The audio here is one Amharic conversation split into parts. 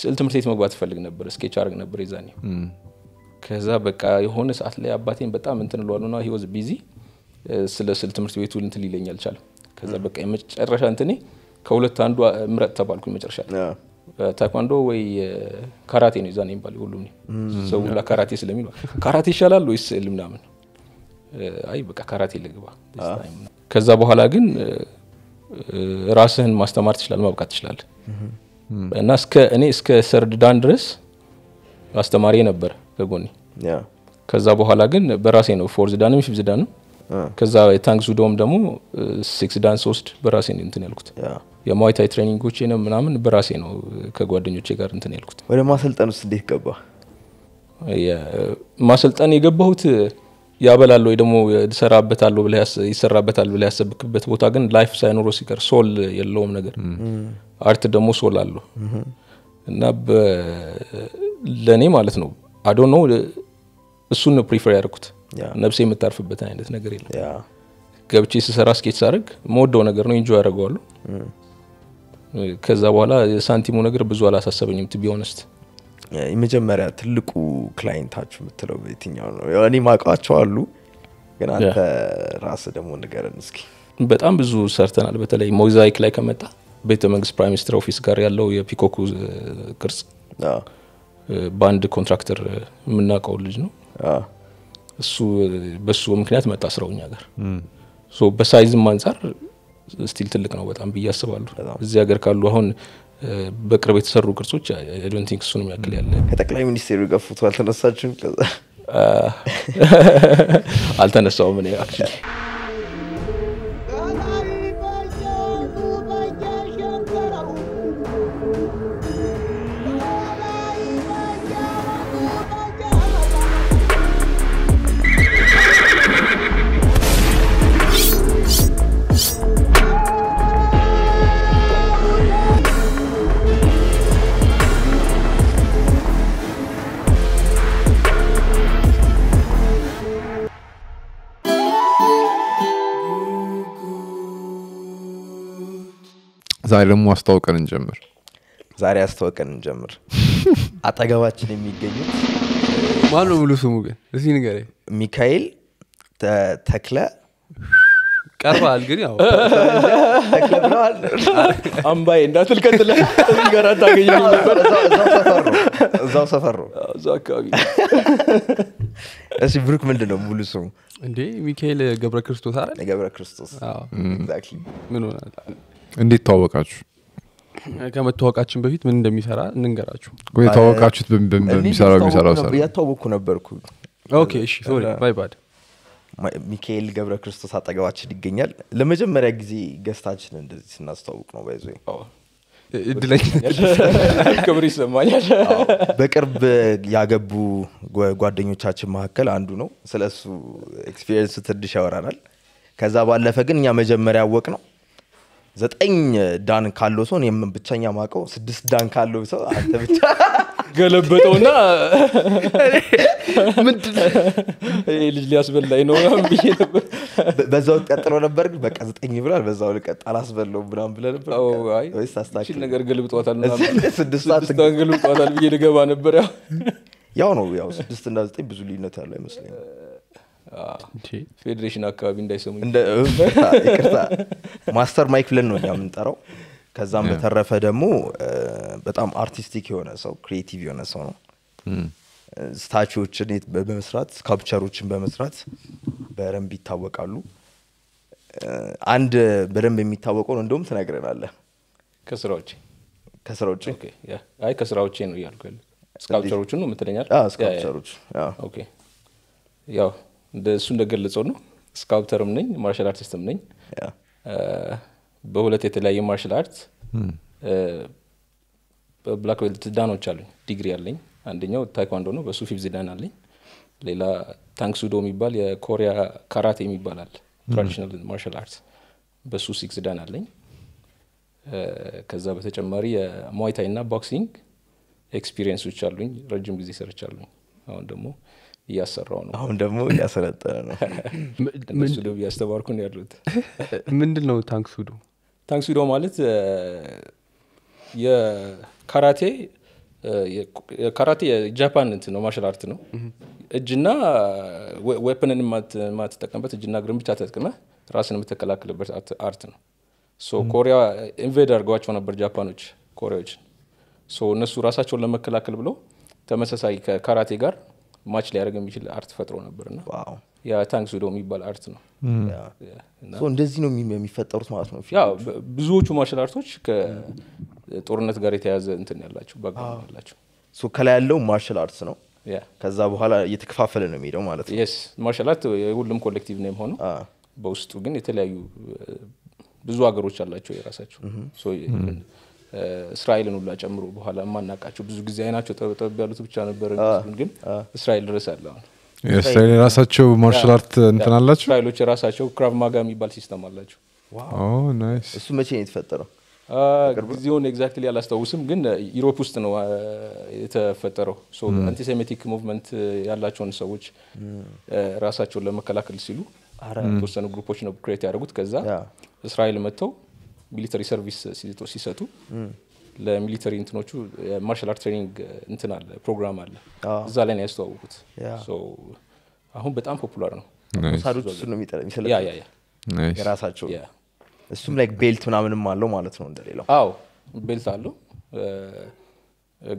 ስዕል ትምህርት ቤት መግባት ፈልግ ነበር። ስኬች አርግ ነበር የዛኔ። ከዛ በቃ የሆነ ሰዓት ላይ አባቴን በጣም እንትን ና ወዝ ቢዚ ስለ ስዕል ትምህርት ቤቱ እንትን ሊለኝ አልቻለም። ከዛ በቃ የመጨረሻ እንትኔ ከሁለት አንዱ ምረጥ ተባልኩ። መጨረሻ ታይኳንዶ ወይ ካራቴ ነው የዛኔ የሚባለው። ሁሉም ሰው ላ ካራቴ ስለሚል ካራቴ ይሻላል ወይ ስዕል ምናምን፣ አይ በቃ ካራቴ ልግባ። ከዛ በኋላ ግን ራስህን ማስተማር ትችላል፣ ማብቃት ትችላል። Hmm. እና እስከ እኔ እስከ ሰርድዳን ድረስ አስተማሪ ነበር ከጎኔ። ከዛ በኋላ ግን በራሴ ነው ፎርዝ ዳንም ፊፍዝ ዳንም ከዛ የታንክ ዙዶም ደግሞ ሲክስ ዳን ሶስት በራሴ ነው እንትን ያልኩት። የማይታይ ትሬኒንጎች ነ ምናምን በራሴ ነው ከጓደኞቼ ጋር እንትን ያልኩት። ወደ ማሰልጠን ውስጥ እንዴት ገባ? ማሰልጠን የገባሁት ያበላል ወይ ደግሞ ይሰራበታል ብለ ያሰብክበት ቦታ ግን ላይፍ ሳይኖሮ ሲቀር ሶል የለውም ነገር። አርት ደግሞ ሶል አለው እና ለእኔ ማለት ነው አዶ ነው እሱን ፕሪፈር ያደርኩት። ነብሴ የምታርፍበትን አይነት ነገር የለም። ገብቼ ስሰራ ስኬት ሳደርግ መወደው ነገር ነው፣ እንጆ ያደረገዋሉ ከዛ በኋላ የሳንቲሙ ነገር ብዙ አላሳሰበኝም ቱ የመጀመሪያ ትልቁ ክላይንታችሁ የምትለው በየትኛው ነው? እኔ ማቃቸው አሉ፣ ግን አንተ ራስ ደግሞ ንገረን እስኪ። በጣም ብዙ ሰርተናል። በተለይ ሞዛይክ ላይ ከመጣ ቤተ መንግስት ፕራይም ሚኒስትር ኦፊስ ጋር ያለው የፒኮኩ ቅርጽ በአንድ ኮንትራክተር የምናውቀው ልጅ ነው። እሱ በሱ ምክንያት መጣ ስራውኛ ጋር። በሳይዝም አንጻር ስቲል ትልቅ ነው በጣም ብዬ አስባሉ እዚህ ሀገር ካሉ አሁን በቅርብ የተሰሩ ቅርጾች ዶንት ቲንክ እሱንም ያክል ያለ ከጠቅላይ ሚኒስቴሩ ጋር ፎቶ አልተነሳችሁም? አልተነሳውም እኔ ዛሬ ደግሞ አስተዋውቀን እንጀምር። ዛሬ አስተዋውቀን እንጀምር። አጠገባችን የሚገኙት ማን ነው ሙሉ ስሙ ግን እዚ ንገረኝ። ሚካኤል ተክለ ቀርበሃል ግን ያው ተክለ ብለዋል። አምባዬ ጋር አታገኘኝ እዛው ሰፈር ነው፣ አካባቢ። እሺ ብሩክ ምንድን ነው ሙሉ ስሙ? እንዴ ሚካኤል ገብረ ክርስቶስ አ ገብረ ክርስቶስ ምን ሆናል? እንዴት ታወቃችሁ ከመታወቃችን በፊት ምን እንደሚሰራ እንንገራችሁ የታወቃችሁት በሚሰራው ሰ እያታወቅኩ ነበርኩ ባይባድ ሚካኤል ገብረ ክርስቶስ አጠገባችን ይገኛል ለመጀመሪያ ጊዜ ገስታችን እንደዚህ ስናስተዋውቅ ነው ባይዞ ክብር ይሰማኛል በቅርብ ያገቡ ጓደኞቻችን መካከል አንዱ ነው ስለ እሱ ኤክስፒሪየንሱ ትንሽ ያወራናል ከዛ ባለፈ ግን እኛ መጀመሪያ ያወቅ ነው ዘጠኝ ዳን ካለው ሰው እኔም ብቸኛ ማቀው ስድስት ዳን ካለው ሰው አንተ ብቻ ገለበጠውና ምንድን ልጅ ሊያስበላኝ ነው ብዬ ነበር። በዛው ቀጥለው ነበር ግን በቃ ዘጠኝ ብላል በዛ ልቀጥ አላስበላውም አስበለው ብለህ ነበር ወይስ ነገር ገልብጧታል? ገልብጧታል ብዬ ልገባ ነበር። ያው ያው ነው ያው ስድስት እና ዘጠኝ ብዙ ልዩነት ያለው አይመስለኝም። ፌዴሬሽን አካባቢ እንዳይሰሙ ማስተር ማይክ ብለን ነው እኛ የምንጠራው ከዛም በተረፈ ደግሞ በጣም አርቲስቲክ የሆነ ሰው ክሪኤቲቭ የሆነ ሰው ነው ስታቹዎችን በመስራት ስካፕቸሮችን በመስራት በረንብ ይታወቃሉ አንድ በደንብ የሚታወቀውን እንደውም ትነግረናለ ከስራ ውጭ ከስራ አይ ከስራ ነው እያልኩ ያለ ስካፕቸሮቹን ነው ምትለኛል ስካፕቸሮች ያው እሱ እንደገለጸው ነው። ስካልፕተርም ነኝ፣ ማርሻል አርቲስትም ነኝ። በሁለት የተለያየ ማርሻል አርት በብላክ ቤልት ዳኖች አሉኝ። ዲግሪ አለኝ። አንደኛው ታይኳንዶ ነው፣ በሱ ፊፍዝ ዳን አለኝ። ሌላ ታንክሱዶ የሚባል የኮሪያ ካራቴ የሚባላል ትራዲሽናል ማርሻል አርት በሱ ሲክስ ዳን አለኝ። ከዛ በተጨማሪ እና ቦክሲንግ ኤክስፒሪየንሶች አሉኝ። ረጅም ጊዜ ሰርቻለሁኝ። አሁን ደግሞ እያሰራው ነው አሁን ደግሞ እያሰለጠነ ነው እነሱ ነው ያሉት ምንድን ነው ታንክሱዶ ታንክሱዶ ማለት የካራቴ ካራቴ የጃፓን እንት ነው ማርሻል አርት ነው እጅና ዌፐንን የማትጠቀምበት እጅና እግርን ብቻ ራስን የምትከላከልበት አርት ነው ኮሪያ ኢንቬድ አድርገዋቸው ነበር ጃፓኖች ኮሪያዎች እነሱ ራሳቸውን ለመከላከል ብለው ተመሳሳይ ከካራቴ ጋር ማች ሊያደርግ የሚችል አርት ፈጥሮ ና የታንክስ ዶ የሚባል አርት ነው እንደዚህ ነው የሚፈጠሩት ማለት ነው ብዙዎቹ ማርሻል አርቶች ከጦርነት ጋር የተያዘ እንትን ያላቸው ያላቸው ከላይ ያለው ማርሻል አርት ነው ከዛ በኋላ እየተከፋፈለ ነው የሚሄደው ማለት ነው ማርሻል አርት የሁሉም ኮሌክቲቭ ነው የሆነው በውስጡ ግን የተለያዩ ብዙ ሀገሮች አላቸው የራሳቸው እስራኤልን ሁላ ጨምሮ በኋላ ማናቃቸው ብዙ ጊዜ አይናቸው ጠብጠብ ያሉት ብቻ ነበር። ግን እስራኤል ድረስ አለ እስራኤል የራሳቸው ማርሻል አርት እንትን አላቸው። እስራኤሎች የራሳቸው ክራቭ ማጋ የሚባል ሲስተም አላቸው። እሱ መቼ ነው የተፈጠረው? ጊዜውን ኤግዛክትሊ አላስታውስም፣ ግን ዩሮፕ ውስጥ ነው የተፈጠረው። አንቲሴሜቲክ ሙቭመንት ያላቸውን ሰዎች ራሳቸውን ለመከላከል ሲሉ የተወሰኑ ግሩፖች ነው ክሬት ያደርጉት። ከዛ እስራኤል መጥተው ሚሊተሪ ሰርቪስ ሲሰጡ ለሚሊተሪ እንትኖቹ ማርሻል አርት ትሬኒንግ እንትን አለ ፕሮግራም አለ እዛ ላይ ነው ያስተዋወቁት አሁን በጣም ፖፑላር ነው ሳዶች እሱም ላይ ቤልት ምናምንም አለው ማለት ነው እንደሌለው አዎ ቤልት አለው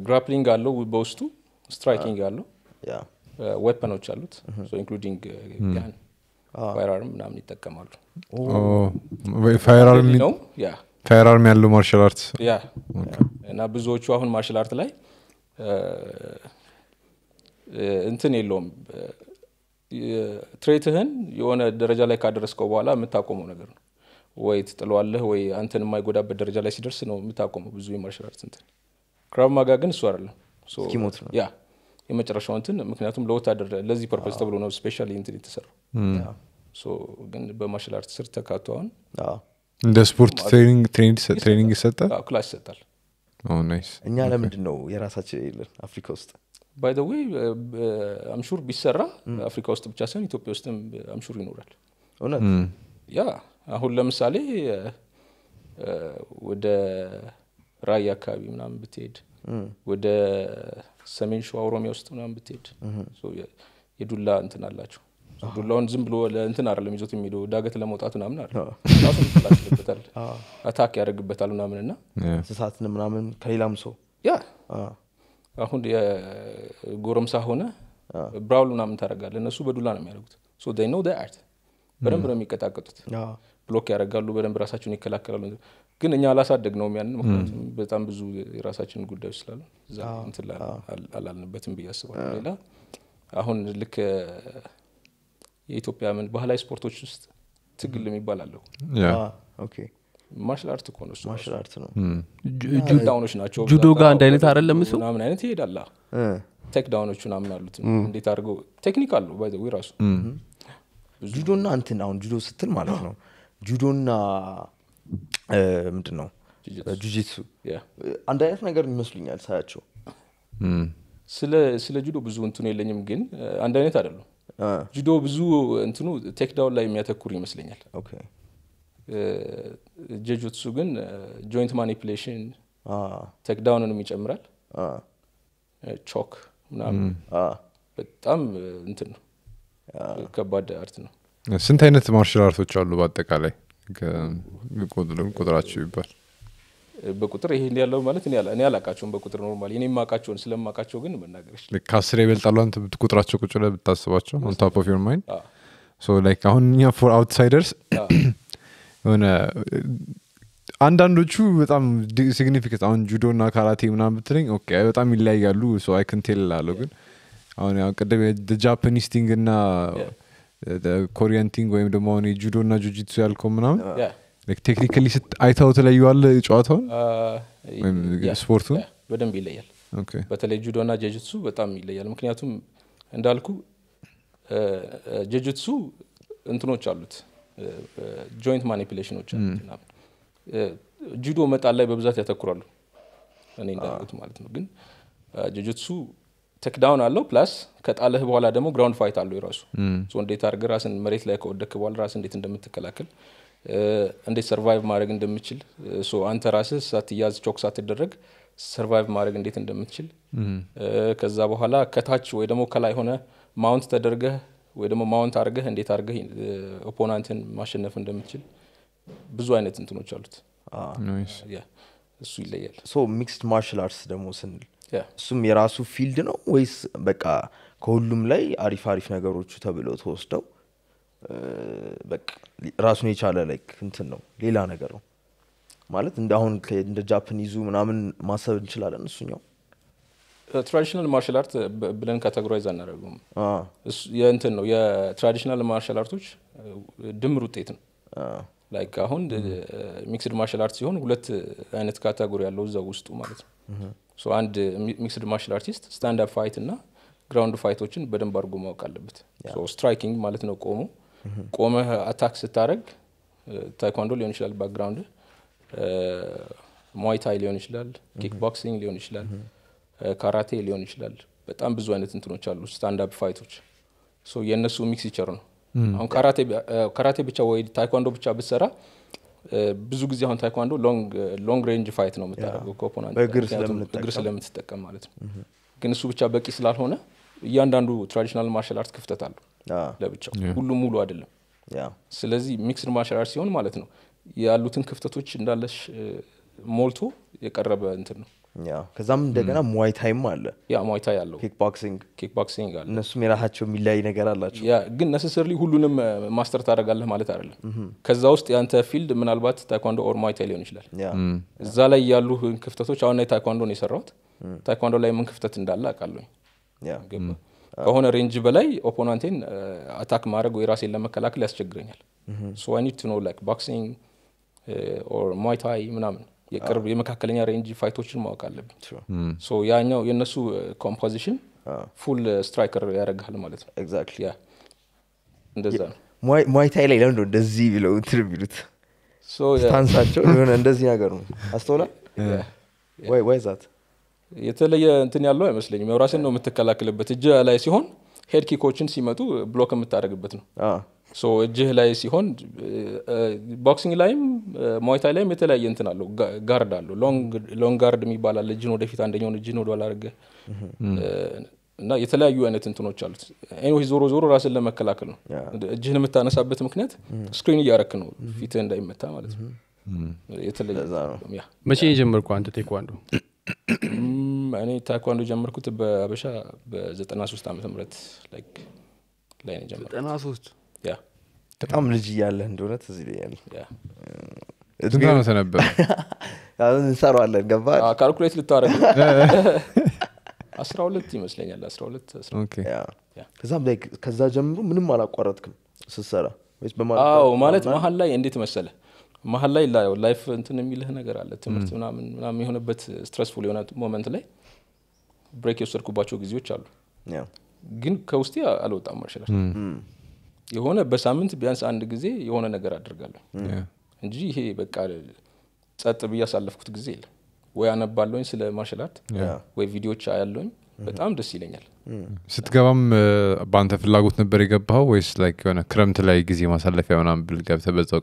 ግራፕሊንግ አለው በውስጡ ስትራይኪንግ አለው ዌፐኖች አሉት ኢንክሉዲንግ ጋን ፋየር አርም ምናምን ይጠቀማሉ ፋየር አርም ያለው ማርሻል አርት ያ እና ብዙዎቹ አሁን ማርሻል አርት ላይ እንትን የለውም ትሬትህን የሆነ ደረጃ ላይ ካደረስከው በኋላ የምታቆመው ነገር ነው ወይ ትጥለዋለህ ወይ አንተን የማይጎዳበት ደረጃ ላይ ሲደርስ ነው የምታቆመው ብዙ የማርሻል አርት እንትን ክራብ ማጋ ግን እሱ አይደለም ያ የመጨረሻው እንትን ምክንያቱም ለወታደር ለዚህ ፐርፐስ ተብሎ ነው ስፔሻል እንትን የተሰራ ግን በማርሻል አርት ስር ተካቶ አሁን እንደ ስፖርት ትሬኒንግ ይሰጣል ክላስ ይሰጣል እኛ ለምንድን ነው የራሳችን የለን አፍሪካ ውስጥ ባይ ወይ አምሹር ቢሰራ አፍሪካ ውስጥ ብቻ ሳይሆን ኢትዮጵያ ውስጥም አምሹር ይኖራል እውነት ያ አሁን ለምሳሌ ወደ ራያ አካባቢ ምናምን ብትሄድ ወደ ሰሜን ሸዋ ኦሮሚያ ውስጥ ምናምን ብትሄድ የዱላ እንትን አላቸው። ዱላውን ዝም ብሎ ለእንትን አለ ይዞት የሚሄደ ዳገት ለመውጣት ምናምን አለ አታክ ያደርግበታል ምናምን እና እንስሳትን ምናምን ከሌላም ሰው ያ አሁን የጎረምሳ ሆነ ብራውል ምናምን ታደረጋለ እነሱ በዱላ ነው የሚያደርጉት። ሶ ዴይ አርት በደንብ ነው የሚቀጣቀጡት። ብሎክ ያደርጋሉ፣ በደንብ ራሳቸውን ይከላከላሉ። ግን እኛ አላሳደግ ነው ያንን ምክንያቱም በጣም ብዙ የራሳችን ጉዳዮች ስላሉ እንትን አላልንበትም ብዬ አስባለሁ። ሌላ አሁን ልክ የኢትዮጵያ ምን ባህላዊ ስፖርቶች ውስጥ ትግል የሚባል አለው። ማርሻል አርት እኮ ነው ማርሻል አርት ነው። ዳውኖች ናቸው። ጁዶ ጋር አንድ አይነት አይደለም እሱ ምናምን አይነት ይሄዳላ ቴክ ዳውኖቹ ምናምን አሉት። እንዴት አድርገው ቴክኒክ አለው ባይዘ ራሱ ጁዶና እንትን አሁን ጁዶ ስትል ማለት ነው ጁዶና ምንድን ነው ጁጂትሱ አንድ አይነት ነገር ይመስሉኛል ሳያቸው ስለ ጁዶ ብዙ እንትኑ የለኝም ግን አንድ አይነት አይደሉም ጁዶ ብዙ እንትኑ ቴክዳውን ላይ የሚያተኩር ይመስለኛል ጀጁትሱ ግን ጆይንት ማኒፕሌሽን ቴክዳውንንም ይጨምራል ቾክ ምናምን በጣም እንትን ነው ከባድ አርት ነው ስንት አይነት ማርሻል አርቶች አሉ በአጠቃላይ ቁጥራቸው ይባል በቁጥር ይሄ ያለው ማለት እኔ አላቃቸውም። በቁጥር ኖርማል እኔ ማቃቸውን ስለማቃቸው ግን መናገር ከአስር ይበልጣሉ። አንተ ቁጥራቸው ቁጭ ላይ ብታስባቸው ኦን ታፕ ኦፍ ዮር ማይንድ ላይክ አሁን እኛ ፎር አውትሳይደርስ የሆነ አንዳንዶቹ በጣም ሲግኒፊካንት አሁን ጁዶ እና ካራቴ ምናምን ብትለኝ ኦኬ በጣም ይለያያሉ። ሶ አይ ክንቴል ላለው ግን አሁን ያው ቅድም ጃፓኒስ ቲንግ እና ኮሪንቲንግ ወይም ደግሞ አሁን የጁዶ እና ጁጂቱ ያልከው ምናምን ቴክኒካሊ አይታው ተለያዩዋል ጨዋታውን ወይም ስፖርቱን በደንብ ይለያል በተለይ ጁዶ እና ጀጅትሱ በጣም ይለያል ምክንያቱም እንዳልኩ ጀጅትሱ uh, uh, እንትኖች አሉት ጆይንት uh, ማኒፕሌሽኖች አሉት mm. ጁዶ መጣል ላይ በብዛት ያተኩራሉ እኔ እንዳልኩት ማለት ነው ግን ጀጅትሱ ተክዳውን አለው ፕላስ ከጣልህ በኋላ ደግሞ ግራውንድ ፋይት አለው የራሱ እንዴት አድርገህ ራስን መሬት ላይ ከወደክ በኋላ ራስ እንዴት እንደምትከላከል እንዴት ሰርቫይቭ ማድረግ እንደምችል አንተ ራስህ ሳትያዝ ቾክ ሳትደረግ ሰርቫይቭ ማድረግ እንዴት እንደምትችል ከዛ በኋላ ከታች ወይ ደግሞ ከላይ ሆነ ማውንት ተደርገህ ወይ ደግሞ ማውንት አድርገህ እንዴት አርገህ ኦፖናንትን ማሸነፍ እንደምትችል ብዙ አይነት እንትኖች አሉት እሱ ይለያል ሶ ሚክስድ ማርሽል አርትስ ደግሞ ስንል እሱም የራሱ ፊልድ ነው ወይስ በቃ ከሁሉም ላይ አሪፍ አሪፍ ነገሮቹ ተብሎ ተወስደው ራሱን የቻለ ላይክ እንትን ነው ሌላ ነገር ነው ማለት እንደ አሁን እንደ ጃፓኒዙ ምናምን ማሰብ እንችላለን እሱኛው ትራዲሽናል ማርሻል አርት ብለን ካተጎራይዝ አናደርገውም የእንትን ነው የትራዲሽናል ማርሻል አርቶች ድምር ውጤት ነው ላይ አሁን ሚክስድ ማርሻል አርት ሲሆን ሁለት አይነት ካታጎሪ ያለው እዛው ውስጡ ማለት ነው አንድ ሚክስድ ማርሻል አርቲስት ስታንድ አፕ ፋይት እና ግራውንድ ፋይቶችን በደንብ አድርጎ ማወቅ አለበት። ስትራይኪንግ ማለት ነው ቆሞ ቆመ አታክ ስታደረግ ታይኳንዶ ሊሆን ይችላል ባክግራውንድ፣ ሟይታይ uh, ሊሆን ይችላል፣ ኪክ mm-hmm. ቦክሲንግ ሊሆን ይችላል፣ ካራቴ mm-hmm. uh, ሊሆን ይችላል። በጣም ብዙ አይነት እንትኖች አሉ ስታንዳፕ ፋይቶች። የእነሱ ሚክስቸር ነው። mm. አሁን ካራቴ uh, ብቻ ወይ ታይኳንዶ ብቻ ብትሰራ ብዙ ጊዜ አሁን ታይኳንዶ ሎንግ ሬንጅ ፋይት ነው የምታደረገው ስለምትጠቀም ማለት ነው። ግን እሱ ብቻ በቂ ስላልሆነ እያንዳንዱ ትራዲሽናል ማርሻል አርት ክፍተት አለው ለብቻው፣ ሁሉም ሙሉ አይደለም። ስለዚህ ሚክስድ ማርሻል አርት ሲሆን ማለት ነው ያሉትን ክፍተቶች እንዳለሽ ሞልቶ የቀረበ እንትን ነው። ከዛም እንደገና ሙዋይታይም አለ ያ ሙዋይታይ አለው ኪክቦክሲንግ አለ እነሱም የራሳቸው የሚለያይ ነገር አላቸው ያ ግን ነሰሰርሊ ሁሉንም ማስተር ታደረጋለህ ማለት አይደለም ከዛ ውስጥ የአንተ ፊልድ ምናልባት ታይኳንዶ ኦር ሙዋይታይ ሊሆን ይችላል እዛ ላይ ያሉ ክፍተቶች አሁን ላይ ታይኳንዶን የሰራሁት ታይኳንዶ ላይ ምን ክፍተት እንዳለ አውቃለሁኝ ከሆነ ሬንጅ በላይ ኦፖናንቴን አታክ ማድረግ ወይ ራሴን ለመከላከል ያስቸግረኛል ሶ ቱ ኖ ላይክ ቦክሲንግ ኦር ሙዋይታይ ምናምን የቅርብ የመካከለኛ ሬንጅ ፋይቶችን ማወቅ አለብኝ። ያኛው የእነሱ ኮምፖዚሽን ፉል ስትራይከር ያደረግል ማለት ነው። ኤግዛክትሊ እንደዛ ነው። ሙይታይ ላይ ለምንድን እንደዚህ ብለው እንትን የሚሉት ስታንሳቸው የሆነ እንደዚህ ነገር ነው። አስተውላል ወይ ዛት የተለየ እንትን ያለው አይመስለኝም። ራሴን ነው የምትከላከልበት እጅ ላይ ሲሆን ሄድ ኪኮችን ሲመጡ ብሎክ የምታደረግበት ነው። እጅህ ላይ ሲሆን ቦክሲንግ ላይም ሞይታ ላይም የተለያየ እንትን አለው፣ ጋርድ አለው። ሎንግ ጋርድ የሚባላል እጅን ወደፊት አንደኛውን እጅን ወደ አድርገህ እና የተለያዩ አይነት እንትኖች አሉት። ኤኒዌይ ዞሮ ዞሮ ራስን ለመከላከል ነው። እጅህን የምታነሳበት ምክንያት ስክሪን እያረክ ነው፣ ፊትህ እንዳይመታ ማለት ነው። የተለየ መቼ የጀመርኩ አንተ ቴኳንዶ? እኔ ታኳንዶ ጀመርኩት በአበሻ በ93 ዓ ምህረት ላይ ነው ጀመርኩት በጣም ልጅ እያለህ እንደሆነ ትዝ ይለኛል ስንት ነበር እንሰራዋለን ገባ ካልኩሌት ልታረግ አስራ ሁለት ይመስለኛል አስራ ሁለት ላይ ከዛ ጀምሮ ምንም አላቋረጥክም ስሰራ ማለት መሀል ላይ እንዴት መሰለ መሀል ላይ ላው ላይፍ እንትን የሚልህ ነገር አለ ትምህርት ምናምን ምናምን የሆነበት ስትረስፉል የሆነ ሞመንት ላይ ብሬክ የወሰድኩባቸው ጊዜዎች አሉ ግን ከውስጤ አልወጣም ማሽላል የሆነ በሳምንት ቢያንስ አንድ ጊዜ የሆነ ነገር አድርጋለሁ እንጂ ይሄ በቃ ጸጥ ብዬ ያሳለፍኩት ጊዜ የለም። ወይ አነባለኝ ስለ ማሽላት ወይ ቪዲዮዎች አያለኝ በጣም ደስ ይለኛል። ስትገባም በአንተ ፍላጎት ነበር የገባው ወይስ ላይክ የሆነ ክረምት ላይ ጊዜ ማሳለፊያ ምናምን ብል ገብተ በዛው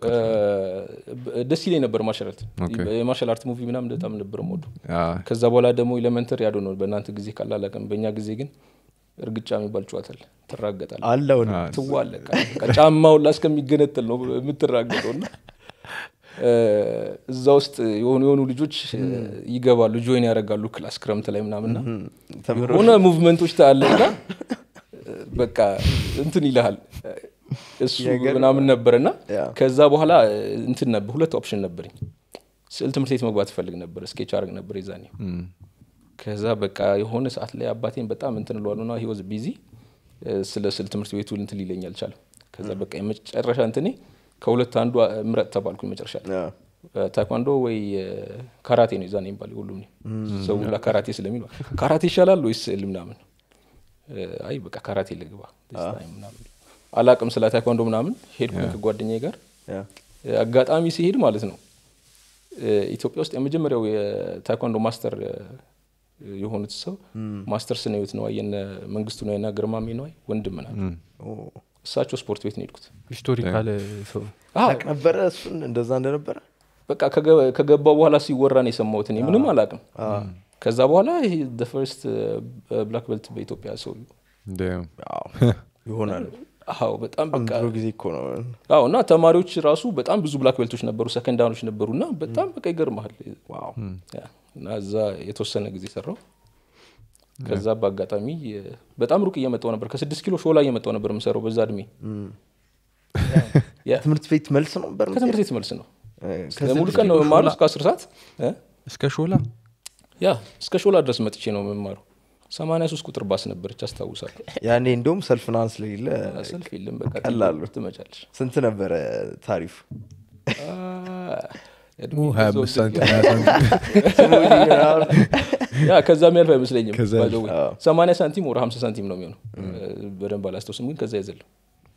ደስ ይለኝ ነበር ማሸረት የማሸል አርት ሙቪ ምናም በጣም ነበር ሞዱ። ከዛ በኋላ ደግሞ ኤሌመንተሪ ያዶ ነው በእናንተ ጊዜ ካላላቀም በእኛ ጊዜ ግን እርግጫ የሚባል ጨዋታል አለ። ትራገጣል አለውን ትዋለ ጫማውን ላስከሚገነጠል ነው የምትራገጠው ና እዛ ውስጥ የሆኑ የሆኑ ልጆች ይገባሉ፣ ጆይን ያደረጋሉ ክላስ ክረምት ላይ ምናምና ሆነ ሙቭመንቶች ታለ እና በቃ እንትን ይልሃል እሱ ምናምን ነበር ና ከዛ በኋላ እንትን ነበር ሁለት ኦፕሽን ነበርኝ ስዕል ትምህርት ቤት መግባት ትፈልግ ነበር ስኬች አርግ ነበር የዛኔ ከዛ በቃ የሆነ ሰዓት ላይ አባቴን በጣም እንትን ና ወዝ ቢዚ ስለ ስል ትምህርት ቤቱ እንትን ሊለኝ አልቻለም። ከዛ በቃ የመጨረሻ እንትኔ ከሁለት አንዱ ምረጥ ተባልኩኝ መጨረሻ ላይ ታይኳንዶ ወይ ካራቴ ነው ዛ የሚባል ሁሉም ሰው ላ ካራቴ ስለሚል ካራቴ ይሻላል ወይ ስል ምናምን አይ በቃ ካራቴ ልግባ አላቅም ስለ ታይኳንዶ ምናምን ሄድኩኝ ከጓደኛ ጋር አጋጣሚ ሲሄድ ማለት ነው ኢትዮጵያ ውስጥ የመጀመሪያው የታይኳንዶ ማስተር የሆኑት ሰው ማስተርስ ነው የት ነዋይ የነ መንግስቱ ነው ና ግርማሚ ነዋይ ወንድም ናቸው። እሳቸው ስፖርት ቤት ነው የሄድኩት። ሂስቶሪካል ሰው ነበረ። እሱን እንደዛ እንደነበረ በቃ ከገባ በኋላ ሲወራ ነው የሰማሁት። እኔ ምንም አላቅም ከዛ በኋላ ፈርስት ብላክ በልት በኢትዮጵያ ሰው ይሆናል። አዎ በጣም በቃ ጊዜ እኮ ነው። እና ተማሪዎች ራሱ በጣም ብዙ ብላክ በልቶች ነበሩ፣ ሰከንዳኖች ነበሩ እና በጣም በቃ ይገርመሃል። እና እዛ የተወሰነ ጊዜ ሰራው ከዛ በአጋጣሚ በጣም ሩቅ እየመጣው ነበር ከስድስት ኪሎ ሾላ እየመጣው ነበር የምሰራው በዛ እድሜ ትምህርት ቤት መልስ ነው ከትምህርት ቤት መልስ ነው ሙሉ ቀን ነው የምማሩ እስከ አስር ሰዓት እስከ ሾላ ያ እስከ ሾላ ድረስ መጥቼ ነው የምማረው ሰማኒያ ሶስት ቁጥር ባስ ነበረች አስታውሳል ያኔ እንዲሁም ሰልፍ ናንስ ስለሌለ ሰልፍ የለም በቃ ትመጫለች ስንት ነበረ ታሪፍ we'll have something ከዛ የሚያልፍ አይመስለኝም ሰማኒያ ሳንቲም ወደ ሀምሳ ሳንቲም ነው የሚሆነው በደንብ አላስተውስም ግን ከዛ ይዘለ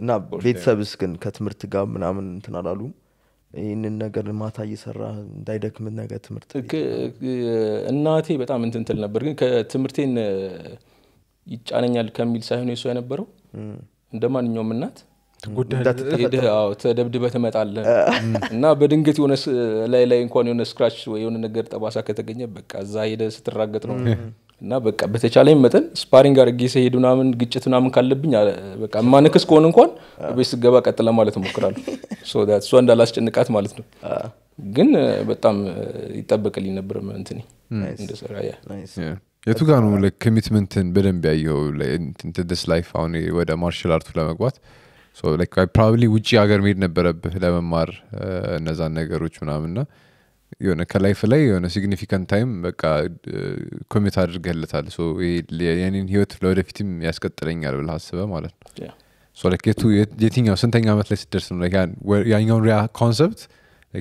እና ቤተሰብስ ግን ከትምህርት ጋር ምናምን እንትን አላሉ ይህንን ነገር ማታ እየሰራ እንዳይደክም ነገር ትምህርት እናቴ በጣም እንትንትል ነበር ግን ከትምህርቴን ይጫነኛል ከሚል ሳይሆን የሱ የነበረው እንደ ማንኛውም እናት ተደብድበ ትመጣለ እና በድንገት የሆነ ላይ ላይ እንኳን የሆነ ስክራች ወይ የሆነ ነገር ጠባሳ ከተገኘ በቃ እዛ ሄደ ስትራገጥ ነው እና በቃ በተቻለኝ መጠን ስፓሪንግ አድርጌ ስሄድ ምናምን ግጭት ምናምን ካለብኝ በቃ ማንክስ ከሆን እንኳን ቤት ስገባ ቀጥለ ማለት እሞክራለሁ እሷ እንዳላስጨንቃት ማለት ነው ግን በጣም ይጠበቅልኝ ነበር እንትኔ እንደሰራ የቱ ጋ ነው ኮሚትመንትን በደንብ ያየው ደስ ላይፍ አሁን ወደ ማርሻል አርቱ ለመግባት ፕሮባብሊ ውጭ ሀገር መሄድ ነበረብህ ለመማር uh, እነዛን ነገሮች ምናምንና የሆነ ከላይፍ ላይ የሆነ ሲግኒፊካንት ታይም በቃ ኮሚት uh, አድርገህለታል የኔን ህይወት ለወደፊትም ያስቀጥለኛል ብለ አስበ ማለት ነው ቱ የትኛው ስንተኛ ዓመት ላይ ስደርስ ነው ያኛውን ሪያ ኮንሰፕት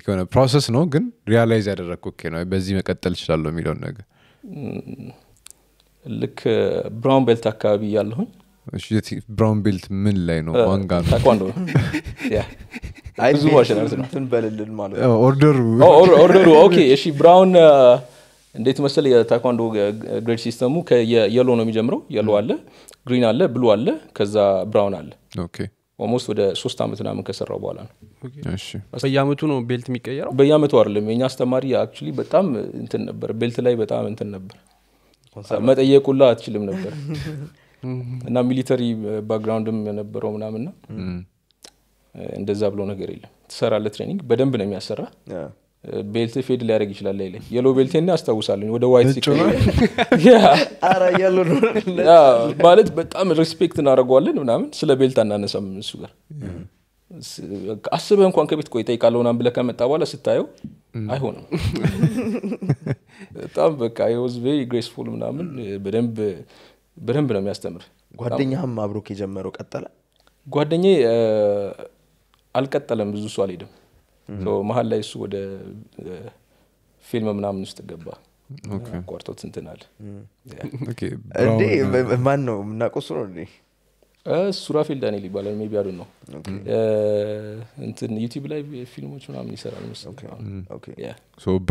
የሆነ ፕሮሰስ ነው ግን ሪያላይዝ ያደረግኩ ኦኬ ነው በዚህ መቀጠል ይችላለሁ የሚለውን ነገር mm. ልክ ብራውን uh, ቤልት አካባቢ እያለሁኝ ብራውን ምን ላይ ነው ዋንጋ ታኳንዶ ኦኬ እሺ ብራውን እንዴት መሰል የታኳንዶ ግሬድ ሲስተሙ የሎ ነው የሚጀምረው የሎ አለ ግሪን አለ ብሉ አለ ከዛ ብራውን አለ ኦሞስት ወደ ሶስት ዓመት ናምን ከሰራው በኋላ ነው በየአመቱ ነው ቤልት የሚቀየረው በየአመቱ አይደለም የኛ አስተማሪ አክ በጣም እንትን ነበር ቤልት ላይ በጣም እንትን ነበር መጠየቁላ አትችልም ነበር እና ሚሊተሪ ባክግራውንድም የነበረው ምናምንና እንደዛ ብሎ ነገር የለም። ትሰራለ ትሬኒንግ በደንብ ነው የሚያሰራ ቤልት ፌድ ሊያደረግ ይችላል አይለኝ የሎ ና አስታውሳለኝ ወደ ዋይት ማለት በጣም ሪስፔክት እናደርገዋለን ምናምን ስለ ቤልት አናነሳም እሱ ጋር አስበህ እንኳን ከቤት ቆይታ ይቃለው ናም ከመጣ በኋላ ስታየው አይሆንም በጣም በቃ የወዝ ግሬስፉል ምናምን በደንብ በደንብ ነው የሚያስተምር። ጓደኛህም አብሮክ የጀመረው ቀጠለ? ጓደኛ አልቀጠለም። ብዙ እሱ አልሄድም። መሀል ላይ እሱ ወደ ፊልም ምናምን ውስጥ ገባ። ቆርጦት እንትናል እንዴ ማን ነው የምናቆሱ እሱ ነው እንዴ ሱራፌል ዳንኤል ይባላል። ሜቢ አዱን ነው እንትን ዩቲብ ላይ ፊልሞች ምናምን ይሰራል ምስ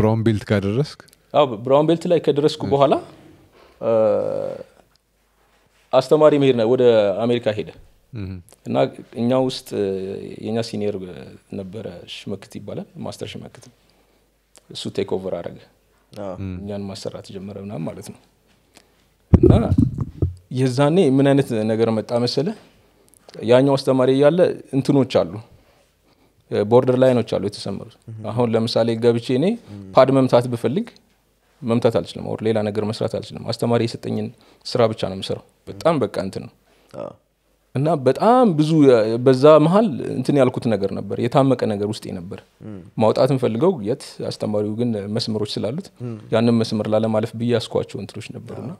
ብራውን ቤልት ካደረስክ ብራውን ቤልት ላይ ከደረስኩ በኋላ አስተማሪ መሄድ ወደ አሜሪካ ሄደ እና እኛ ውስጥ የኛ ሲኒየር ነበረ ሽመክት ይባላል ማስተር ሽመክት እሱ ቴክ ኦቨር አረገ እኛን ማሰራት ጀመረ ምናም ማለት ነው እና የዛኔ ምን አይነት ነገር መጣ መሰለ ያኛው አስተማሪ እያለ እንትኖች አሉ ቦርደር ላይኖች አሉ የተሰመሩት አሁን ለምሳሌ ገብቼ እኔ ፓድ መምታት ብፈልግ መምታት አልችልም ወር ሌላ ነገር መስራት አልችልም አስተማሪ የሰጠኝን ስራ ብቻ ነው የምሰራው በጣም በቃ እንትን ነው እና በጣም ብዙ በዛ መሀል እንትን ያልኩት ነገር ነበር የታመቀ ነገር ውስጤ ነበር ማውጣት ፈልገው የት አስተማሪው ግን መስመሮች ስላሉት ያንን መስመር ላለማለፍ ብዬ ያስኳቸው እንትኖች ነበሩና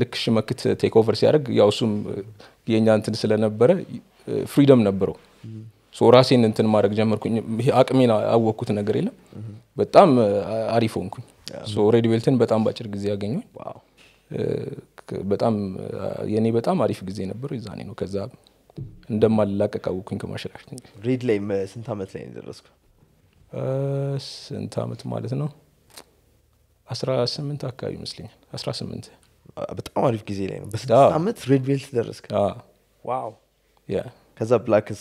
ልክ ሽመክት ቴክ ኦቨር ሲያደርግ ያው እሱም የእኛ እንትን ስለነበረ ፍሪደም ነበረው ራሴን እንትን ማድረግ ጀመርኩኝ አቅሜን አወቅኩት ነገር የለም በጣም አሪፍ ሆንኩኝ ሬድ ቤልትን በጣም በአጭር ጊዜ ያገኙኝ። በጣም የእኔ በጣም አሪፍ ጊዜ ነበረው የዛኔ ነው። ከዛ እንደማላቀቅ አወኩኝ ከማርሻል ሬድ ላይ ስንት ዓመት ላይ ደረስኩ? ስንት ዓመት ማለት ነው? አስራ ስምንት አካባቢ ይመስለኛል። አስራ ስምንት በጣም አሪፍ ጊዜ ላይ ነው። በስድስት ዓመት ሬድ ቤልት ደረስክ? ዋው! ከዛ ብላክስ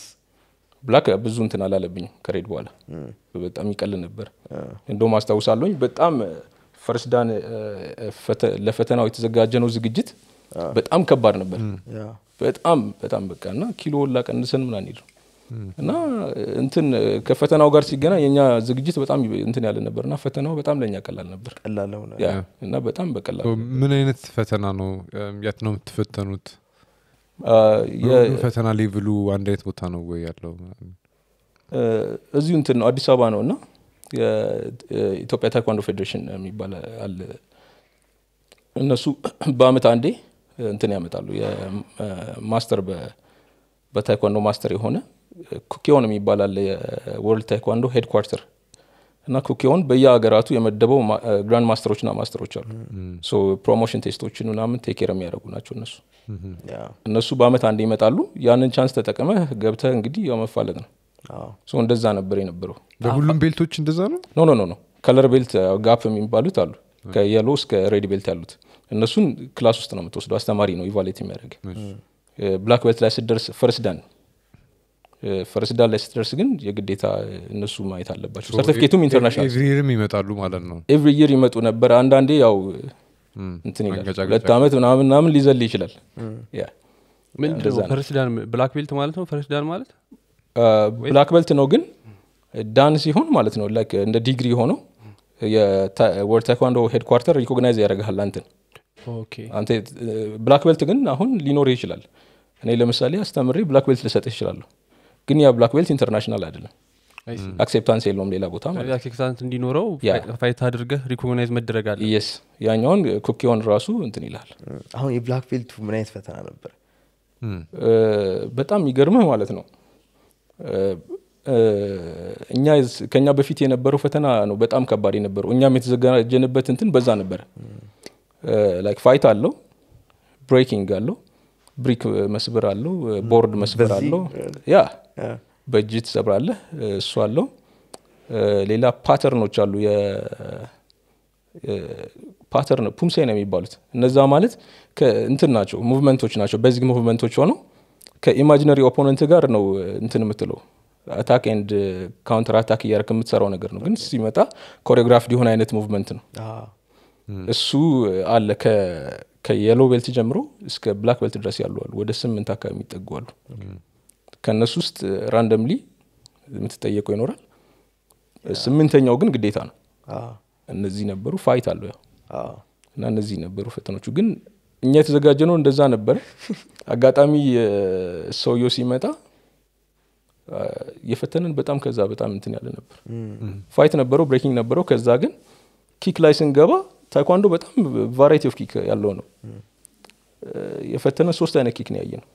ብላክ ብዙ እንትን አላለብኝ ከሬድ በኋላ በጣም ይቀል ነበር። እንደውም አስታውሳለሁኝ በጣም ፈርስት ዳን ለፈተናው ነው ዝግጅት በጣም ከባድ ነበር። በጣም በጣም በቃ እና ኪሎ ሁላ ቀንሰን ምናምን ሄድ እና እንትን ከፈተናው ጋር ሲገናኝ የኛ ዝግጅት በጣም እንትን ያለ ነበር እና ፈተናው በጣም ለእኛ ቀላል ነበር እና በጣም በቀላል ምን አይነት ፈተና ነው? የት ነው የምትፈተኑት? ፈተና ሌቭሉ አንድ አይነት ቦታ ነው ወይ ያለው እዚሁ እንትን ነው አዲስ አበባ ነው እና የኢትዮጵያ ታይኳንዶ ፌዴሬሽን የሚባል አለ እነሱ በአመት አንዴ እንትን ያመጣሉ ማስተር በታይኳንዶ ማስተር የሆነ ኩኪዮን የሚባል አለ የወርልድ ታይኳንዶ ሄድኳርተር እና ኮኬውን በየሀገራቱ የመደበው ግራንድ ማስተሮችና ማስተሮች አሉ ፕሮሞሽን ቴስቶችን ምናምን ቴኬር የሚያደረጉ ናቸው እነሱ እነሱ በአመት አንድ ይመጣሉ ያንን ቻንስ ተጠቅመ ገብተ እንግዲህ ያው መፋለግ ነው እንደዛ ነበር የነበረው በሁሉም ቤልቶች እንደዛ ነው ኖ ኖ ኖ ከለር ቤልት ጋፕ የሚባሉት አሉ ከየሎ እስከ ሬድ ቤልት ያሉት እነሱን ክላስ ውስጥ ነው የምትወስደው አስተማሪ ነው ኢቫሌት የሚያደረግ ብላክ ቤልት ላይ ስደርስ ፈርስ ደን ፈረስዳር ላይ ስትደርስ ግን የግዴታ እነሱ ማየት አለባቸው። ሰርቲፊኬቱም ኢንተርናሽናል ይመጣሉ ማለት ነው። ኤቭሪ ይር ይመጡ ነበር። አንዳንዴ ያው እንትን ሁለት ዓመት ምናምን ምናምን ሊዘል ይችላል። ምንድነው ብላክ ቤልት ማለት ነው? ፈረስዳር ማለት ብላክ ቤልት ነው፣ ግን ዳን ሲሆን ማለት ነው ላይክ እንደ ዲግሪ ሆኖ የወርልድ ታይኳንዶ ሄድኳርተር ሪኮግናይዝ ያደረግሃል አንትን አንተ ብላክ ቤልት ግን አሁን ሊኖር ይችላል። እኔ ለምሳሌ አስተምሬ ብላክ ቤልት ልሰጥህ ይችላለሁ። ግን ያ ብላክ ቤልት ኢንተርናሽናል አይደለም አክሴፕታንስ የለውም ሌላ ቦታ አክሴፕታንስ እንዲኖረው ፋይት አድርገህ ሪኮግናይዝ መደረግ አለ የስ ያኛውን ኩኪውን ራሱ እንትን ይላል አሁን የብላክ ቤልቱ ምን አይነት ፈተና ነበር በጣም ይገርምህ ማለት ነው እኛ ከእኛ በፊት የነበረው ፈተና ነው በጣም ከባድ የነበረው እኛም የተዘጋጀንበት እንትን በዛ ነበር ላይክ ፋይት አለው ብሬኪንግ አለው ብሪክ መስበር አለው፣ ቦርድ መስበር አለው። ያ በእጅ ትሰብራለህ፣ እሱ አለው። ሌላ ፓተርኖች አሉ፣ ፓተርን ፑምሴ ነው የሚባሉት። እነዛ ማለት እንትን ናቸው፣ ሙቭመንቶች ናቸው። በዚግ ሙቭመንቶች ሆነው ከኢማጂነሪ ኦፖነንት ጋር ነው እንትን የምትለው አታክ ኤንድ ካውንተር አታክ እያደረክ የምትሰራው ነገር ነው። ግን ሲመጣ ኮሪዮግራፍ ሊሆን አይነት ሙቭመንት ነው እሱ አለ ከየሎ ቤልት ጀምሮ እስከ ብላክ ቤልት ድረስ ያሉ አሉ። ወደ ስምንት አካባቢ የሚጠጉ አሉ። ከእነሱ ውስጥ ራንደምሊ የምትጠየቀው ይኖራል። ስምንተኛው ግን ግዴታ ነው። እነዚህ ነበሩ። ፋይት አለው ያው እና እነዚህ ነበሩ ፈተኖቹ። ግን እኛ የተዘጋጀ ነው እንደዛ ነበረ። አጋጣሚ ሰውየው ሲመጣ የፈተንን በጣም ከዛ በጣም እንትን ያለ ነበር። ፋይት ነበረው፣ ብሬኪንግ ነበረው። ከዛ ግን ኪክ ላይ ስንገባ ታይኳንዶ በጣም ቫራይቲ ኦፍ ኪክ ያለው ነው። የፈተነ ሶስት አይነት ኪክ ነው ያየ ነው።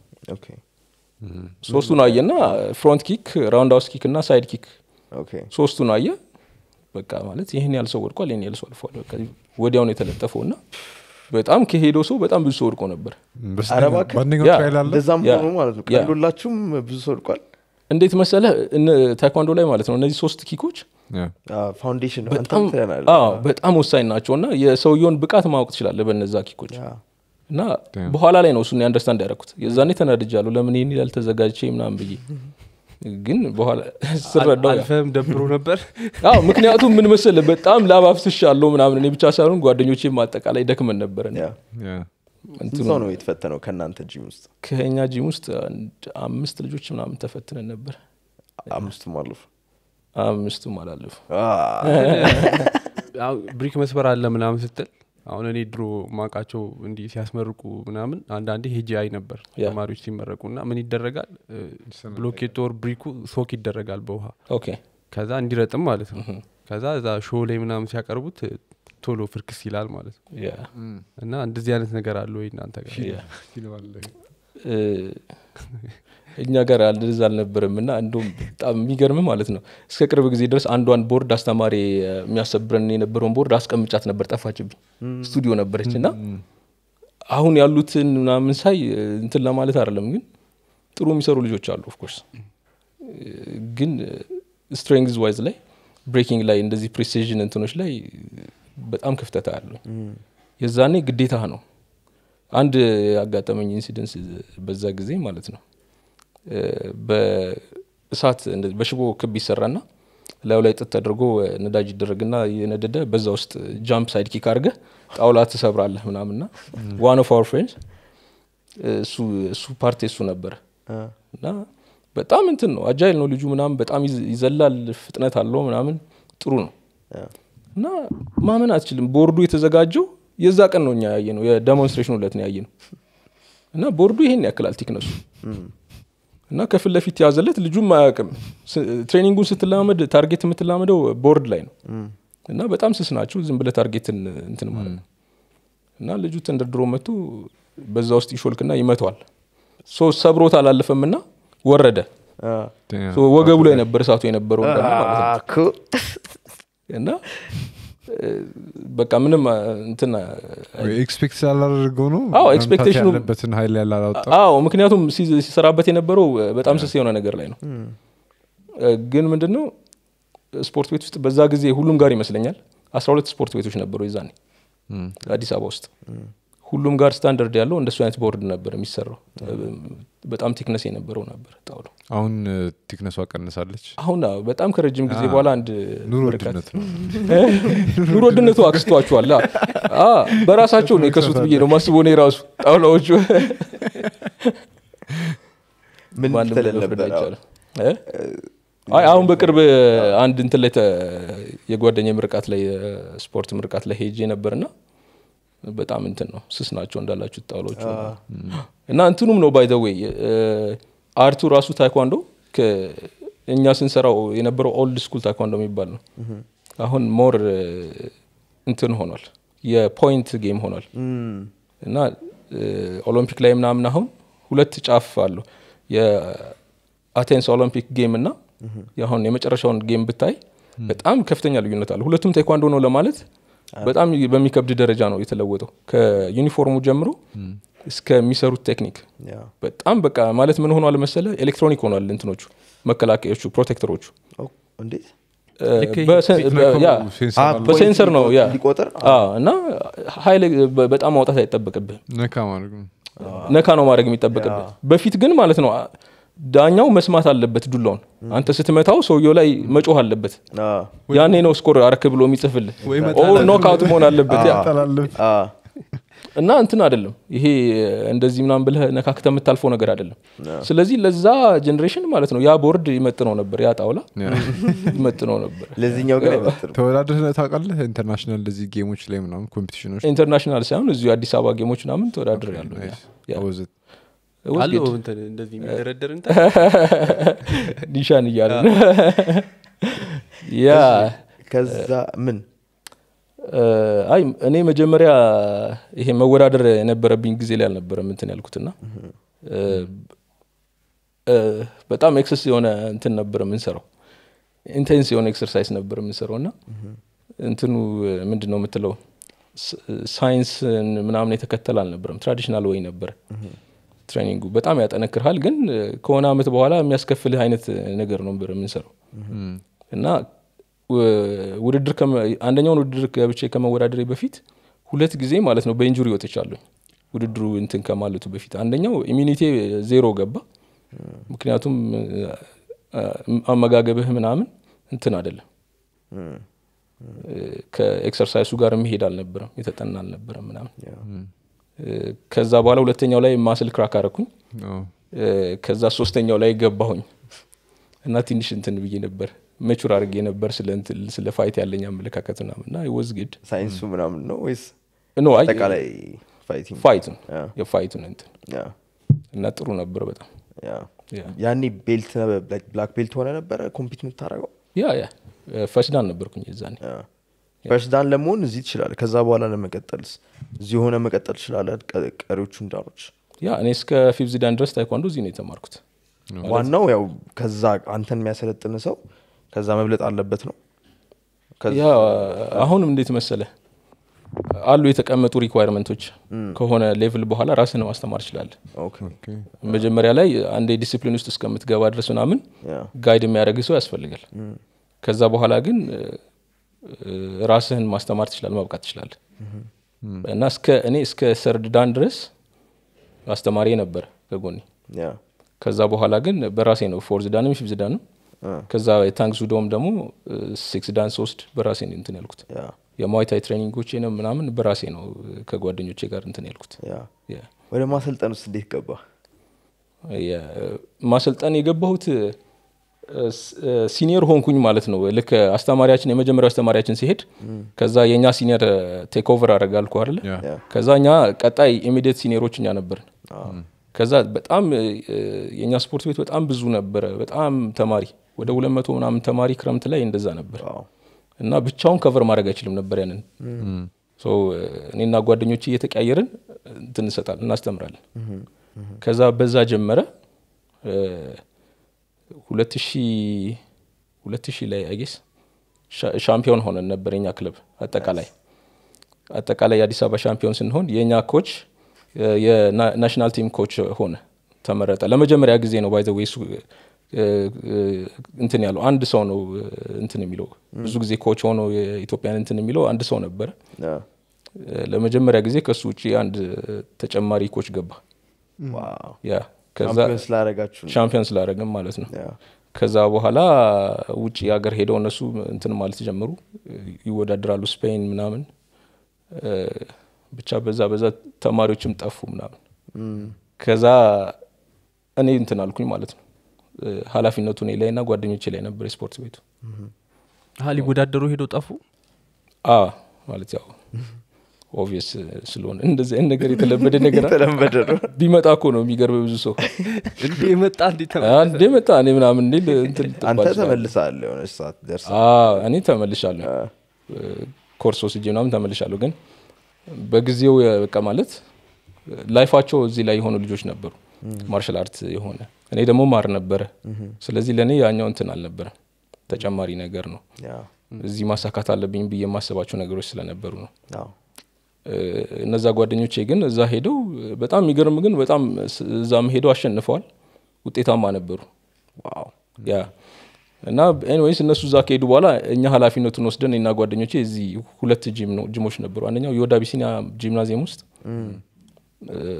አየና ፍሮንት ኪክ፣ ራውንድ ሃውስ ኪክ እና ሳይድ ኪክ ሶስቱን አየ። በቃ ማለት ይህን ያል ሰው ወድቋል፣ ይህን ያል ሰው አልፏል። ወዲያውን የተለጠፈው እና በጣም ከሄደው ሰው በጣም ብዙ ሰው ወድቆ ነበር። እንደዛም ብዙ ሰው ወድቋል። እንዴት መሰለ ታይኳንዶ ላይ ማለት ነው እነዚህ ሶስት ኪኮች ፋውንዴሽን በጣም ወሳኝ ናቸው እና የሰውየውን ብቃት ማወቅ ትችላለ በነዛ ኪኮች እና በኋላ ላይ ነው እሱ አንደርስታንድ ያደረኩት የዛኔ ተናድጃለሁ ለምን ይህን ይላል ተዘጋጅቼ ምናም ብዬ ግን በኋላ ስረዳልፈም ደብሮ ነበር ምክንያቱም ምን መሰለ በጣም ላባፍስሽ አፍስሻለሁ ምናምን እኔ ብቻ ሳይሆን ጓደኞቼ ማጠቃላይ ደክመን ነበረ ነው የተፈተነው ከእናንተ ጂም ውስጥ ከእኛ ጂም ውስጥ አምስት ልጆች ምናምን ተፈትነን ነበር አምስቱም አለፉ አምስቱም አላለፉ ብሪክ መስበር አለ ምናምን ስትል አሁን እኔ ድሮ ማቃቸው እንዲህ ሲያስመርቁ ምናምን አንዳንዴ ሄጂ አይ ነበር ተማሪዎች ሲመረቁ እና ምን ይደረጋል ብሎኬት ወር ብሪኩ ሶክ ይደረጋል በውሃ ከዛ እንዲረጥም ማለት ነው ከዛ እዛ ሾ ላይ ምናምን ሲያቀርቡት ቶሎ ፍርክስ ይላል ማለት ነው እና እንደዚህ አይነት ነገር አለ ወይ እናንተ ጋር እኛ ጋር እንደዛ አልነበረም እና እንደውም በጣም የሚገርም ማለት ነው። እስከ ቅርብ ጊዜ ድረስ አንዷን ቦርድ አስተማሪ የሚያሰብረን የነበረውን ቦርድ አስቀምጫት ነበር፣ ጠፋችብኝ። ስቱዲዮ ነበረች እና አሁን ያሉትን ምናምን ሳይ እንትን ለማለት አይደለም፣ ግን ጥሩ የሚሰሩ ልጆች አሉ። ኦፍኮርስ ግን ስትሬንግዝ ዋይዝ ላይ ብሬኪንግ ላይ እንደዚህ ፕሪሲዥን እንትኖች ላይ በጣም ክፍተት አያለሁ። የዛኔ ግዴታ ነው። አንድ ያጋጠመኝ ኢንሲደንስ በዛ ጊዜ ማለት ነው በእሳት በሽቦ ክብ ይሰራና ላዩ ላይ ጥጥ ተደርጎ ነዳጅ ይደረግና የነደደ በዛ ውስጥ ጃምፕ ሳይድ ኪክ አድርገ ጣውላ ትሰብራለህ ምናምንና ዋን ኦፍ አወር ፍሬንድስ እሱ ፓርቲ እሱ ነበር እና በጣም እንትን ነው አጃይል ነው ልጁ ምናምን በጣም ይዘላል ፍጥነት አለው ምናምን ጥሩ ነው እና ማመን አትችልም ቦርዱ የተዘጋጀው የዛ ቀን ነው እኛ ያየ ነው የደሞንስትሬሽን ሁለት ነው ያየ ነው እና ቦርዱ ይሄን ያክላል ቲክነሱ እና ከፊት ለፊት ያዘለት ልጁም አያውቅም። ትሬኒንጉን ስትላመድ ታርጌት የምትላመደው ቦርድ ላይ ነው እና በጣም ስስ ናቸው። ዝም ብለ ታርጌትን እንትን ማለት ነው እና ልጁ ተንደርድሮ መቱ። በዛ ውስጥ ይሾልክና ይመቷል። ሶ ሰብሮት አላለፈም እና ወረደ። ወገቡ ላይ ነበር እሳቱ የነበረው እና በቃ ምንም እንትን ኤክስፔክት ነው አዎ ኤክስፔክቴሽኑ ያለበትን ሀይል ያላላወጣ ምክንያቱም ሲሰራበት የነበረው በጣም ስስ የሆነ ነገር ላይ ነው ግን ምንድን ነው ስፖርት ቤት ውስጥ በዛ ጊዜ ሁሉም ጋር ይመስለኛል አስራ ሁለት ስፖርት ቤቶች ነበሩ ይዛኔ አዲስ አበባ ውስጥ ሁሉም ጋር ስታንዳርድ ያለው እንደሱ አይነት ቦርድ ነበር የሚሰራው በጣም ቴክነስ የነበረው ነበር ጣውሎ። አሁን ቴክነሷ ቀንሳለች። አሁን በጣም ከረጅም ጊዜ በኋላ አንድ ኑሮ ድነቱ አክስቷችኋል። በራሳቸው ነው የከሱት ብዬ ነው ማስቦ ነው የራሱ ጣውላዎቹ ምን አሁን በቅርብ አንድ እንትን ላይ የጓደኛ ምርቃት ላይ ስፖርት ምርቃት ላይ ሄጄ ነበርና በጣም እንትን ነው ስስ ናቸው እንዳላችሁ ጣውሎቹ እና እንትኑም ነው ባይ ወይ አርቱ ራሱ ታይኳንዶ እኛ ስንሰራው የነበረው ኦልድ ስኩል ታይኳንዶ የሚባል ነው አሁን ሞር እንትን ሆኗል የፖይንት ጌም ሆኗል እና ኦሎምፒክ ላይ ምናምን አሁን ሁለት ጫፍ አለ የአቴንስ ኦሎምፒክ ጌም እና አሁን የመጨረሻውን ጌም ብታይ በጣም ከፍተኛ ልዩነት አለ ሁለቱም ታይኳንዶ ነው ለማለት በጣም በሚከብድ ደረጃ ነው የተለወጠው። ከዩኒፎርሙ ጀምሮ እስከሚሰሩት ቴክኒክ በጣም በቃ ማለት ምን ሆኗል መሰለ፣ ኤሌክትሮኒክ ሆኗል እንትኖቹ፣ መከላከያዎቹ፣ ፕሮቴክተሮቹ በሴንሰር ነው እና ሀይል በጣም ማውጣት አይጠበቅብህም። ነካ ነው ማድረግ የሚጠበቅብህ። በፊት ግን ማለት ነው ዳኛው መስማት አለበት ዱላውን። አንተ ስትመታው ሰውየው ላይ መጮህ አለበት። ያኔ ነው ስኮር አረክ ብሎ የሚጽፍልህ። ኖክአውት መሆን አለበት እና እንትን አይደለም ይሄ እንደዚህ ምናምን ብለህ ነካክተ የምታልፈው ነገር አይደለም። ስለዚህ ለዛ ጀኔሬሽን ማለት ነው ያ ቦርድ ይመጥነው ነበር፣ ያ ጣውላ ይመጥነው ነበር። ለዚህኛው ግን ተወዳድር ታውቃለህ? ኢንተርናሽናል እንደዚህ ጌሞች ላይ ምናምን ኮምፒቲሽኖች፣ ኢንተርናሽናል ሳይሆን እዚሁ አዲስ አበባ ጌሞች ምናምን ተወዳድር ያለው እንደዚህ ኒሻን እያለ ያ ከዛ ምን አይ እኔ መጀመሪያ ይሄ መወዳደር የነበረብኝ ጊዜ ላይ አልነበረም እንትን ያልኩትና በጣም ኤክሰስ የሆነ እንትን ነበር የምንሰራው ኢንቴንስ የሆነ ኤክሰርሳይዝ ነበር የምንሰራው እና እንትኑ ምንድን ነው የምትለው ሳይንስን ምናምን የተከተል አልነበረም ትራዲሽናል ወይ ነበር ትሬኒንጉ በጣም ያጠነክርሃል፣ ግን ከሆነ አመት በኋላ የሚያስከፍልህ አይነት ነገር ነው ብር የምንሰራው እና ውድድር አንደኛውን ውድድር ገብቼ ከመወዳደሬ በፊት ሁለት ጊዜ ማለት ነው በኢንጁሪ ወጥቻለሁ። ውድድሩ እንትን ከማለቱ በፊት አንደኛው ኢሚኒቴ ዜሮ ገባ። ምክንያቱም አመጋገብህ ምናምን እንትን አይደለም ከኤክሰርሳይሱ ጋር መሄድ አልነበረም፣ የተጠና አልነበረም ምናምን ከዛ በኋላ ሁለተኛው ላይ ማስል ክራክ አረኩኝ ከዛ ሶስተኛው ላይ ገባሁኝ እና ትንሽ እንትን ብዬ ነበር መቹር አድርጌ ነበር ስለ ፋይት ያለኝ አመለካከት ምናምን ወዝ ግድ ሳይንሱ ምናምን ነው ወይስ ኖ ፋይቱን የፋይቱን እንትን እና ጥሩ ነበር በጣም ያኔ ቤልት ብላክ ቤልት ሆነ ነበረ ኮምፒት የምታደረገው ያ ያ ፈስዳን ነበርኩኝ የዛኔ ፐርስዳን ለመሆን እዚህ ትችላለ ከዛ በኋላ ለመቀጠልስ እዚህ የሆነ መቀጠል ትችላለ ቀሪዎቹ እንዳሮች ያ እኔ እስከ ፊፍ ዚዳን ድረስ ታይኳንዶ እዚህ ነው የተማርኩት ዋናው ያው ከዛ አንተን የሚያሰለጥን ሰው ከዛ መብለጥ አለበት ነው ያ አሁንም እንዴት መሰለ አሉ የተቀመጡ ሪኳርመንቶች ከሆነ ሌቭል በኋላ ራስን ማስተማር ይችላል መጀመሪያ ላይ አንድ ዲስፕሊን ውስጥ እስከምትገባ ድረስ ምናምን ጋይድ የሚያደረግ ሰው ያስፈልጋል ከዛ በኋላ ግን ራስህን ማስተማር ትችላል ማብቃት ትችላል እና እስከ እኔ እስከ ሰርድዳን ድረስ አስተማሪ ነበር ከጎኔ ከዛ በኋላ ግን በራሴ ነው ፎር ዝዳንም ፊፍዝ ዝዳንም ከዛ የታንክ ዙዶም ደግሞ ሲክስ ዳን ሶስት በራሴ ነው እንትን ያልኩት የማዊታይ ትሬኒንጎች ነው ምናምን በራሴ ነው ከጓደኞቼ ጋር እንትን ያልኩት ወደ ማሰልጠን ውስጥ እንዴት ገባ ማሰልጠን የገባሁት ሲኒየር ሆንኩኝ ማለት ነው። ልክ አስተማሪያችን የመጀመሪያው አስተማሪያችን ሲሄድ ከዛ የእኛ ሲኒየር ቴክ ኦቨር አደረገ ከዛ እኛ ቀጣይ ኢሚዲየት ሲኒየሮች እኛ ነበርን። ከዛ በጣም የእኛ ስፖርት ቤት በጣም ብዙ ነበረ፣ በጣም ተማሪ ወደ ሁለት መቶ ምናምን ተማሪ ክረምት ላይ እንደዛ ነበር እና ብቻውን ከቨር ማድረግ አይችልም ነበር ያንን እኔና ጓደኞች እየተቀያየርን እንትንሰጣል እንሰጣለን እናስተምራለን። ከዛ በዛ ጀመረ። ሁለት ሺህ ላይ አጌስ ሻምፒዮን ሆነን ነበር የኛ ክለብ አጠቃላይ አጠቃላይ የአዲስ አበባ ሻምፒዮን ስንሆን የእኛ ኮች የናሽናል ቲም ኮች ሆነ ተመረጠ። ለመጀመሪያ ጊዜ ነው ባይዘ ወይሱ እንትን ያለው አንድ ሰው ነው እንትን የሚለው mm. ብዙ ጊዜ ኮች ሆኖ የኢትዮጵያን እንትን የሚለው አንድ ሰው ነበረ። ለመጀመሪያ ጊዜ ከሱ ውጭ አንድ ተጨማሪ ኮች ገባ ያ ሻምፒዮን ስላደረግን ማለት ነው። ከዛ በኋላ ውጭ ሀገር ሄደው እነሱ እንትን ማለት ጀምሩ ይወዳደራሉ ስፔን ምናምን። ብቻ በዛ በዛ ተማሪዎችም ጠፉ ምናምን። ከዛ እኔ እንትን አልኩኝ ማለት ነው። ሀላፊነቱ እኔ ላይ ና ጓደኞቼ ላይ ነበር የስፖርት ቤቱ። ሊወዳደሩ ሄደው ጠፉ ማለት ያው ኦቪየስ eh, ስለሆነ እንደዚህ አይነት ነገር የተለመደ ነገር የተለመደ ነው ቢመጣ እኮ ነው የሚገርበ ብዙ ሰው እንዴ መጣ እንዴ መጣ እኔ ምናምን እንዲል አንተ ሰዓት እኔ ተመልሻለሁ ኮርስ ወስጄ ምናምን ተመልሻለሁ ግን በጊዜው በቃ ማለት ላይፋቸው እዚህ ላይ የሆኑ ልጆች ነበሩ ማርሻል አርት የሆነ እኔ ደግሞ ማር ነበረ ስለዚህ ለእኔ ያኛው እንትን አልነበረ ተጨማሪ ነገር ነው እዚህ ማሳካት አለብኝ ብዬ የማስባቸው ነገሮች ስለነበሩ ነው እነዛ ጓደኞቼ ግን እዛ ሄደው በጣም የሚገርም ግን በጣም እዛም ሄደው አሸንፈዋል፣ ውጤታማ ነበሩ። ያ እና ኤኒዌይስ እነሱ እዛ ከሄዱ በኋላ እኛ ኃላፊነቱን ወስደን እና ጓደኞቼ እዚህ ሁለት ጅሞች ጂሞች ነበሩ። አንደኛው የወዳ ቢሲኒያ ጂምናዚየም ውስጥ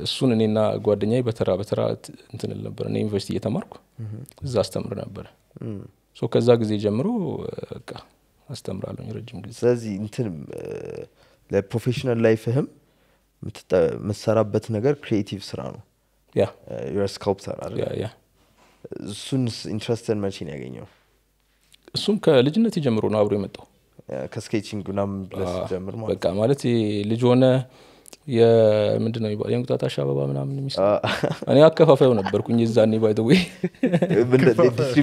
እሱን እኔና ጓደኛዬ በተራ በተራ እንትንል ነበር። እኔ ዩኒቨርሲቲ እየተማርኩ እዛ አስተምር ነበረ። ከዛ ጊዜ ጀምሮ አስተምራለሁ ረጅም ጊዜ ስለዚህ እንትን ለፕሮፌሽናል ላይፍህም የምትሰራበት ነገር ክሪኤቲቭ ስራ ነው ስካልፕተር አለ እሱንስ ኢንትረስትን መቼ ነው ያገኘው እሱም ከልጅነት ጀምሮ ነው አብሮ የመጣው ከስኬቺንግ ናም ጀምር በቃ ማለት ልጅ ሆነ የምንድን ነው የሚባለው የእንቁጣጣሽ አበባ ምናምን ሚስ እኔ አከፋፋዩ ነበርኩኝ የዛኔ ባይተዌ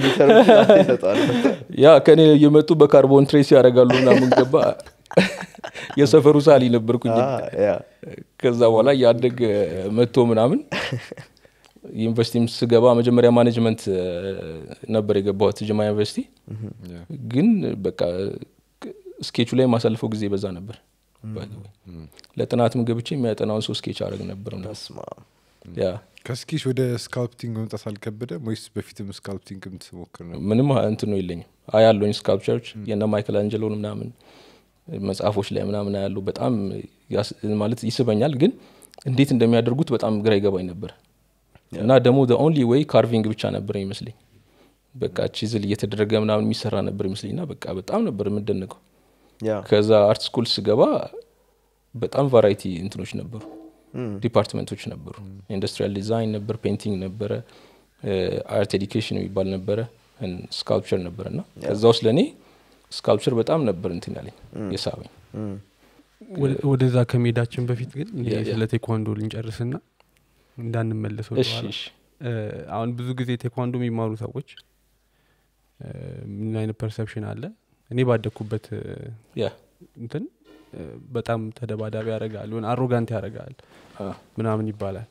ያ ከእኔ እየመጡ በካርቦን ትሬስ ያደረጋሉ ምናምን ገባ የሰፈሩ ሳሊ ነበርኩኝ። ከዛ በኋላ እያደገ መቶ ምናምን ዩኒቨርሲቲም ስገባ መጀመሪያ ማኔጅመንት ነበር የገባት ጅማ ዩኒቨርሲቲ። ግን በቃ ስኬቹ ላይ የማሳልፈው ጊዜ በዛ ነበር። ለጥናትም ገብቼ የሚያጠናውን ሰው ስኬች አድረግ ነበር። ከስኬች ወደ ስካልፕቲንግ መምጣት አልከበደም ወይስ በፊትም ስካልፕቲንግ ምትሞክር ነው? ምንም ነው የለኝም። አያለኝ ስካልፕቸሮች የነ ማይክል አንጀሎን ምናምን መጽሐፎች ላይ ምናምን ያሉ በጣም ማለት ይስበኛል፣ ግን እንዴት እንደሚያደርጉት በጣም ግራ ይገባኝ ነበር እና ደግሞ ኦንሊ ወይ ካርቪንግ ብቻ ነበር ይመስለኝ። በቃ ቺዝል እየተደረገ ምናምን የሚሰራ ነበር ና በቃ በጣም ነበር የምደነቀው። ከዛ አርት ስኩል ስገባ በጣም ቫራይቲ እንትኖች ነበሩ፣ ዲፓርትመንቶች ነበሩ። ኢንዱስትሪያል ዲዛይን ነበር፣ ፔንቲንግ ነበረ፣ አርት ኤዲኬሽን የሚባል ነበረ፣ ስካልፕቸር ነበረ እና ከዛ ውስጥ ለእኔ ስካልፕቸር በጣም ነበር እንትን ያለኝ የሳበኝ ወደዛ ከሜዳችን በፊት ግን ስለ ቴኳንዶ ልንጨርስና እንዳንመለስ አሁን ብዙ ጊዜ ቴኳንዶ የሚማሩ ሰዎች ምን አይነት ፐርሰፕሽን አለ እኔ ባደግኩበት እንትን በጣም ተደባዳቢ ያደረጋል ሆን አሮጋንት ያደረጋል ምናምን ይባላል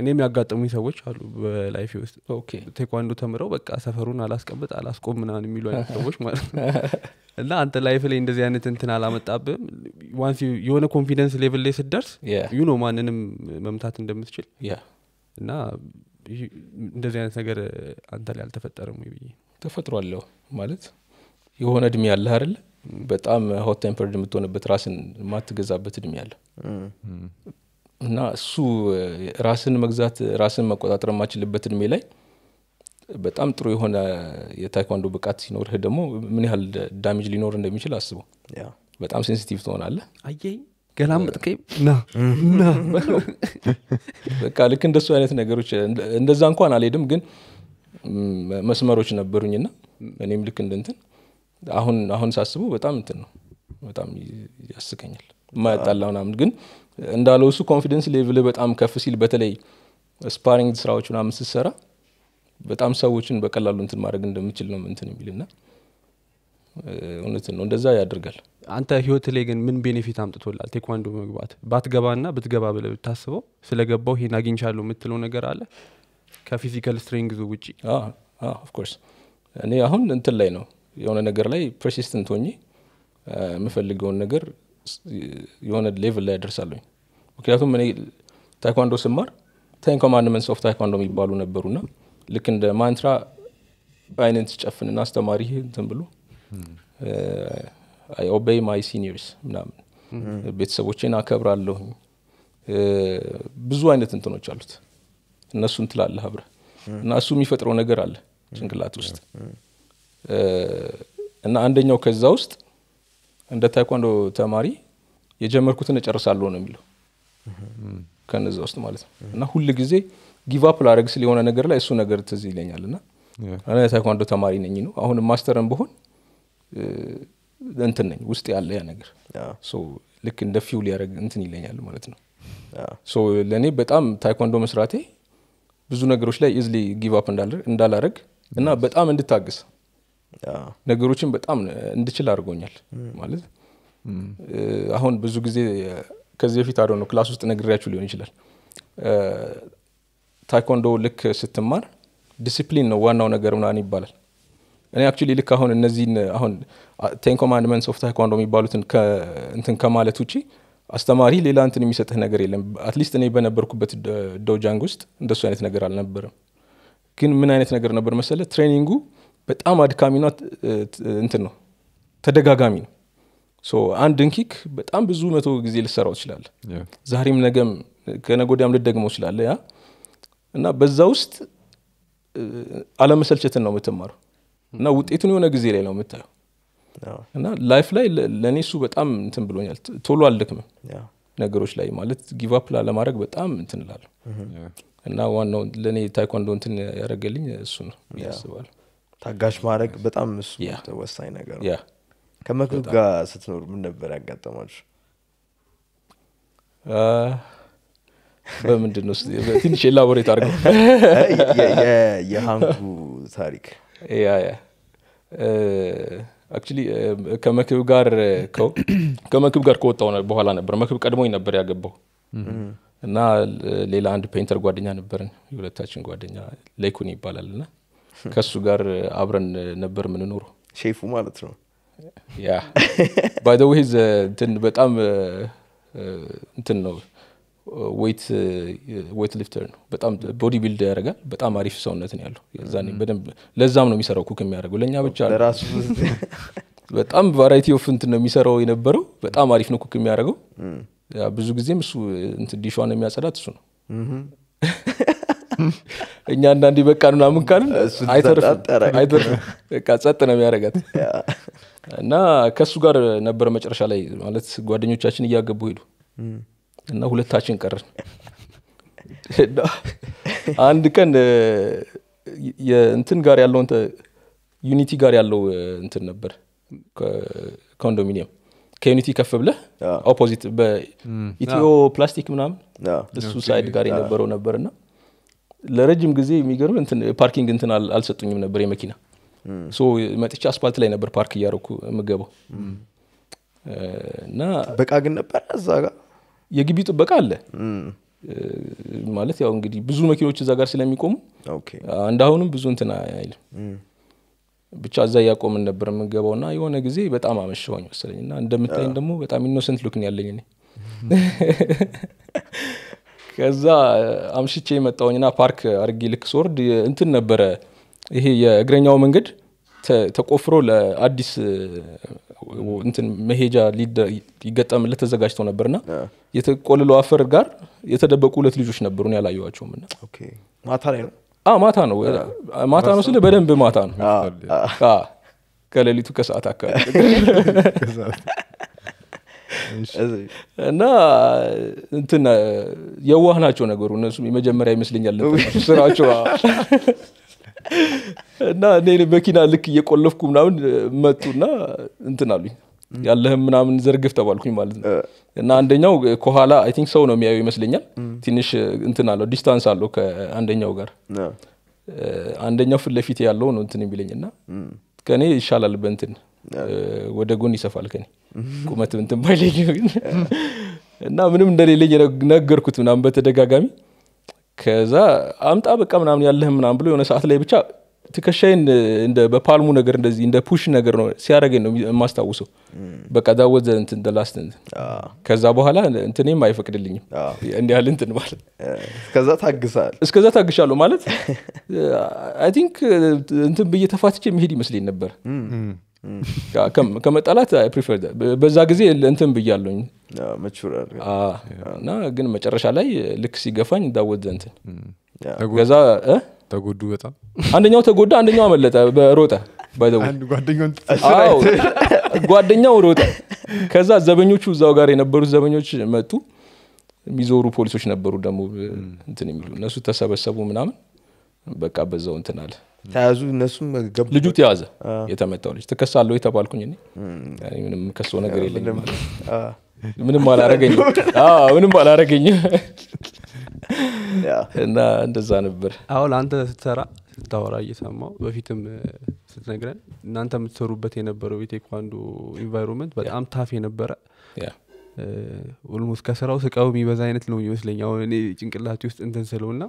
እኔ የሚያጋጥሙኝ ሰዎች አሉ በላይፌ ውስጥ ቴኳንዶ ተምረው በቃ ሰፈሩን አላስቀምጥ አላስቆም ምናን የሚሉ አይነት ሰዎች ማለት ነው እና አንተ ላይፍ ላይ እንደዚህ አይነት እንትን አላመጣብም ዋንስ የሆነ ኮንፊደንስ ሌቭል ላይ ስደርስ ዩ ኖ ማንንም መምታት እንደምትችል እና እንደዚህ አይነት ነገር አንተ ላይ አልተፈጠረም ወይ ብዬ ተፈጥሯለሁ ማለት የሆነ እድሜ ያለ አይደለ በጣም ሆት ቴምፐርድ የምትሆንበት ራስን ማትገዛበት እድሜ ያለህ እና እሱ ራስን መግዛት ራስን መቆጣጠር የማችልበት እድሜ ላይ በጣም ጥሩ የሆነ የታይኳንዶ ብቃት ሲኖርህ ደግሞ ምን ያህል ዳሜጅ ሊኖር እንደሚችል አስበው በጣም ሴንሲቲቭ ትሆናለ አየኝ ገላመጥከኝ ና በቃ ልክ እንደሱ አይነት ነገሮች እንደዛ እንኳን አልሄድም ግን መስመሮች ነበሩኝ ና እኔም ልክ እንደንትን አሁን አሁን ሳስበው በጣም እንትን ነው በጣም ያስቀኛል ማያጣላ ምናምን ግን እንዳለው እሱ ኮንፊደንስ ሌቭል በጣም ከፍ ሲል በተለይ ስፓሪንግ ስራዎች ምናምን ስትሰራ በጣም ሰዎችን በቀላሉ እንትን ማድረግ እንደምችል ነው እንትን የሚልና እውነት ነው እንደዛ ያደርጋል አንተ ህይወት ላይ ግን ምን ቤኔፊት አምጥቶላል ቴኳንዶ መግባት ባትገባ ና ብትገባ ብለ ብታስበው ስለገባው ይሄን አግኝቻለሁ የምትለው ነገር አለ ከፊዚካል ስትሬንግዙ ውጭ ኦፍኮርስ እኔ አሁን እንትን ላይ ነው የሆነ ነገር ላይ ፐርሲስተንት ሆኜ የምፈልገውን ነገር የሆነ ሌቭል ላይ ያደርሳለኝ። ምክንያቱም እኔ ታይኳንዶ ስማር ተን ኮማንድመንትስ ኦፍ ታይኳንዶ የሚባሉ ነበሩና ልክ እንደ ማንትራ አይነት ጨፍንና አስተማሪ ትን ብሎ አይ ኦቤይ ማይ ሲኒርስ ምናምን ቤተሰቦቼን አከብራለሁኝ ብዙ አይነት እንትኖች አሉት እነሱን ትላለህ አብረ እና እሱ የሚፈጥረው ነገር አለ ጭንቅላት ውስጥ እና አንደኛው ከዛ ውስጥ እንደ ታይኳንዶ ተማሪ የጀመርኩትን እጨርሳለሁ ነው የሚለው ከነዛ ውስጥ ማለት ነው። እና ሁል ጊዜ ጊቫፕ ላረግ ስል የሆነ ነገር ላይ እሱ ነገር ትዝ ይለኛል። እና እኔ የታይኳንዶ ተማሪ ነኝ ነው አሁን ማስተርን ብሆን እንትን ነኝ ውስጥ ያለ ያ ነገር ልክ እንደ ፊውል ያደረግ እንትን ይለኛል ማለት ነው። ለእኔ በጣም ታይኳንዶ መስራቴ ብዙ ነገሮች ላይ ኢዝሊ ጊቫፕ እንዳላረግ እና በጣም እንድታግስ ነገሮችን በጣም እንድችል አድርጎኛል። ማለት አሁን ብዙ ጊዜ ከዚህ በፊት አደ ነው ክላስ ውስጥ ነግሬያችሁ ሊሆን ይችላል። ታይኮንዶ ልክ ስትማር ዲሲፕሊን ነው ዋናው ነገር ምናምን ይባላል። እኔ አክ ልክ አሁን እነዚህን አሁን ቴን ኮማንድመንት ኦፍ ታይኳንዶ የሚባሉትን እንትን ከማለት ውጪ አስተማሪ ሌላ እንትን የሚሰጥህ ነገር የለም። አትሊስት እኔ በነበርኩበት ዶጃንግ ውስጥ እንደሱ አይነት ነገር አልነበረም። ግን ምን አይነት ነገር ነበር መሰለ ትሬኒንጉ በጣም አድካሚና እንትን ነው ተደጋጋሚ ነው አንድን ኪክ በጣም ብዙ መቶ ጊዜ ልሰራው ይችላል ዛሬም ነገም ከነጎዲያም ልደግመው ይችላለ ያ እና በዛ ውስጥ አለመሰልቸትን ነው የምትማረው እና ውጤቱን የሆነ ጊዜ ላይ ነው የምታየው እና ላይፍ ላይ ለእኔ እሱ በጣም እንትን ብሎኛል ቶሎ አልደክምም ነገሮች ላይ ማለት ጊቫፕ ላለማድረግ በጣም እንትን እና ዋናው ለእኔ ታይኳንዶ እንትን ያደረገልኝ እሱ ነው ያስባል ታጋሽ ማድረግ በጣም እሱ ወሳኝ ነገር ነው ከመክብብ ጋር ስትኖር ምን ነበር ያጋጠማችሁ በምንድን ውስጥ ትንሽ ኤላቦሬት አድርገው የሃንኩ ታሪክ አክቹሊ ከመክብ ጋር ከመክብ ጋር ከወጣው በኋላ ነበር መክብ ቀድሞኝ ነበር ያገባው እና ሌላ አንድ ፔንተር ጓደኛ ነበርን የሁለታችን ጓደኛ ሌኩን ይባላል እና ከእሱ ጋር አብረን ነበር የምንኖረው ሼፉ ማለት ነው ያ ባይደዌይ እንትን በጣም እንትን ነው ዌይት ዌይት ሊፍተር ነው። በጣም ቦዲ ቢልድ ያደርጋል። በጣም አሪፍ ሰውነት ነው ያለው። በደንብ ለዛም ነው የሚሰራው ኩክ የሚያደርገው ለእኛ ብቻ በጣም ቫራይቲ ኦፍ እንትን ነው የሚሰራው የነበረው። በጣም አሪፍ ነው ኩክ የሚያደርገው። ብዙ ጊዜም እሱ እንትን ዲሿን የሚያጸዳት እሱ ነው። እኛ አንዳንድ በቃ ምናምን ካልን ጸጥ ነው የሚያደረጋት እና ከእሱ ጋር ነበረ መጨረሻ ላይ ማለት ጓደኞቻችን እያገቡ ሄዱ እና ሁለታችን ቀርን አንድ ቀን እንትን ጋር ያለው ዩኒቲ ጋር ያለው እንትን ነበር ኮንዶሚኒየም ከዩኒቲ ከፍ ብለህ ኦፖዚት በኢትዮ ፕላስቲክ ምናምን እሱ ሳይድ ጋር የነበረው ነበርና ለረጅም ጊዜ የሚገርም ፓርኪንግ እንትን አልሰጡኝም ነበር የመኪና መጥቻ አስፓልት ላይ ነበር ፓርክ እያረኩ የምገባው እና በቃ ግን ነበር እዛ ጋር የግቢ ጥበቃ አለ ማለት ያው እንግዲህ ብዙ መኪኖች እዛ ጋር ስለሚቆሙ እንዳሁንም ብዙ እንትን አይልም ብቻ እዛ እያቆምን ነበር የምንገባው እና የሆነ ጊዜ በጣም አመሸዋኝ መሰለኝ እና እንደምታይም ደግሞ በጣም ኢኖሰንት ሉክን ያለኝ እኔ ከዛ አምሽቼ የመጣውኝና ፓርክ አርጌ ልክ ስወርድ እንትን ነበረ ይሄ የእግረኛው መንገድ ተቆፍሮ ለአዲስ እንትን መሄጃ ሊገጠምለት ተዘጋጅቶ ነበርና የተቆልለው አፈር ጋር የተደበቁ ሁለት ልጆች ነበሩ ያላየዋቸውም ና ማታ ላይ ነው ማታ ነው ማታ ነው ስለ በደንብ ማታ ነው ከሌሊቱ ከሰዓት አካባቢ እና እንትን የዋህ ናቸው ነገሩ እነሱ የመጀመሪያ ይመስለኛል ስራቸው እና እኔ መኪና ልክ እየቆለፍኩ ምናምን መጡና እንትን አሉኝ ያለህም ምናምን ዘርግፍ ተባልኩኝ ማለት ነው እና አንደኛው ከኋላ አይ ቲንክ ሰው ነው የሚያዩ ይመስለኛል ትንሽ እንትን አለው ዲስታንስ አለው ከአንደኛው ጋር አንደኛው ፍለፊት ያለው ነው እንትን የሚለኝ እና ከእኔ ይሻላል በእንትን ወደ ጎን ይሰፋል ከኔ ቁመት እንትን ባይለኝ እና ምንም እንደሌለኝ ነገርኩት ምናምን በተደጋጋሚ ከዛ አምጣ በቃ ምናምን ያለህ ምናምን ብሎ የሆነ ሰዓት ላይ ብቻ ትከሻይን እንደ በፓልሙ ነገር እንደዚህ እንደ ፑሽ ነገር ነው ሲያደረገኝ ነው የማስታውሰው። በቃ ዛወዘ እንትን ደላስት ከዛ በኋላ እንትኔም አይፈቅድልኝም እንዲ ያህል እንትን ማለት እስከዛ ታግሳል እስከዛ ታግሻሉ ማለት አይ ቲንክ እንትን ብዬ ተፋትቼ መሄድ ይመስለኝ ነበር። ከመጠላት ፕሪፈር በዛ ጊዜ እንትን ብያለኝ እና ግን መጨረሻ ላይ ልክ ሲገፋኝ እንዳወዘ እንትን ተጎዱ በጣም አንደኛው ተጎዳ አንደኛው አመለጠ ሮጠ ጓደኛው ሮጠ ከዛ ዘበኞቹ እዛው ጋር የነበሩት ዘበኞች መጡ የሚዞሩ ፖሊሶች ነበሩ ደግሞ እንትን የሚሉ እነሱ ተሰበሰቡ ምናምን በቃ በዛው እንትን አለ ተያዙ እነሱም ገቡ። ልጁ ተያዘ። የተመጣው ልጅ ትከሳለሁ የተባልኩኝ እኔ ምንም ከሰው ነገር የለኝም። ምንም አላረገኝም፣ ምንም አላረገኝም። እና እንደዛ ነበር። አሁን አንተ ስትሰራ ስታወራ እየሰማው በፊትም ስትነግረን እናንተ የምትሰሩበት የነበረው የቴኳንዶ ኢንቫይሮንመንት በጣም ታፍ የነበረ ኦልሞስት ከስራው ስቃው የሚበዛ አይነት ነው ይመስለኛ አሁን እኔ ጭንቅላቴ ውስጥ እንትን ስለውና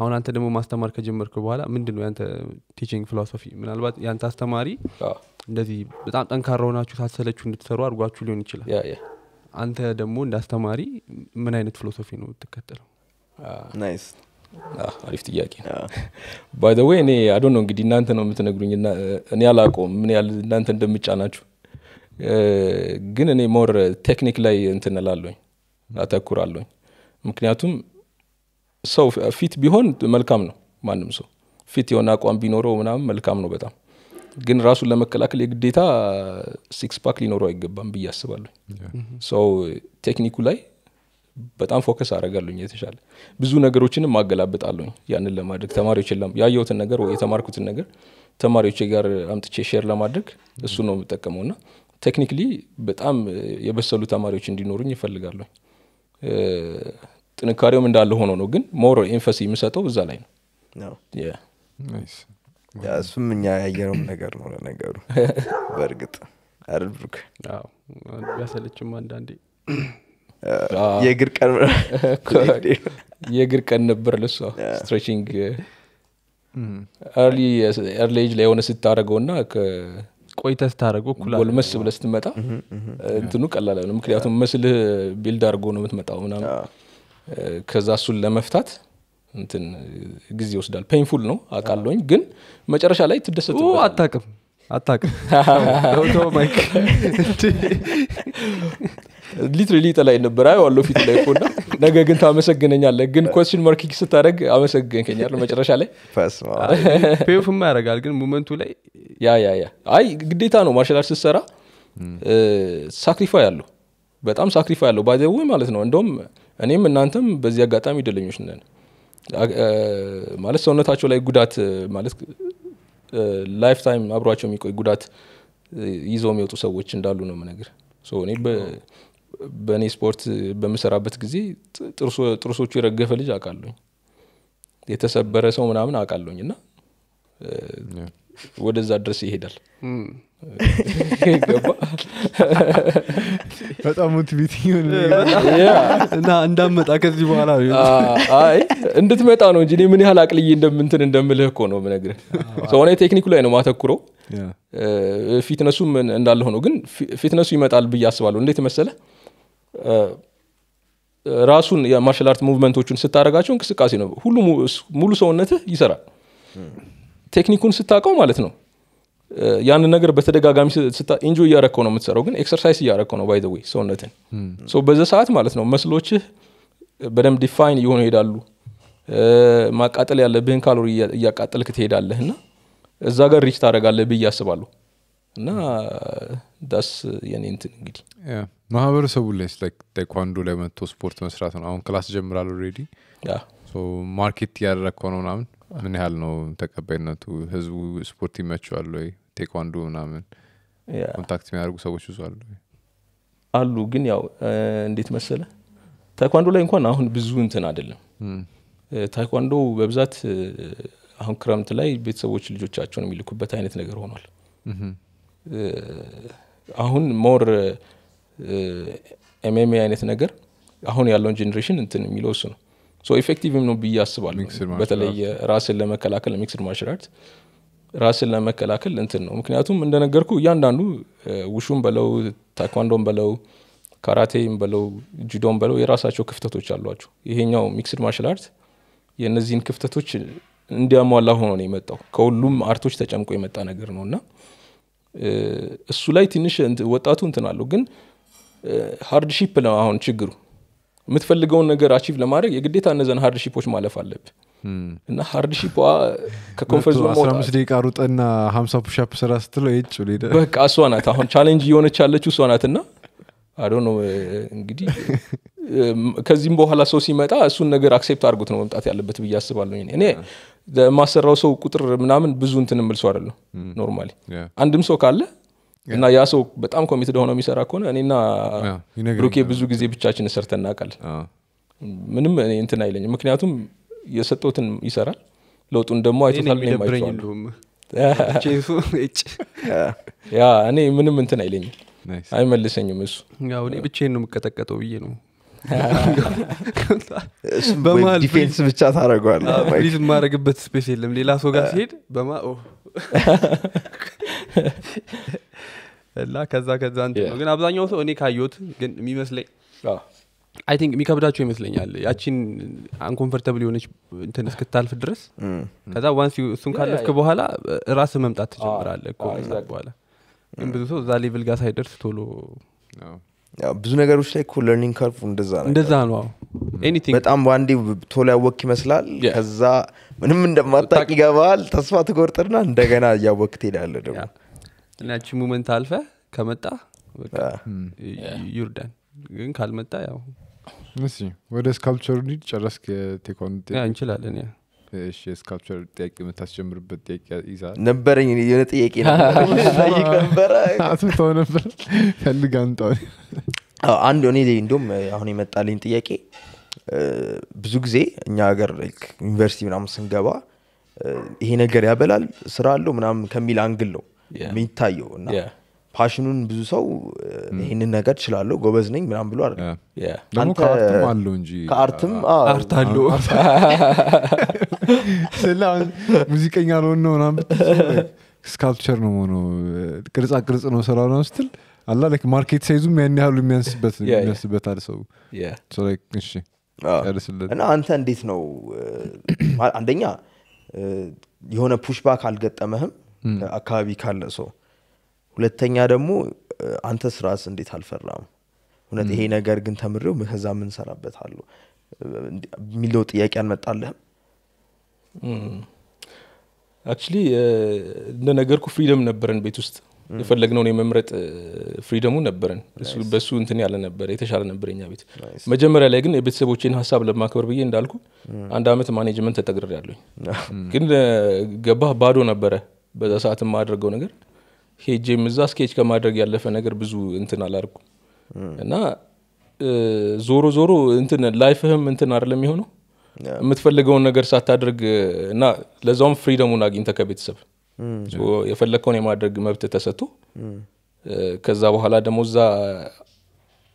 አሁን አንተ ደግሞ ማስተማር ከጀመርክ በኋላ ምንድን ነው ያንተ ቲችንግ ፊሎሶፊ ምናልባት ያንተ አስተማሪ እንደዚህ በጣም ጠንካራ ሆናችሁ ታሰለችሁ እንድትሰሩ አድርጓችሁ ሊሆን ይችላል አንተ ደግሞ እንደ አስተማሪ ምን አይነት ፊሎሶፊ ነው የምትከተለው ናይስ አሪፍ ጥያቄ ባይ ወይ እኔ አዶ ነው እንግዲህ እናንተ ነው የምትነግሩኝ እኔ አላቆም ምን ያል እናንተ እንደምጫናችሁ ግን እኔ ሞር ቴክኒክ ላይ እንትንላለኝ አተኩራለኝ ምክንያቱም ሰው ፊት ቢሆን መልካም ነው። ማንም ሰው ፊት የሆነ አቋም ቢኖረው ምናምን መልካም ነው በጣም ግን ራሱን ለመከላከል የግዴታ ሲክስ ፓክ ሊኖረው አይገባም ብዬ አስባለሁ። ሰው ቴክኒኩ ላይ በጣም ፎከስ አደርጋለሁኝ የተሻለ ብዙ ነገሮችንም አገላብጣለሁኝ ያንን ለማድረግ ተማሪዎች ያየሁትን ነገር ወይ የተማርኩትን ነገር ተማሪዎች ጋር አምጥቼ ሼር ለማድረግ እሱ ነው የምጠቀመው እና ቴክኒክሊ በጣም የበሰሉ ተማሪዎች እንዲኖሩኝ ይፈልጋለሁ። ጥንካሬውም እንዳለ ሆኖ ነው ግን ሞር ኤንፋሲ የምሰጠው እዛ ላይ ነው እሱም እኛ ያየነውም ነገር ነው ለነገሩ በእርግጥ አይደል ብሩክ ቢያሰለችም አንዳንዴ የእግር ቀን የእግር ቀን ነበር ልሷ ስትሬቺንግ ርሊ ኤጅ ላይ የሆነ ስታደረገው እና ቆይተ ስታደረገው ጎልመስ ብለ ስትመጣ እንትኑ ቀላለ ነው ምክንያቱም መስልህ ቢልድ አድርጎ ነው የምትመጣው ምናምን ከዛ እሱን ለመፍታት እንትን ጊዜ ይወስዳል። ፔንፉል ነው አውቃለሁኝ፣ ግን መጨረሻ ላይ ትደሰት አታቅም አታቅም ማይክ ጠላይ ነበር ዋለው ፊት ላይ ፎና ነገ ግን ታመሰግነኛለ ግን ኮስችን ማርኪንግ ስታደረግ አመሰግንከኛል መጨረሻ ላይ ፔንፍማ ያደረጋል ግን ሙመንቱ ላይ ያ ያ ያ አይ ግዴታ ነው ማርሻል አርት ስትሰራ ሳክሪፋይ አለው በጣም ሳክሪፋይ አለው ባይዘዌ ማለት ነው እንደውም እኔም እናንተም በዚህ አጋጣሚ እድለኞች ነን። ማለት ሰውነታቸው ላይ ጉዳት ማለት ላይፍ ታይም አብሯቸው የሚቆይ ጉዳት ይዘው የሚወጡ ሰዎች እንዳሉ ነው ምነግር እኔ በእኔ ስፖርት በምሰራበት ጊዜ ጥርሶቹ የረገፈ ልጅ አውቃለሁኝ የተሰበረ ሰው ምናምን አውቃለሁኝ እና ወደዛ ድረስ ይሄዳል በጣም ሞቲቬቲንግ እና እንዳመጣ ከዚህ በኋላ አይ እንድትመጣ ነው እንጂ ምን ያህል አቅልዬ እንደምንትን እንደምልህ እኮ ነው ምነግር ሆነ ቴክኒኩ ላይ ነው ማተኩረው ፊትነሱ እንዳለ ሆነው ግን ፊትነሱ ይመጣል ብዬ አስባለሁ እንዴት መሰለ ራሱን የማርሻል አርት ሙቭመንቶቹን ስታደረጋቸው እንቅስቃሴ ነው ሁሉ ሙሉ ሰውነትህ ይሰራል ቴክኒኩን ስታውቀው ማለት ነው ያን ነገር በተደጋጋሚ ኢንጆ እያረከው ነው የምትሰራው፣ ግን ኤክሰርሳይዝ እያረከው ነው ባይዘዌ ሰውነትን hmm. በዛ ሰዓት ማለት ነው መስሎችህ በደንብ ዲፋይን እየሆኑ ይሄዳሉ። ማቃጠል ያለብህን ካሎሪ እያቃጠልክ ትሄዳለህ እና እዛ ጋር ሪች ታደረጋለህ ብዬ አስባለሁ። እና ዳስ የኔ እንግዲህ ማህበረሰቡ ላይ ታይኳንዶ ላይ መጥቶ ስፖርት መስራት ነው። አሁን ክላስ ጀምራል ሬዲ ማርኬት እያደረግከው ነው ምናምን ምን ያህል ነው ተቀባይነቱ? ህዝቡ ስፖርት ይመቸዋል ወይ? ቴኳንዶ ምናምን ኮንታክት የሚያደርጉ ሰዎች ብዙ አሉ አሉ። ግን ያው እንዴት መሰለ ታይኳንዶ ላይ እንኳን አሁን ብዙ እንትን አይደለም። ታይኳንዶ በብዛት አሁን ክረምት ላይ ቤተሰቦች ልጆቻቸውን የሚልኩበት አይነት ነገር ሆኗል። አሁን ሞር ኤምኤምኤ አይነት ነገር አሁን ያለውን ጄኔሬሽን እንትን የሚለው እሱ ነው። ኢፌክቲቭም ነው ብዬ አስባለሁ። በተለይ ራስን ለመከላከል ሚክስድ ማሽራት ራስን ለመከላከል እንትን ነው። ምክንያቱም እንደነገርኩ እያንዳንዱ ውሹም በለው ታይኳንዶም በለው ካራቴም በለው ጁዶም በለው የራሳቸው ክፍተቶች አሏቸው። ይሄኛው ሚክስድ ማርሻል አርት የእነዚህን ክፍተቶች እንዲያሟላ ሆኖ ነው የመጣው። ከሁሉም አርቶች ተጨምቆ የመጣ ነገር ነው እና እሱ ላይ ትንሽ ወጣቱ እንትን አለው። ግን ሀርድሺፕ ነው አሁን ችግሩ። የምትፈልገውን ነገር አቺቭ ለማድረግ የግዴታ እነዚን ሃርድሺፖች ማለፍ አለብ hmm. እና ሃርድሺፕ ከኮንፈርት ደቂቃ ሩጠና ሀምሳ ፑሻፕ ስራ ስትለው ይጭ በቃ እሷ ናት አሁን ቻሌንጅ እየሆነች ያለችው እሷ ናት እና አዶ ነው እንግዲህ ከዚህም በኋላ ሰው ሲመጣ እሱን ነገር አክሴፕት አድርጎት ነው መምጣት ያለበት ብዬ አስባለሁ እኔ ማሰራው ሰው ቁጥር ምናምን ብዙ እንትን ምል ሰው አይደለሁ ኖርማሊ hmm. አንድም ሰው ካለ እና ያ ሰው በጣም ኮሚትድ ሆኖ የሚሰራ ከሆነ እኔና ብሩኬ ብዙ ጊዜ ብቻችን ሰርተን እናቃል ምንም እንትን አይለኝ ምክንያቱም የሰጠውትን ይሰራል፣ ለውጡን ደግሞ አይቶታል። ያ እኔ ምንም እንትን አይለኝ አይመልሰኝም። እሱ እኔ ብቻዬን ነው የምቀጠቀጠው ብዬ ነው ዲፌንስ ብቻ ታደረጓል ሪዝ የማደረግበት ስፔስ የለም። ሌላ ሰው ጋር ሲሄድ በማ እና ከዛ ከዛ እንትን ነው ግን አብዛኛው ሰው እኔ ካየት ግን የሚመስለኝ አይ ቲንክ የሚከብዳቸው ይመስለኛል ያቺን አንኮንፈርታብል የሆነች እንትን እስክታልፍ ድረስ mm. ከዛ ዋንስ እሱን ካለፍክ በኋላ ራስ መምጣት ትጀምራለ በኋላ ግን mm. ብዙ ሰው እዛ ሌቭል ጋር ሳይደርስ ቶሎ ብዙ ነገሮች ላይ እኮ ለርኒንግ ከርቭ እንደዛ ነው እንደዛ ነው በጣም በአንዴ ቶሎ ያወክ ይመስላል ከዛ ምንም እንደማታቅ ይገባል ተስፋ ትቆርጥና እንደገና እያወክ ትሄዳለ ደግሞ ያችን ሙመንት አልፈ ከመጣ ዩርዳን ግን ካልመጣ ያው እሺ ወደ ስካልፕቸር ኒድ ጨረስ ቴኮን እንችላለን ያ እሺ ስካልፕቸር ጥያቄ የምታስጀምርበት ጥያቄ ይዛል ነበረኝ የሆነ ጥያቄ ነበረ አትተው ነበር ፈልግ አንጣው አንድ ዜ እንዲሁም አሁን የመጣልኝ ጥያቄ ብዙ ጊዜ እኛ ሀገር ዩኒቨርሲቲ ምናምን ስንገባ ይሄ ነገር ያበላል ስራ አለው ምናምን ከሚል አንግል ነው የሚታየው እና ፓሽኑን ብዙ ሰው mm. ይህንን ነገር ችላለሁ ጎበዝ ነኝ ምናም ብሎ አለደግሞ አለው አርት አለው ስለ ሙዚቀኛ ለሆን ነው ምናም ስካልፕቸር ነው ሆኖ ቅርጻ ቅርጽ ነው ስራ ነው ስትል አላ ላይክ ማርኬት ሳይዙም ያን ያህሉ የሚያንስበት የሚያንስበታል ሰው እና አንተ እንዴት ነው አንደኛ የሆነ ፑሽባክ አልገጠመህም አካባቢ ካለ ሰው። ሁለተኛ ደግሞ አንተ ስራስ እንዴት አልፈራም? እውነት ይሄ ነገር ግን ተምሬው ከዛ ምንሰራበት አሉ የሚለው ጥያቄ አልመጣልህም? አክቹሊ እንደነገርኩ ፍሪደም ነበረን ቤት ውስጥ የፈለግነውን የመምረጥ ፍሪደሙ ነበረን። በሱ እንትን ያለ ነበረ የተሻለ ነበር ኛ ቤት። መጀመሪያ ላይ ግን የቤተሰቦችን ሀሳብ ለማክበር ብዬ እንዳልኩ አንድ አመት ማኔጅመንት ተጠግሬ ያለኝ ግን ገባህ ባዶ ነበረ በዛ ሰዓት የማደርገው ነገር ሄጄ ምዛ ስኬች ከማድረግ ያለፈ ነገር ብዙ እንትን አላርኩ እና ዞሮ ዞሮ እንትን ላይፍህም እንትን አይደለም የሚሆነው የምትፈልገውን ነገር ሳታደርግ እና ለዛውም ፍሪደሙን አግኝተ ከቤተሰብ የፈለግከውን የማድረግ መብት ተሰጥቶ ከዛ በኋላ ደግሞ እዛ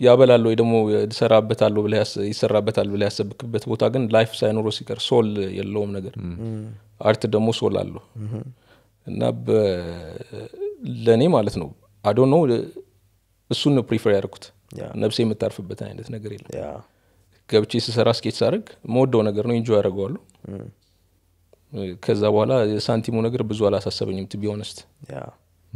ያበላል ወይ ደግሞ ይሰራበታል ይሰራበታል ብለ ያሰብክበት ቦታ ግን ላይፍ ሳይኖሮ ሲቀር ሶል የለውም ነገር አርት ደግሞ ሶል አለው እና ለእኔ ማለት ነው አዶ ነው እሱን ነው ፕሪፈር ያደርኩት ነብሴ የምታርፍበትን አይነት ነገር የለም ገብቼ ስሰራ ስኬት ሳደርግ መወደው ነገር ነው ኢንጆ ያደርገዋሉ mm. ከዛ በኋላ የሳንቲሙ ነገር ብዙ አላሳሰበኝም ቱ ቢሆነስት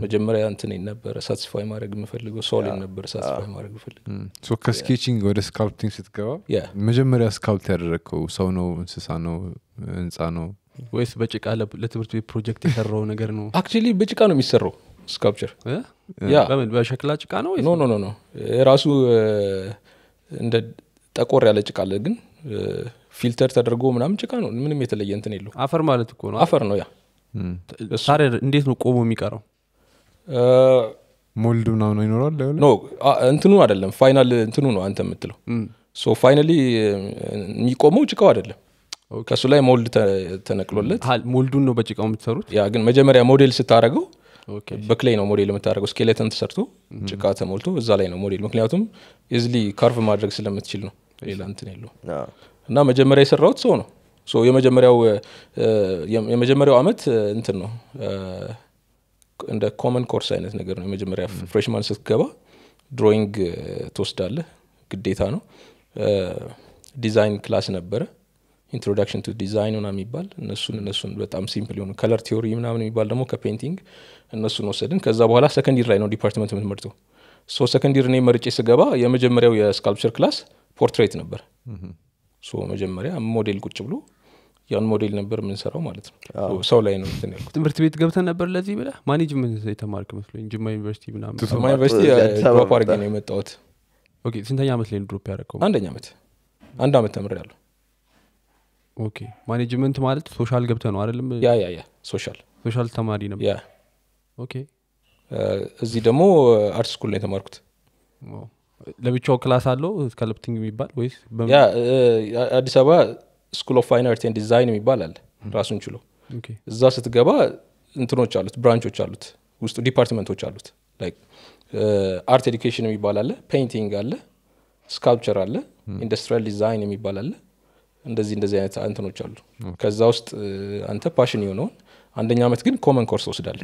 መጀመሪያ እንትን ነበረ ሳትስፋይ ማድረግ የምፈልገው ሶል ነበር ሳትስፋይ ah. ማድረግ የምፈልገው mm. ከስኬቺንግ ወደ ስካልፕቲንግ ስትገባ መጀመሪያ ስካልፕት ያደረግከው ሰው ነው እንስሳ ነው ህንፃ ነው ወይስ በጭቃ ለትምህርት ቤት ፕሮጀክት የሰራው ነገር ነው አክቹሊ በጭቃ ነው የሚሰራው ስካፕቸር በሸክላ ጭቃ ነው ኖ ኖ ኖ ራሱ እንደ ጠቆር ያለ ጭቃ አለ ግን ፊልተር ተደርጎ ምናምን ጭቃ ነው ምንም የተለየ እንትን የለው አፈር ማለት እኮ ነው አፈር ነው ያ ታዲያ እንዴት ነው ቆሞ የሚቀረው ሞልድ ምናምን ይኖራል ኖ እንትኑ አደለም ፋይናል እንትኑ ነው አንተ የምትለው ሶ ፋይናሊ የሚቆመው ጭቃው አደለም ከእሱ ላይ ሞልድ ተነቅሎለት ሞልዱን ነው በጭቃው የምትሰሩት ያ ግን መጀመሪያ ሞዴል ስታደረገው በክሌይ ነው ሞዴል የምታደረገው ስኬሌተን ተሰርቶ ጭቃ ተሞልቶ እዛ ላይ ነው ሞዴል ምክንያቱም ኢዝሊ ካርቭ ማድረግ ስለምትችል ነው ሌላ እንትን የለው እና መጀመሪያ የሰራውት ሰው ነው የመጀመሪያው የመጀመሪያው አመት እንትን ነው እንደ ኮመን ኮርስ አይነት ነገር ነው የመጀመሪያ ፍሬሽማን ስትገባ ድሮይንግ ትወስዳለህ ግዴታ ነው ዲዛይን ክላስ ነበረ ኢንትሮዳክሽን ቱ ዲዛይን ሆና የሚባል እነሱን እነሱን በጣም ሲምፕል የሆኑ ከለር ቲዮሪ ምናምን የሚባል ደግሞ ከፔንቲንግ እነሱን ወሰድን። ከዛ በኋላ ሰከንዲር ላይ ነው ዲፓርትመንት የምትመርጠው። ሶ ሰከንዲር እኔ መርጬ ስገባ የመጀመሪያው የስካልፕቸር ክላስ ፖርትሬት ነበር። ሶ መጀመሪያ ሞዴል ቁጭ ብሎ ያን ሞዴል ነበር የምንሰራው ማለት ነው። ሰው ላይ ነው እንትን ያልኩት። ትምህርት ቤት ገብተን ነበር ለዚህ ብለህ ማኔጅመንት የተማርክ መስሎኝ ጅማ ዩኒቨርሲቲ ምናምን። ዩኒቨርሲቲ ድሮፕ አድርጌ ነው የመጣወት ስንተኛ ዓመት ላይ ድሮፕ ያደረገው? አንደኛ ዓመት አንድ ዓመት ተምር ተምሬያለሁ። ኦኬ ማኔጅመንት ማለት ሶሻል ገብተ ነው አይደለም ያ ያ ያ ሶሻል ሶሻል ተማሪ ነው ያ ኦኬ እዚህ ደግሞ አርት ስኩል ነው የተማርኩት ለብቻው ክላስ አለው ስካልፕቲንግ የሚባል ወይስ ያ አዲስ አበባ ስኩል ኦፍ ፋይን አርት ዲዛይን የሚባል አለ ራሱን ችሎ እዛ ስትገባ እንትኖች አሉት ብራንቾች አሉት ውስጡ ዲፓርትመንቶች አሉት አርት ኤዱኬሽን የሚባል አለ ፔንቲንግ አለ ስካልፕቸር አለ ኢንዱስትሪያል ዲዛይን የሚባል አለ እንደዚህ እንደዚህ አይነት እንትኖች አሉ ከዛ ውስጥ አንተ ፓሽን የሆነውን አንደኛ ዓመት ግን ኮመን ኮርስ ወስዳለ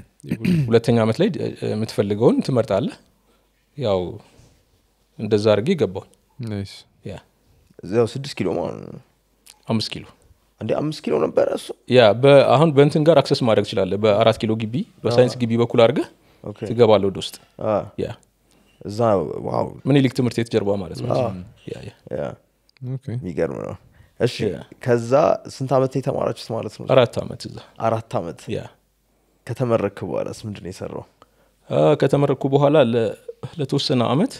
ሁለተኛ ዓመት ላይ የምትፈልገውን ትመርጣለ ያው እንደዛ አድርጌ ገባውን ስድስት ኪሎ አምስት ኪሎ አምስት ኪሎ ነበረ እሱ ያ በአሁን በእንትን ጋር አክሰስ ማድረግ ትችላለ በአራት ኪሎ ግቢ በሳይንስ ግቢ በኩል አድርገ ትገባለ ወደ ውስጥ እዛ ምኒልክ ትምህርት ቤት ጀርባ ማለት ነው ሚገርም ነው እሺ ከዛ ስንት ዓመት የተማራችሁት ማለት ነው አራት ዓመት እዛ አራት ዓመት ከተመረክ በኋላስ ምንድን ነው የሰራው ከተመረኩ በኋላ ለተወሰነ አመት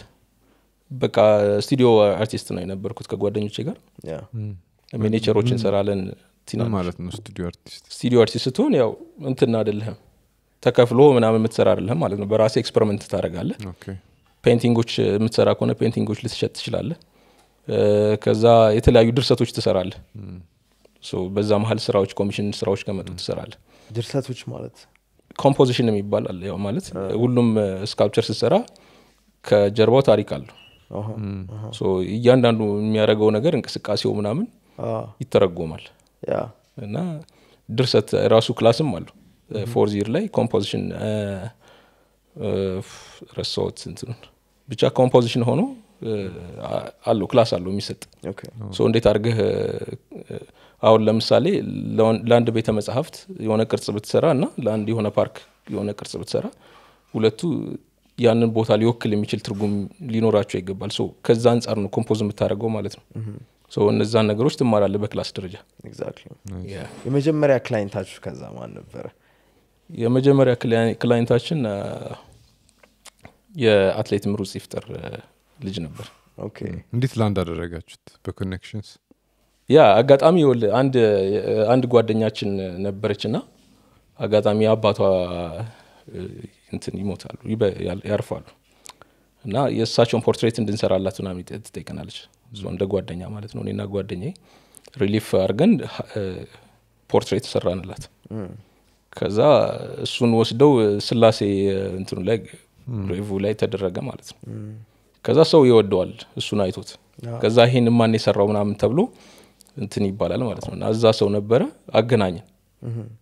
በቃ ስቱዲዮ አርቲስት ነው የነበርኩት ከጓደኞቼ ጋር ሚኒቸሮች እንሰራለን ማለት ነው ስቱዲዮ አርቲስት ስቱዲዮ አርቲስት ስትሆን ያው እንትን አደለህም ተከፍሎ ምናምን የምትሰራ አደለህም ማለት ነው በራሴ ኤክስፐሪመንት ታደረጋለ ፔንቲንጎች የምትሰራ ከሆነ ፔንቲንጎች ልትሸጥ ትችላለህ ከዛ የተለያዩ ድርሰቶች ትሰራል። በዛ መሀል ስራዎች ኮሚሽን ስራዎች ከመጡ ትሰራል ድርሰቶች ማለት ኮምፖዚሽን የሚባል ያው ማለት ሁሉም ስካልፕቸር ስትሰራ ከጀርባው ታሪክ አለው እያንዳንዱ የሚያደርገው ነገር እንቅስቃሴው ምናምን ይተረጎማል እና ድርሰት ራሱ ክላስም አሉ ፎር ዚር ላይ ኮምፖዚሽን ረሰዎት ብቻ ኮምፖዚሽን ሆኖ አሉ ክላስ አሉ የሚሰጥ እንዴት አድርገህ አሁን ለምሳሌ ለአንድ ቤተ መጽሐፍት የሆነ ቅርጽ ብትሰራ እና ለአንድ የሆነ ፓርክ የሆነ ቅርጽ ብትሰራ ሁለቱ ያንን ቦታ ሊወክል የሚችል ትርጉም ሊኖራቸው ይገባል ከዛ አንጻር ነው ኮምፖዝ የምታደርገው ማለት ነው እነዛን ነገሮች ትማራለ በክላስ ደረጃ የመጀመሪያ ክላይንታችሁ ከዛ ማን ነበረ የመጀመሪያ ክላይንታችን የአትሌት ምሩጽ ይፍጠር ልጅ ነበር እንዴት ላንድ አደረጋችሁት በኮኔክሽንስ ያ አጋጣሚ አንድ ጓደኛችን ነበረች እና አጋጣሚ አባቷ እንትን ይሞታሉ ያርፋሉ እና የእሳቸውን ፖርትሬት እንድንሰራላት ና ትጠይቀናለች እንደ ጓደኛ ማለት ነው እኔና ጓደኛ ሪሊፍ አድርገን ፖርትሬት ሰራንላት ከዛ እሱን ወስደው ስላሴ እንትኑ ላይ ሬቭ ላይ ተደረገ ማለት ነው ከዛ ሰው ይወደዋል እሱን አይቶት ከዛ ይሄን ማን የሰራው ምናምን ተብሎ እንትን ይባላል ማለት ነው እዛ ሰው ነበረ አገናኘን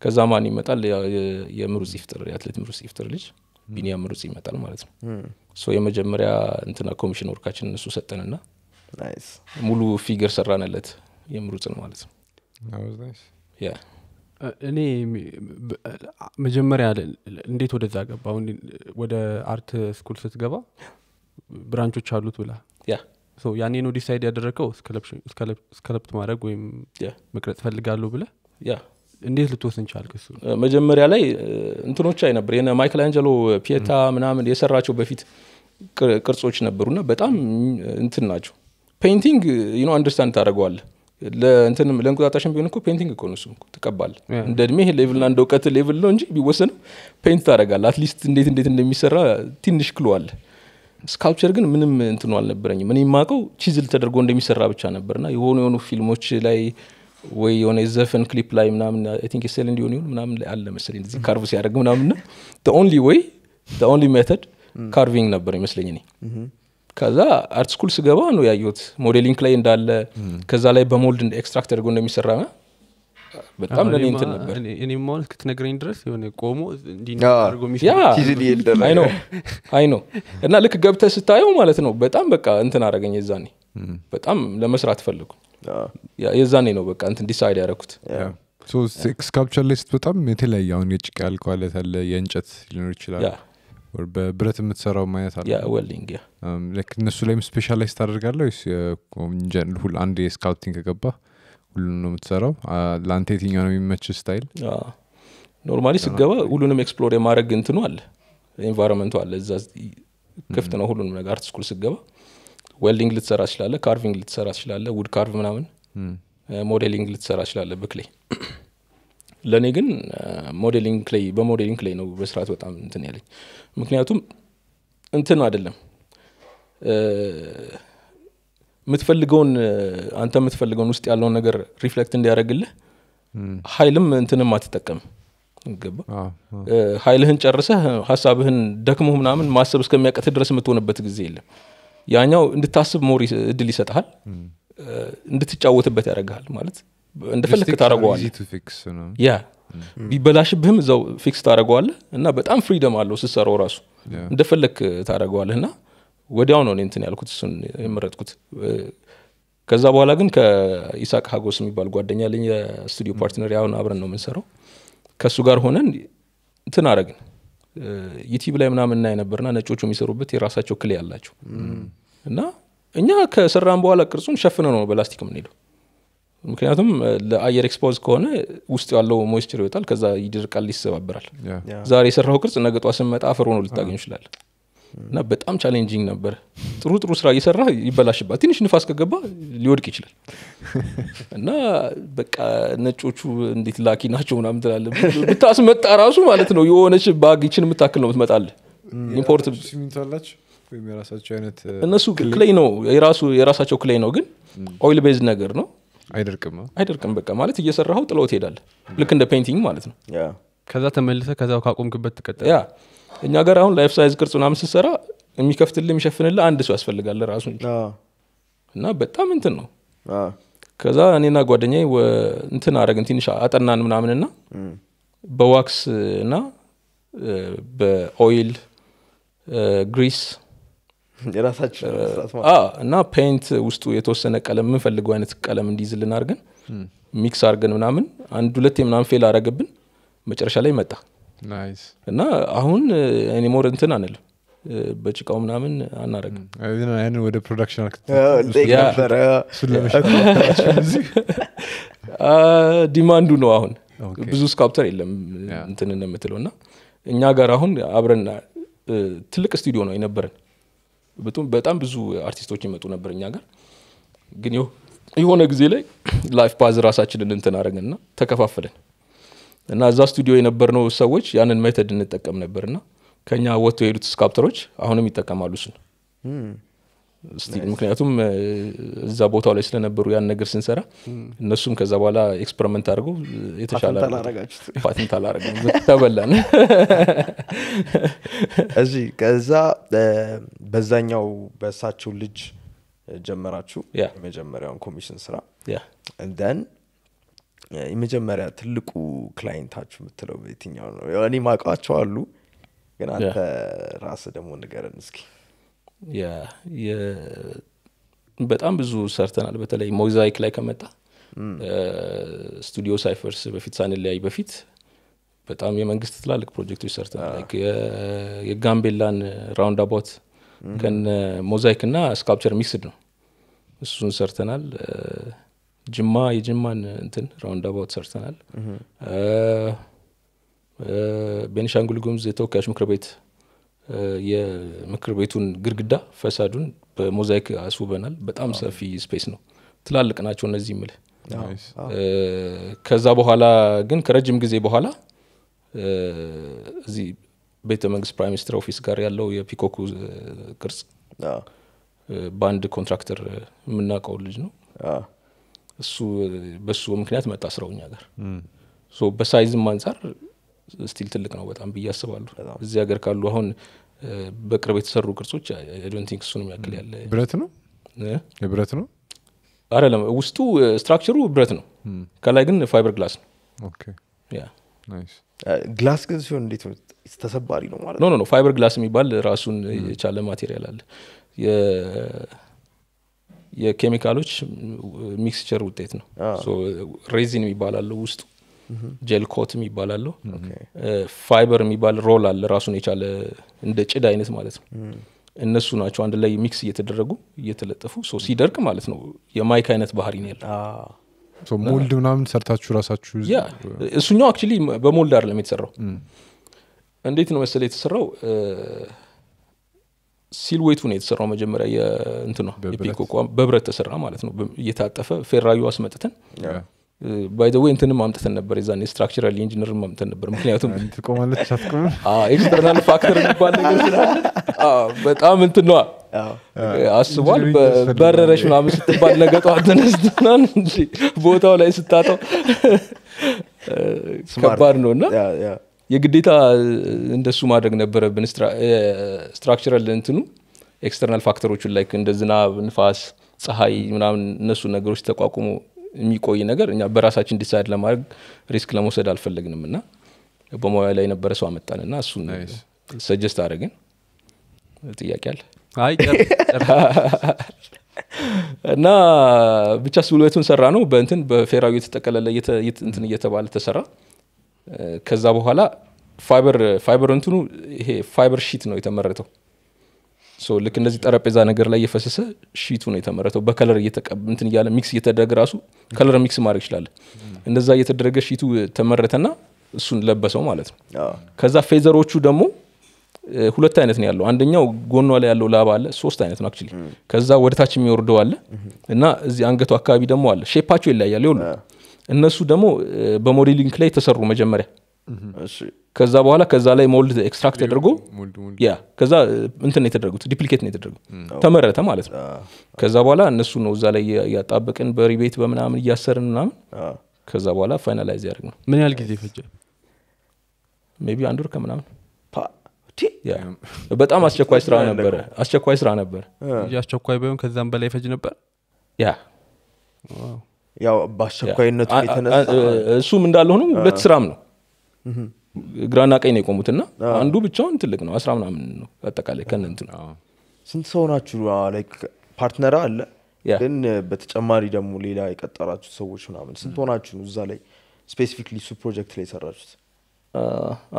ከዛ ማን ይመጣል የምሩጽ ይፍጥር የአትሌት ምሩጽ ይፍጥር ልጅ ቢኒያ ምሩጽ ይመጣል ማለት ነው ሶ የመጀመሪያ እንትና ኮሚሽን ወርካችን እሱ ሰጠንና ሙሉ ፊገር ሰራንለት የምሩጽን ማለት ነው ያ እኔ መጀመሪያ እንዴት ወደዛ ገባ ወደ አርት ስኩል ስትገባ ብራንቾች አሉት ብላ ያኔ ነው ዲሳይድ ያደረገው ስከለፕት ማድረግ ወይም መቅረጽ ፈልጋለሁ ብለ ያ እንዴት ልትወስን ቻል ክሱ uh, መጀመሪያ ላይ uh, እንትኖች አይ ነበር ማይክል አንጀሎ ፒታ mm. ምናምን የሰራቸው በፊት ቅርጾች ነበሩና በጣም እንትን ናቸው ፔንቲንግ ዩኖ አንደርስታንድ ታደረገዋለ ለእንትንም ለእንቁጣጣሽን ቢሆን እኮ ፔንቲንግ እኮ ነው ትቀባል እንደ እድሜ ሌቭልና እንደ እውቀት ሌቭል ነው እንጂ ቢወሰንም ፔንት ታደረጋለ አትሊስት እንዴት እንዴት እንደሚሰራ ትንሽ ክሎ ስካልፕቸር ግን ምንም እንትኑ አልነበረኝም። እኔ የማቀው ቺዝል ተደርጎ እንደሚሰራ ብቻ ነበርና የሆኑ የሆኑ ፊልሞች ላይ ወይ የሆነ የዘፈን ክሊፕ ላይ ምናምን አይ ቲንክ የሴል እንዲሆን ይሁን ምናምን ላይ አለ መስለኝ እዚህ ካርቭ ሲያደርግ ምናምንና ኦንሊ ወይ ኦንሊ ሜተድ ካርቪንግ ነበር ይመስለኝ እኔ ከዛ አርት ስኩል ስገባ ነው ያየሁት ሞዴሊንግ ላይ እንዳለ ከዛ ላይ በሞልድ ኤክስትራክት ተደርጎ እንደሚሰራ በጣም ለእኔ እንትን ነበር እኔ ማሆን እስክትነግረኝ ድረስ የሆነ ቆሞ አይ ነው እና ልክ ገብተ ስታየው ማለት ነው በጣም በቃ እንትን አረገኝ የዛኔ በጣም ለመስራት ፈልጉ የዛኔ ነው በቃ እንትን ዲሳይድ ያደረኩት ስካፕቸር ላይ በጣም የተለያየ አሁን የጭቅ ያልከዋለት አለ የእንጨት ሊኖር ይችላል በብረት የምትሰራው ማየት አለ እነሱ ላይም ስፔሻላይዝ ታደርጋለ አንድ የስካውቲንግ ከገባ ሁሉን ነው የምትሰራው ለአንተ የትኛው ነው የሚመች ስታይል ኖርማሊ ስገባ ሁሉንም ኤክስፕሎር የማድረግ እንትኑ አለ ኤንቫይሮንመንቱ አለ እዛ ክፍት ነው ሁሉንም ነገር አርት ስኩል ስገባ ዌልዲንግ ልትሰራ ችላለ ካርቪንግ ልትሰራ ችላለ ውድ ካርቭ ምናምን ሞዴሊንግ ልትሰራ ችላለ በክሌይ ለእኔ ግን ሞዴሊንግ ክሌይ በሞዴሊንግ ክሌይ ነው በስርዓት በጣም እንትን ያለኝ ምክንያቱም እንትን አይደለም የምትፈልገውን አንተ የምትፈልገውን ውስጥ ያለውን ነገር ሪፍሌክት እንዲያደረግልህ ሀይልም እንትንም አትጠቀም ሀይልህን ጨርሰህ ሀሳብህን ደክሞ ምናምን ማሰብ እስከሚያቀት ድረስ የምትሆንበት ጊዜ የለም ያኛው እንድታስብ ሞሪ እድል ይሰጥሃል እንድትጫወትበት ያደረግል ማለት እንደፈለክ ታደረገዋለ ቢበላሽብህም እዛው ፊክስ ታደረገዋለህ እና በጣም ፍሪደም አለው ስሰራው ራሱ እንደፈለክ ታደረገዋለህ እና ወዲያው ነው እንትን ያልኩት እሱን የመረጥኩት። ከዛ በኋላ ግን ከኢሳቅ ሀጎስ የሚባል ጓደኛ ለኝ የስቱዲዮ ፓርትነር ያሁን አብረን ነው የምንሰራው። ከእሱ ጋር ሆነን እንትን አረግን። ዩቲብ ላይ ምናምን እናይ ነበርና ነጮቹ የሚሰሩበት የራሳቸው ክሌ ያላቸው እና እኛ ከሰራን በኋላ ቅርጹን ሸፍነ ነው በላስቲክ የምንሄደው። ምክንያቱም ለአየር ኤክስፖዝ ከሆነ ውስጥ ያለው ሞይስቸር ይወጣል፣ ከዛ ይድርቃል ይሰባበራል። ዛሬ የሰራው ቅርጽ ነገጧ ስመጣ አፈር ሆኖ ልታገኝ ይችላል። እና በጣም ቻሌንጂንግ ነበር ጥሩ ጥሩ ስራ እየሰራ ይበላሽባል ትንሽ ንፋስ ከገባ ሊወድቅ ይችላል እና በቃ ነጮቹ እንዴት ላኪ ናቸው ናም ትላለ ብታስመጣ ራሱ ማለት ነው የሆነች ባግችን የምታክል ነው ምትመጣለ ኢምፖርት እነሱ ነው የራሳቸው ክሌይ ነው ግን ኦይል ቤዝ ነገር ነው አይደርቅም አይደርቅም በቃ ማለት እየሰራው ጥለው ትሄዳለ ልክ እንደ ፔንቲንግ ማለት ነው ከዛ ተመልሰ ከዛው ካቆምክበት ትቀጠል እኛ ጋር አሁን ላይፍ ሳይዝ ቅርጽ ምናምን ስትሰራ የሚከፍትልህ የሚሸፍንልህ አንድ ሰው ያስፈልጋል ራሱ እና በጣም እንትን ነው ከዛ እኔና ጓደኛ እንትን አረግን ትንሽ አጠናን ና በዋክስ እና በኦይል ግሪስ እና ፔንት ውስጡ የተወሰነ ቀለም የምንፈልገው አይነት ቀለም እንዲይዝልን አድርገን ሚክስ አድርገን ምናምን አንድ ሁለቴ ምናምን ፌል አረገብን መጨረሻ ላይ መጣ እና አሁን እኔ ሞር እንትን አንልም በጭቃው ምናምን አናረግም ወደ ዲማንዱ ነው አሁን ብዙ ስካፕተር የለም እንትን እንደምትለው እና እኛ ጋር አሁን አብረን ትልቅ ስቱዲዮ ነው የነበረን በጣም ብዙ አርቲስቶች ይመጡ ነበር እኛ ጋር ግን የሆነ ጊዜ ላይ ላይፍ ፓዝ ራሳችንን እንትን አረግንና ተከፋፈለን እና እዛ ስቱዲዮ የነበርነው ሰዎች ያንን ሜተድ እንጠቀም ነበር እና ከኛ ወጥቶ የሄዱት ስካፕተሮች አሁንም ይጠቀማሉ እሱን hmm. ምክንያቱም እዛ ቦታው ላይ ስለነበሩ ያን ነገር ስንሰራ hmm. እነሱም ከዛ በኋላ ኤክስፐሪመንት አድርገው የተሻለ ፓተንት አላረገም ተበላን እዚ ከዛ በዛኛው በእሳቸው ልጅ ጀመራችሁ የመጀመሪያውን ኮሚሽን ስራ ን የመጀመሪያ ትልቁ ክላይንታችሁ የምትለው የትኛው ነው? እኔ ማቃቸው አሉ፣ ግን አንተ ራስ ደግሞ ንገረን እስኪ። በጣም ብዙ ሰርተናል። በተለይ ሞዛይክ ላይ ከመጣ ስቱዲዮ ሳይፈርስ በፊት ሳንለያይ በፊት በጣም የመንግስት ትላልቅ ፕሮጀክቶች ሰርተናል። የጋምቤላን ራውንድ አባት ከነ ሞዛይክ እና ስካፕቸር ሚክስድ ነው፣ እሱን ሰርተናል። ጅማ የጅማን እንትን ራውንድ አባውት ሰርተናል። ቤኒሻንጉል ጉምዝ የተወካዮች ምክር ቤት የምክር ቤቱን ግድግዳ ፈሳዱን በሞዛይክ አስውበናል። በጣም ሰፊ ስፔስ ነው። ትላልቅ ናቸው እነዚህ ምል ከዛ በኋላ ግን ከረጅም ጊዜ በኋላ እዚህ ቤተ መንግስት ፕራይም ሚኒስትር ኦፊስ ጋር ያለው የፒኮኩ ቅርጽ በአንድ ኮንትራክተር የምናውቀው ልጅ ነው እሱ በሱ ምክንያት መጣ ስራው እኛ ጋር በሳይዝም አንጻር ስቲል ትልቅ ነው በጣም ብዬ አስባለሁ። እዚህ ሀገር ካሉ አሁን በቅርብ የተሰሩ ቅርጾች ዶንቲንክ እሱ እሱን የሚያክል ያለ ብረት ነው ብረት ነው አይደለም። ውስጡ ስትራክቸሩ ብረት ነው፣ ከላይ ግን ፋይበር ግላስ ነው። ግላስ ግን ሲሆን እንዴት ተሰባሪ ነው ማለት ነው? ኖ ፋይበር ግላስ የሚባል ራሱን የቻለ ማቴሪያል አለ። የኬሚካሎች ሚክስቸር ውጤት ነው ሬዚን የሚባላለ ውስጡ ጀልኮትም ኮት ፋይበር የሚባል ሮል አለ ራሱን የቻለ እንደ ጭድ አይነት ማለት ነው እነሱ ናቸው አንድ ላይ ሚክስ እየተደረጉ እየተለጠፉ ሲደርቅ ማለት ነው የማይክ አይነት ባህሪ ነው ያለ ሞልድ ምናምን ሰርታችሁ ራሳችሁ ያ እሱኛው አክ በሞልድ አይደለም የተሰራው እንዴት ነው መሰለ የተሰራው ሲልዌቱ ነው የተሰራው። መጀመሪያ የእንት የእንትኗ የፒኮኳ በብረት ተሰራ ማለት ነው። እየታጠፈ ፌራዩ አስመጥተን ባይ ዘ ወይ እንትንም አምጥተን ነበር የዛ ስትራክቸራል ኢንጂነር አምጥተን ነበር። ምክንያቱም ኤክስተርናል ፋክተር የሚባል ነገር ስላለ በጣም እንትን ነዋ አስቧል። በረረሽ ምናምን ስትባል ነገጠዋ ጠዋት ተነስተናል እንጂ ቦታው ላይ ስታጠው ከባድ ነው እና የግዴታ እንደሱ ማድረግ ነበረብን። ስትራክቸራል እንትኑ ኤክስተርናል ፋክተሮቹን ላይ እንደ ዝናብ፣ ንፋስ፣ ፀሐይ ምናምን እነሱ ነገሮች ተቋቁሞ የሚቆይ ነገር እኛ በራሳችን ዲሳይድ ለማድረግ ሪስክ ለመውሰድ አልፈለግንም እና በሙያ ላይ የነበረ ሰው አመጣን እና እሱን ሰጀስት አደረግን። ጥያቄ አለ? እና ብቻ ስሉበቱን ሰራ ነው በእንትን በፌራዊ የተጠቀለለ እንትን እየተባለ ተሰራ። ከዛ በኋላ ፋይበር ፋይበር እንትኑ ይሄ ፋይበር ሺት ነው የተመረተው ልክ እንደዚህ ጠረጴዛ ነገር ላይ እየፈሰሰ ሺቱ ነው የተመረተው በከለር እንትን እያለ ሚክስ እየተደረገ ራሱ ከለር ሚክስ ማድረግ ይችላለ እንደዛ እየተደረገ ሺቱ ተመረተና እሱን ለበሰው ማለት ነው ከዛ ፌዘሮቹ ደግሞ ሁለት አይነት ነው ያለው አንደኛው ጎኗ ላይ ያለው ላባ አለ ሶስት አይነት ነው አክቹሊ ከዛ ወደታች የሚወርደው አለ እና እዚህ አንገቱ አካባቢ ደግሞ አለ ሼፓቸው ይለያያል ይሁሉ እነሱ ደግሞ በሞዴሊንግ ላይ የተሰሩ መጀመሪያ ከዛ በኋላ ከዛ ላይ ሞልድ ኤክስትራክት ተደርጎ ያ ከዛ እንትን ነው የተደረጉት ዲፕሊኬት ነው የተደረጉት ተመረተ ማለት ነው ከዛ በኋላ እነሱ ነው እዛ ላይ እያጣበቅን በሪቤት በምናምን እያሰርን ምናምን ከዛ በኋላ ፋይናላይዝ ያደርግ ነው ምን ያህል ጊዜ ፈጀ ቢ አንድ ወር ከምናምን በጣም አስቸኳይ ስራ ነበረ አስቸኳይ ስራ ነበር አስቸኳይ ቢሆን ከዛም በላይ ፈጅ ነበር ያ ያው በአስቸኳይነቱ የተነሳ እሱም እንዳለሆንም ሁለት ስራም ነው ግራና ቀኝ ነው የቆሙትና አንዱ ብቻውን ትልቅ ነው አስራ ምናምን ነው አጠቃላይ ከነንትን ስንት ሰው ናችሁ ፓርትነር አለ ግን በተጨማሪ ደግሞ ሌላ የቀጠራችሁ ሰዎች ምናምን ስንት ሆናችሁ እዛ ላይ ስፔሲፊክሊ እሱ ፕሮጀክት ላይ የሰራችሁት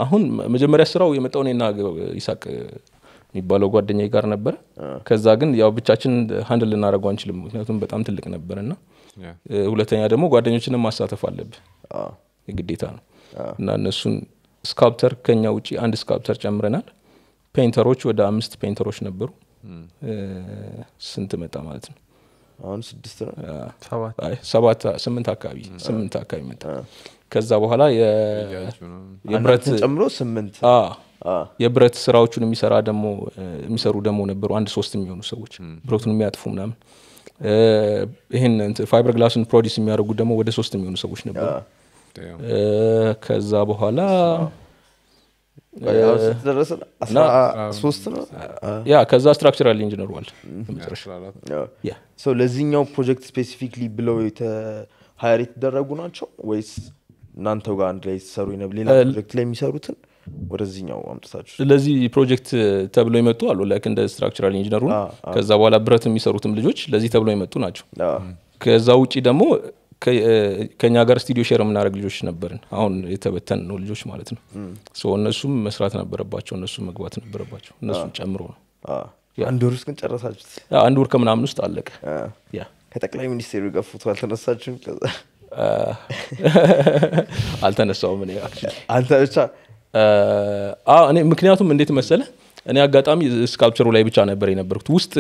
አሁን መጀመሪያ ስራው የመጣው እኔና ይሳቅ የሚባለው ጓደኛ ጋር ነበረ ከዛ ግን ያው ብቻችን ሀንድል ልናደርገው አንችልም ምክንያቱም በጣም ትልቅ ነበርና ሁለተኛ ደግሞ ጓደኞችንም ማሳተፍ አለብ ግዴታ ነው እና እነሱን ስካልፕተር ከኛ ውጭ አንድ ስካልፕተር ጨምረናል ፔንተሮች ወደ አምስት ፔንተሮች ነበሩ ስንት መጣ ማለት ነው አሁን ስድስት ነው ሰባት ስምንት አካባቢ ስምንት አካባቢ መጣ ከዛ በኋላ የብረት ጨምሮ ስምንት የብረት ስራዎቹን የሚሰራ ደግሞ የሚሰሩ ደግሞ ነበሩ አንድ ሶስት የሚሆኑ ሰዎች ብረቱን የሚያጥፉ ምናምን ይህን ፋይበር ግላስን ፕሮዲስ የሚያደርጉ ደግሞ ወደ ሶስት የሚሆኑ ሰዎች ነበሩ። ከዛ በኋላ ያ ከዛ ስትራክቸራል ኢንጂነር ዋል ለዚህኛው ፕሮጀክት ስፔሲፊክሊ ብለው የተሀያር የተደረጉ ናቸው ወይስ እናንተው ጋር አንድ ላይ ሰሩ ሌላ ፕሮጀክት ላይ የሚሰሩትን ወደዚህኛው አምጥታችሁ ስለዚህ ፕሮጀክት ተብሎ የመጡ አሉ ላይክ እንደ ስትራክቸራል ኢንጂነሩ ከዛ በኋላ ብረት የሚሰሩትም ልጆች ለዚህ ተብሎ የመጡ ናቸው ከዛ ውጭ ደግሞ ከኛ ጋር ስቱዲዮ ሼር የምናደረግ ልጆች ነበርን አሁን የተበተን ነው ልጆች ማለት ነው እነሱም መስራት ነበረባቸው እነሱም መግባት ነበረባቸው እነሱም ጨምሮ ነው አንድ ወር ውስጥ ግን ጨረሳችሁት አንድ ወር ከምናምን ውስጥ አለቀ ከጠቅላይ ሚኒስቴሩ ጋር ፎቶ አልተነሳችሁም አልተነሳውም አንተ ብቻ እኔ ምክንያቱም እንዴት መሰለ እኔ አጋጣሚ ስካልፕቸሩ ላይ ብቻ ነበር የነበርኩት። ውስጥ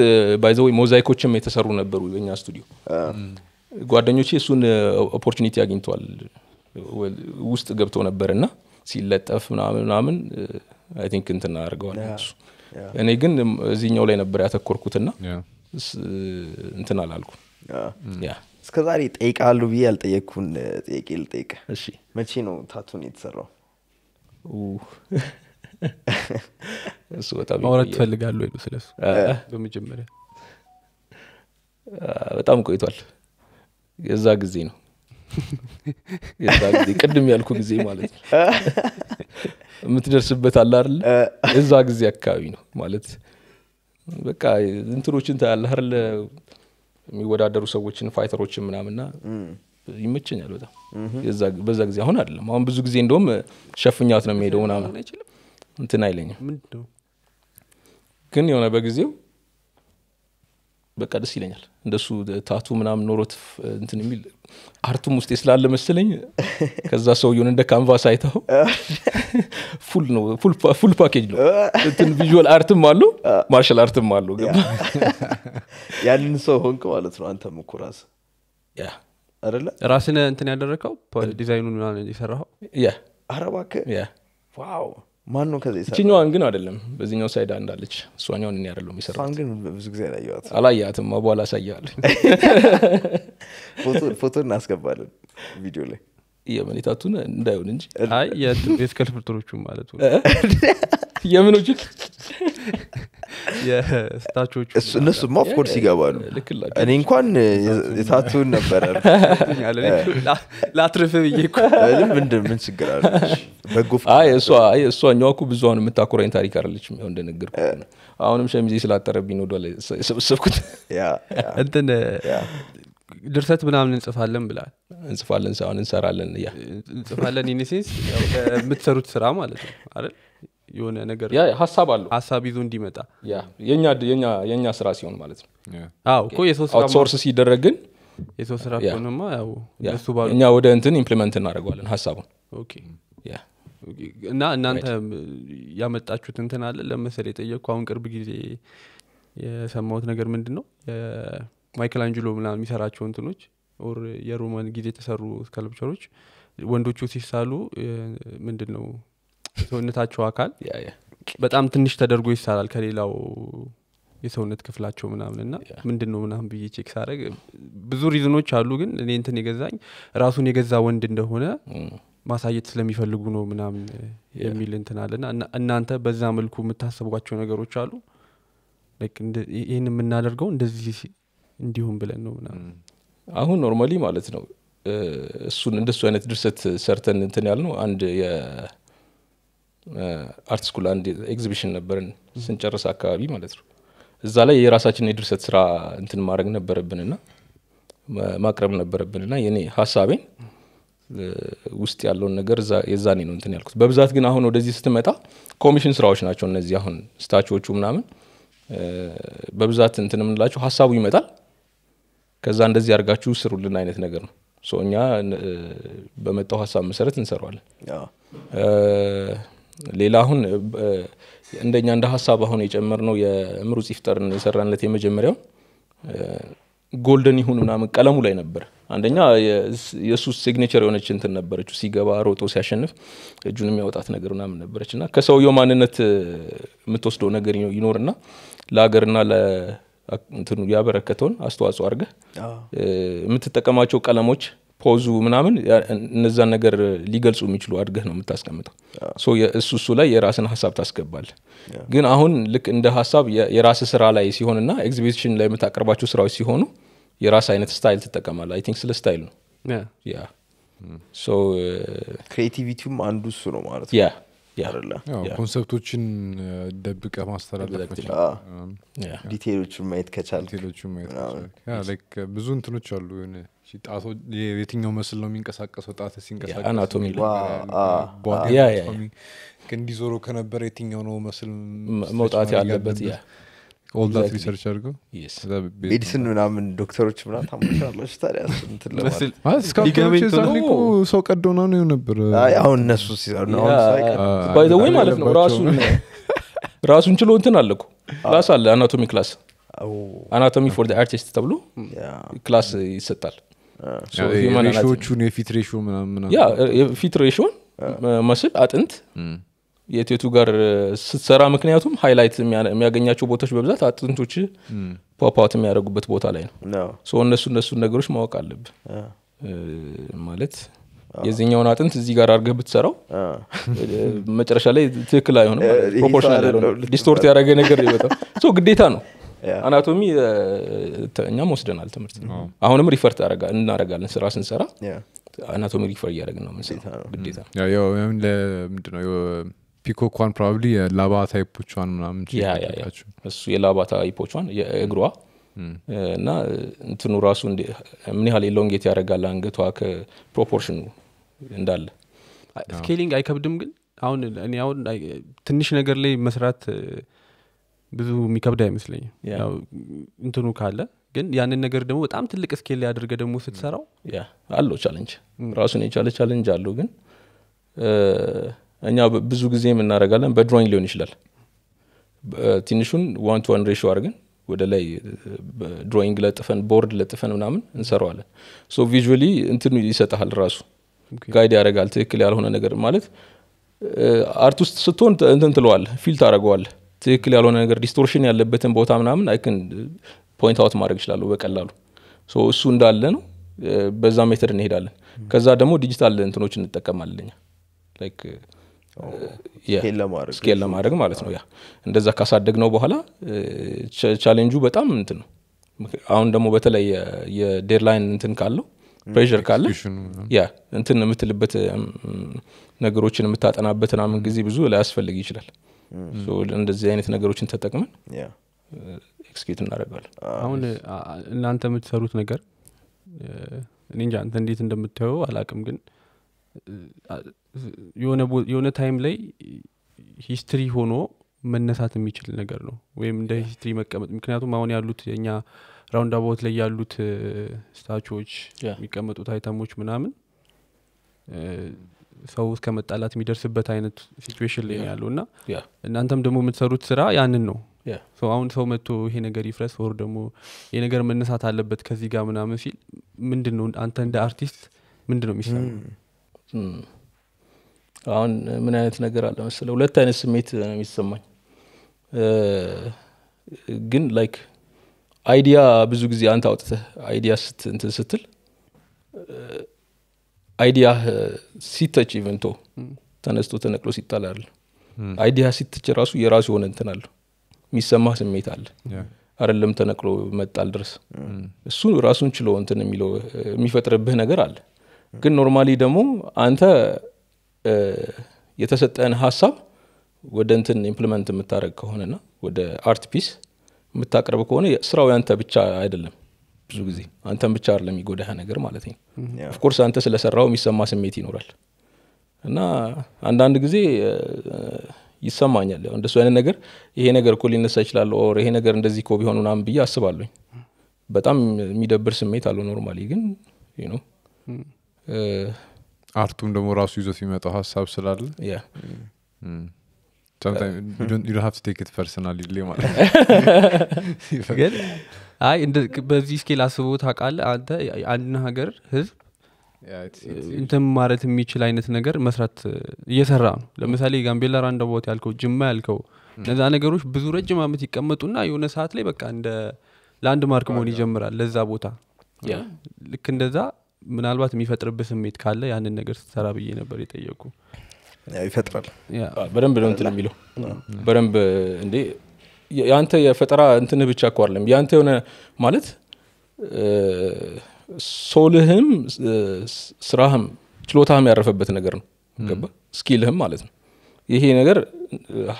ባይዘወይ ሞዛይኮችም የተሰሩ ነበሩ በኛ ስቱዲዮ። ጓደኞቼ እሱን ኦፖርቹኒቲ አግኝተዋል። ውስጥ ገብቶ ነበር እና ሲለጠፍ ምናምን ምናምን አይ ቲንክ እንትን አድርገዋል እሱ። እኔ ግን እዚህኛው ላይ ነበር ያተኮርኩትና እንትን አላልኩ ያ እስከዛሬ ጠይቃሉ ብዬ ያልጠየቅኩን ጥያቄ ልጠይቅ። መቼ ነው ታቱን የተሰራው? እሱ በጣም ማውራት ትፈልጋሉ ሄዱ ስለሱ በመጀመሪያ በጣም ቆይቷል የዛ ጊዜ ነው የዛ ጊዜ ቅድም ያልኩ ጊዜ ማለት ነው የምትደርስበት አለ አይደለ ጊዜ አካባቢ ነው ማለት በቃ እንትኖችን ታያለ አይደለ የሚወዳደሩ ሰዎችን ፋይተሮችን ምናምና ይመቸኛል በጣም በዛ ጊዜ አሁን አይደለም አሁን ብዙ ጊዜ እንደውም ሸፍኛት ነው የሚሄደው ምናምን እንትን አይለኝም ግን የሆነ በጊዜው በቃ ደስ ይለኛል እንደሱ ታቱ ምናምን ኖሮት እንትን የሚል አርቱም ውስጤ ስላለ መሰለኝ ከዛ ሰውየን እንደ ካንቫስ አይተው ፉል ነው ፉል ፓኬጅ ነው እንትን ቪል አርትም አለው ማርሻል አርትም አሉ ያንን ሰው ሆንክ ማለት ነው አንተ ምኩራስ አደለ ራስን እንትን ያደረግከው ዲዛይኑን የሰራው አረባክ ዋው ማን ነው ከዚ ይችኛዋን ግን አደለም በዚኛው ሳይድ አንዳለች እሷኛውን እኔ አይደለም የሰራሁት ብዙ ጊዜ አላየኋት አላያትም በኋላ አሳያለሁ ፎቶ እናስገባለን ቪዲዮ ላይ የመኔታቱን እንዳይሆን እንጂ አይ የስከል ፍርትሮቹ ማለት የምኖች የስታቾቹ እነሱማ ኦፍኮርስ ይገባሉ እኔ እንኳን የታቱን ነበረ ላትርፍ ብዬ ምንድ ምን ችግር አለ እሷኛዋ እኮ ብዙ አሁን የምታኮራኝ ታሪክ አለች እንደነገር አሁንም ሸሚዜ ስላጠረብኝ ወደ ላይ ሰብስብኩት እንትን ድርሰት ምናምን እንጽፋለን ብላል እንጽፋለን ሳይሆን እንሰራለን እያ እንጽፋለን ኢኒሴንስ የምትሰሩት ስራ ማለት ነው አይደል የሆነ ነገር ሀሳብ አለው ሀሳብ ይዞ እንዲመጣ የእኛ ስራ ሲሆን ማለት ነው አዎ እኮ የሶስት ሲደረግ ግን የሰው ስራ ከሆነማ ያው እሱ ባሉ እኛ ወደ እንትን ኢምፕሊመንት እናደርገዋለን ሀሳቡን እና እናንተ ያመጣችሁት እንትን አለ ለመሰል የጠየቅኩ አሁን ቅርብ ጊዜ የሰማሁት ነገር ምንድን ነው ማይክል አንጅሎ ምናምን የሚሰራቸው እንትኖች ር የሮማን ጊዜ የተሰሩ ስካልፕቸሮች ወንዶቹ ሲሳሉ ምንድን ነው ሰውነታቸው አካል በጣም ትንሽ ተደርጎ ይሳላል ከሌላው የሰውነት ክፍላቸው ምናምን ና ምንድን ነው ምናምን ብዬ ቼክ ሳረግ ብዙ ሪዝኖች አሉ ግን እኔ እንትን የገዛኝ ራሱን የገዛ ወንድ እንደሆነ ማሳየት ስለሚፈልጉ ነው ምናምን የሚል እንትን ና እናንተ በዛ መልኩ የምታስቧቸው ነገሮች አሉ ይህን የምናደርገው እንደዚህ እንዲሁም ብለን ነው አሁን ኖርማሊ ማለት ነው እሱን እንደሱ አይነት ድርሰት ሰርተን እንትን ያል ነው አንድ የአርት ስኩል አንድ ኤግዚቢሽን ነበርን ስንጨርስ አካባቢ ማለት ነው እዛ ላይ የራሳችን የድርሰት ስራ እንትን ማድረግ ነበረብንና ማቅረብ ነበረብንና የኔ ሀሳቤን ውስጥ ያለውን ነገር የዛኔ ነው እንትን ያልኩት በብዛት ግን አሁን ወደዚህ ስትመጣ ኮሚሽን ስራዎች ናቸው እነዚህ አሁን ስታችዎቹ ምናምን በብዛት እንትን የምንላቸው ሀሳቡ ይመጣል ከዛ እንደዚህ አድርጋችሁ ስሩልን አይነት ነገር ነው። እኛ በመጣው ሀሳብ መሰረት እንሰራዋለን። ሌላ አሁን እንደኛ እንደ ሀሳብ አሁን የጨመርነው የምሩጽ ይፍጠርን የሰራንለት የመጀመሪያው ጎልደን ይሁን ምናምን ቀለሙ ላይ ነበር። አንደኛ የእሱ ሲግኔቸር የሆነች እንትን ነበረች። ሲገባ ሮጦ ሲያሸንፍ እጁን የሚያወጣት ነገር ምናምን ነበረች እና ከሰውየው ማንነት የምትወስደው ነገር ይኖርና ለሀገርና ያበረከተውን አስተዋጽኦ አድርገህ የምትጠቀማቸው ቀለሞች ፖዙ ምናምን እነዛን ነገር ሊገልጹ የሚችሉ አድገህ ነው የምታስቀምጠው እሱ እሱ ላይ የራስን ሀሳብ ታስገባል ግን አሁን ልክ እንደ ሀሳብ የራስ ስራ ላይ ሲሆንና ኤግዚቢሽን ላይ የምታቀርባቸው ስራዎች ሲሆኑ የራስ አይነት ስታይል ትጠቀማል አይ ቲንክ ስለ ስታይል ነው ያ ክሬቲቪቲውም አንዱ እሱ ነው ማለት ያ ኮንሰፕቶችን ደብቀ ማስተላለፍ ዲቴሎችን ማየት ብዙ እንትኖች አሉ የትኛው መስል ነው የሚንቀሳቀሰው ጣት ሲንቀሳቀስአናቶሚ እንዲዞሮ ከነበረ የትኛው ነው መስል መውጣት ያለበት ኦልዳት ሪሰርች አድርገው ሜዲሲን ምናምን ዶክተሮች ምና ታሞቻለች ታዲያስንትለእስካሁንኮ ሰው ቀዶ ምናምን ይሆን ነበር አሁን እነሱ ሲሰሩባይዘወይ ማለት ነው ራሱን ራሱን ችሎ እንትን አለኩ ክላስ አለ አናቶሚ ክላስ አናቶሚ ፎር አርቲስት ተብሎ ክላስ ይሰጣል ሬሾቹን የፊት ሬሾ ምናምን ፊት ሬሾን መስል አጥንት የቴቱ ጋር ስትሰራ ምክንያቱም ሃይላይት የሚያገኛቸው ቦታዎች በብዛት አጥንቶች ፓፓት የሚያደርጉበት ቦታ ላይ ነው ሰው እነሱ እነሱን ነገሮች ማወቅ አለብ ማለት የዚኛውን አጥንት እዚህ ጋር አድርገህ ብትሰራው መጨረሻ ላይ ትክክል አይሆንም ፕሮፖርሽናል ዲስቶርት ያደረገ ነገር ይበጣ ግዴታ ነው አናቶሚ እኛም ወስደናል ትምህርት አሁንም ሪፈር እናረጋለን ስራ ስንሰራ አናቶሚ ሪፈር እያደረግ ነው ምንሰራ ግዴታ ፒኮኳን ፕሮባብሊ የላባ ታይፖቿን ምናምንእሱ የላባ ታይፖቿን የእግሯ እና እንትኑ ራሱ ምን ያህል ኤሎንጌት ያደረጋል አንገቷ ከፕሮፖርሽኑ እንዳለ ስኬሊንግ አይከብድም ግን አሁን እኔ አሁን ትንሽ ነገር ላይ መስራት ብዙ የሚከብድ አይመስለኝም እንትኑ ካለ ግን ያንን ነገር ደግሞ በጣም ትልቅ ስኬል ላይ አድርገ ደግሞ ስትሰራው አለው ቻለንጅ ራሱን የቻለ ቻለንጅ አለው ግን እኛ ብዙ ጊዜ የምናደርጋለን በድሮይንግ ሊሆን ይችላል። ትንሹን ዋን ቱ ዋን ሬሽ አድርገን ወደ ላይ ድሮይንግ ለጥፈን ቦርድ ለጥፈን ምናምን እንሰራዋለን። ሶ ቪዥዋሊ እንትን ይሰጠሃል ራሱ ጋይድ ያደርጋል። ትክክል ያልሆነ ነገር ማለት አርት ውስጥ ስትሆን እንትን ትለዋለህ፣ ፊል ታደርገዋለህ። ትክክል ያልሆነ ነገር ዲስቶርሽን ያለበትን ቦታ ምናምን አይክን ፖይንት አውት ማድረግ ይችላሉ በቀላሉ። እሱ እንዳለ ነው። በዛ ሜተድ እንሄዳለን። ከዛ ደግሞ ዲጂታል እንትኖች እንጠቀማለን ላይክ ስኬል ለማድረግ ማለት ነው ያ እንደዛ ካሳደግ ነው በኋላ ቻሌንጁ በጣም እንትን ነው አሁን ደግሞ በተለይ የዴድላይን እንትን ካለው ፕሬር ካለ ያ እንትን የምትልበት ነገሮችን የምታጠናበት ናምን ጊዜ ብዙ ላያስፈልግ ይችላል እንደዚህ አይነት ነገሮችን ተጠቅመን ኤክስኪዩት እናደረጋለን አሁን እናንተ የምትሰሩት ነገር እኔ እንጃ እንዴት እንደምታየው አላቅም ግን የሆነ ታይም ላይ ሂስትሪ ሆኖ መነሳት የሚችል ነገር ነው ወይም እንደ ሂስትሪ መቀመጥ ምክንያቱም አሁን ያሉት እኛ ራውንድ አባት ላይ ያሉት ስታቾች የሚቀመጡት አይተሞች ምናምን ሰው እስከ መጣላት የሚደርስበት አይነት ሲትዌሽን ላይ ያለው እና እናንተም ደግሞ የምትሰሩት ስራ ያንን ነው አሁን ሰው መጥቶ ይሄ ነገር ይፍረስ ወር ደግሞ ይሄ ነገር መነሳት አለበት ከዚህ ጋር ምናምን ሲል ምንድን ነው አንተ እንደ አርቲስት ምንድን ነው የሚሰራ አሁን ምን አይነት ነገር አለ መሰለህ፣ ሁለት አይነት ስሜት ነው የሚሰማኝ። ግን ላይክ አይዲያ ብዙ ጊዜ አንተ አውጥተህ አይዲያ እንትን ስትል አይዲያ ሲተች ኢቨንቶ ተነስቶ ተነቅሎ ሲጣል አለ አይዲያ ሲተች ራሱ የራሱ የሆነ እንትን አለ የሚሰማ ስሜት አለ አይደለም ተነቅሎ መጣል ድረስ እሱ ራሱን ችሎ እንትን የሚለው የሚፈጥርብህ ነገር አለ ግን ኖርማሊ ደግሞ አንተ የተሰጠን ሀሳብ ወደ እንትን ኢምፕሊመንት የምታደረግ ከሆነና ወደ አርት ፒስ የምታቀርብ ከሆነ ስራው ያንተ ብቻ አይደለም ብዙ ጊዜ አንተን ብቻ አለ የሚጎዳህ ነገር ማለት ነው ኦፍኮርስ አንተ ስለሰራው የሚሰማ ስሜት ይኖራል እና አንዳንድ ጊዜ ይሰማኛል እንደሱ አይነት ነገር ይሄ ነገር እኮ ሊነሳ ይችላል ኦር ይሄ ነገር እንደዚህ ኮ ቢሆን ምናምን ብዬ አስባለኝ በጣም የሚደብር ስሜት አለው ኖርማሊ ግን ነው አርቱም ደግሞ ራሱ ይዞት የሚመጣው ሀሳብ ስላለ በዚህ ስኬል አስቦ ታውቃለህ አንተ አንድን ሀገር ህዝብ እንትን ማለት የሚችል አይነት ነገር መስራት እየሰራ ነው ለምሳሌ ጋምቤላ ራንዳቦት ያልከው ጅማ ያልከው hmm. እነዛ ነገሮች ብዙ ረጅም አመት ይቀመጡና የሆነ ሰዓት ላይ በቃ እንደ ላንድ ማርክ መሆን ይጀምራል ለዛ ቦታ ልክ እንደዛ ምናልባት የሚፈጥርብህ ስሜት ካለ ያንን ነገር ስትሰራ ብዬ ነበር የጠየቁ ይፈጥራል በደንብ ነው እንትን የሚለው በደንብ እንዴ የአንተ የፈጠራ እንትን ብቻ እኮ የአንተ የሆነ ማለት ሶልህም ስራህም ችሎታህም ያረፈበት ነገር ነው ገባ ስኪልህም ማለት ነው ይሄ ነገር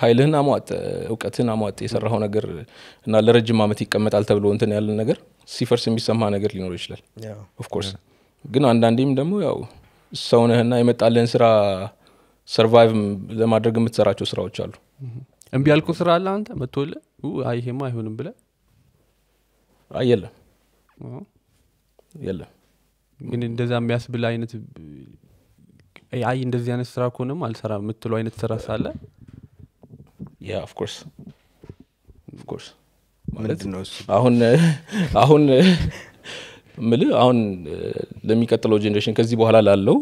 ሀይልህን አሟጥ እውቀትህን አሟጥ የሰራው ነገር እና ለረጅም አመት ይቀመጣል ተብሎ እንትን ያለን ነገር ሲፈርስ የሚሰማ ነገር ሊኖር ይችላል ኦፍኮርስ ግን አንዳንዴም ደግሞ ያው ሰውነህና የመጣለን ስራ ሰርቫይቭ ለማድረግ የምትሰራቸው ስራዎች አሉ እምቢ ያልኩ ስራ አለ አንተ መቶለ ይሄማ አይሆንም ብለ የለም የለም ግን እንደዛ የሚያስብል አይነት አይ እንደዚህ አይነት ስራ ከሆነም አልሰራ የምትሉ አይነት ስራ ሳለ ያ ኦፍኮርስ ኦፍኮርስ ማለት አሁን አሁን ምልህ አሁን ለሚቀጥለው ጀኔሬሽን ከዚህ በኋላ ላለው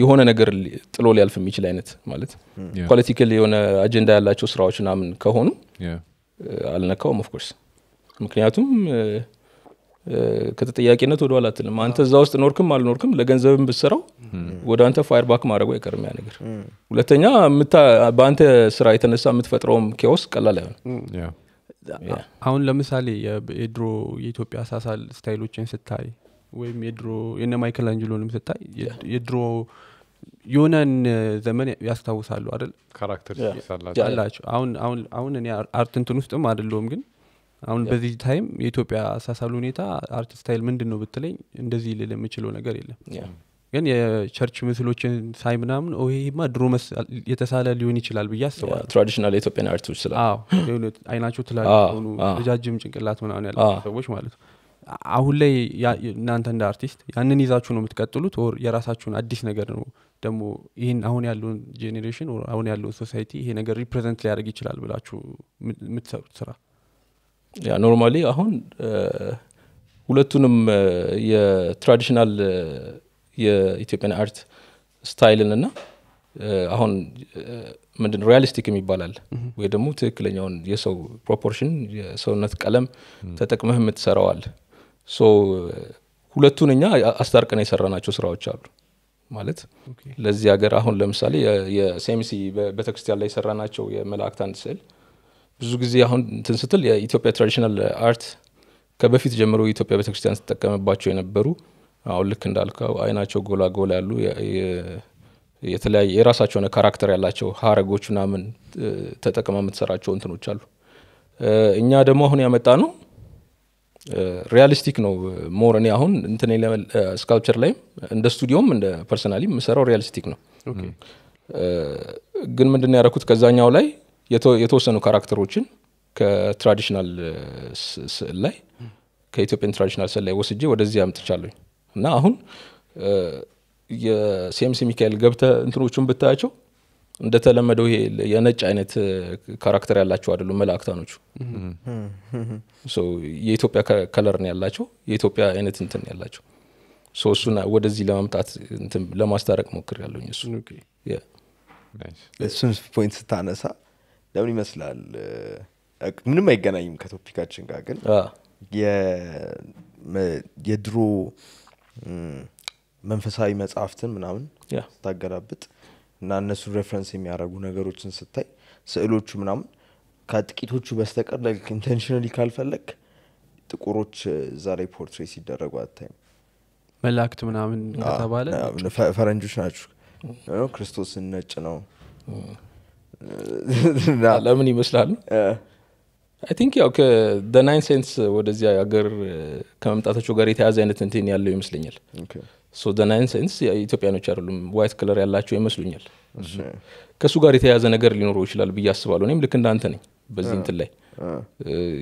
የሆነ ነገር ጥሎ ሊያልፍ የሚችል አይነት ማለት ፖለቲካል የሆነ አጀንዳ ያላቸው ስራዎች ምናምን ከሆኑ አልነካውም ኦፍኮርስ ምክንያቱም ከተጠያቂነት ወደ ኋላ ትልም አንተ እዛ ውስጥ ኖርክም አልኖርክም ለገንዘብም ብትሰራው ወደ አንተ ፋየር ማድረጉ አይቀርም ያ ነገር ሁለተኛ በአንተ ስራ የተነሳ የምትፈጥረውም ኬዎስ ቀላል አይሆንም አሁን ለምሳሌ የድሮ የኢትዮጵያ አሳሳል ስታይሎችን ስታይ ወይም የድሮ የነ ማይክል አንጅሎንም ስታይ የድሮ የሆነን ዘመን ያስታውሳሉ አይደል ካራክተር አላቸው አሁን አሁን አሁን እኔ አርትንትን ውስጥም አይደለውም ግን አሁን በዚህ ታይም የኢትዮጵያ አሳሳል ሁኔታ አርት ስታይል ምንድን ነው ብትለኝ እንደዚህ ልል የምችለው ነገር የለም ግን የቸርች ምስሎችን ሳይ ምናምን ይሄማ ድሮ የተሳለ ሊሆን ይችላል ብዬ አስባለሁ ትራዲሽናል የኢትዮጵያን አርቶች ስለ አይናቸው ሆኑ ረጃጅም ጭንቅላት ምናምን ያለ ሰዎች ማለት ነው አሁን ላይ እናንተ እንደ አርቲስት ያንን ይዛችሁ ነው የምትቀጥሉት ወር የራሳችሁን አዲስ ነገር ነው ደግሞ ይህን አሁን ያለውን ጄኔሬሽን አሁን ያለውን ሶሳይቲ ይሄ ነገር ሪፕሬዘንት ሊያደርግ ይችላል ብላችሁ የምትሰሩት ስራ ያ ኖርማሊ አሁን ሁለቱንም የትራዲሽናል የኢትዮጵያን አርት ስታይልን እና አሁን ምንድን ሪያሊስቲክ የሚባላል ወይ ደግሞ ትክክለኛውን የሰው ፕሮፖርሽን የሰውነት ቀለም ተጠቅመህ የምትሰራዋል ሶ ሁለቱን እኛ አስታርቅን የሰራናቸው ስራዎች አሉ ማለት ለዚህ ሀገር አሁን ለምሳሌ የሴምሲ ቤተክርስቲያን ላይ የሰራናቸው የመላእክት አንድ ስዕል ብዙ ጊዜ አሁን እንትን ስትል የኢትዮጵያ ትራዲሽናል አርት ከበፊት ጀምሮ የኢትዮጵያ ቤተክርስቲያን ስትጠቀምባቸው የነበሩ አሁን ልክ እንዳልከው አይናቸው ጎላ ጎላ ያሉ የተለያየ የራሳቸው የሆነ ካራክተር ያላቸው ሀረጎች ምናምን ተጠቅማ የምትሰራቸው እንትኖች አሉ። እኛ ደግሞ አሁን ያመጣ ነው ሪያሊስቲክ ነው ሞር። እኔ አሁን እንትን ስካልፕቸር ላይም እንደ ስቱዲዮም እንደ ፐርሰናሊ የምሰራው ሪያሊስቲክ ነው። ግን ምንድን ያደረኩት ከዛኛው ላይ የተወሰኑ ካራክተሮችን ከትራዲሽናል ስዕል ላይ ከኢትዮጵያን ትራዲሽናል ስዕል ላይ ወስጄ ወደዚህ አምጥቻለሁኝ። እና አሁን የሲኤምሲ ሚካኤል ገብተ እንትኖቹን ብታያቸው እንደተለመደው ይሄ የነጭ አይነት ካራክተር ያላቸው አይደሉም መላእክታኖቹ የኢትዮጵያ ከለርን ያላቸው የኢትዮጵያ አይነት እንትን ያላቸው እሱን ወደዚህ ለመምጣት ለማስታረቅ ሞክር ያለኝ እሱ እሱን ፖይንት ስታነሳ ለምን ይመስላል ምንም አይገናኝም ከቶፒካችን ጋር ግን የድሮ መንፈሳዊ መጽሐፍትን ምናምን ስታገላብጥ እና እነሱን ሬፍረንስ የሚያደርጉ ነገሮችን ስታይ ስዕሎቹ ምናምን ከጥቂቶቹ በስተቀር ላይክ ኢንቴንሽናሊ ካልፈለግ ጥቁሮች እዛ ላይ ፖርትሬት ሲደረጉ አታይም መላእክት ምናምን ከተባለ ፈረንጆች ናቸው ክርስቶስን ነጭ ነው ለምን ይመስላል አይ ቲንክ ያው ከደናይን ናይን ሴንስ ወደዚያ ሀገር ከመምጣታቸው ጋር የተያዘ አይነት እንትን ያለው ይመስለኛል ሶ ደ ሴንስ ኢትዮጵያኖች አይደሉም ዋይት ከለር ያላቸው ይመስሉኛል ከእሱ ጋር የተያዘ ነገር ሊኖረው ይችላል ብዬ አስባለሁ እኔም ልክ እንዳንተ ነኝ በዚህ እንትን ላይ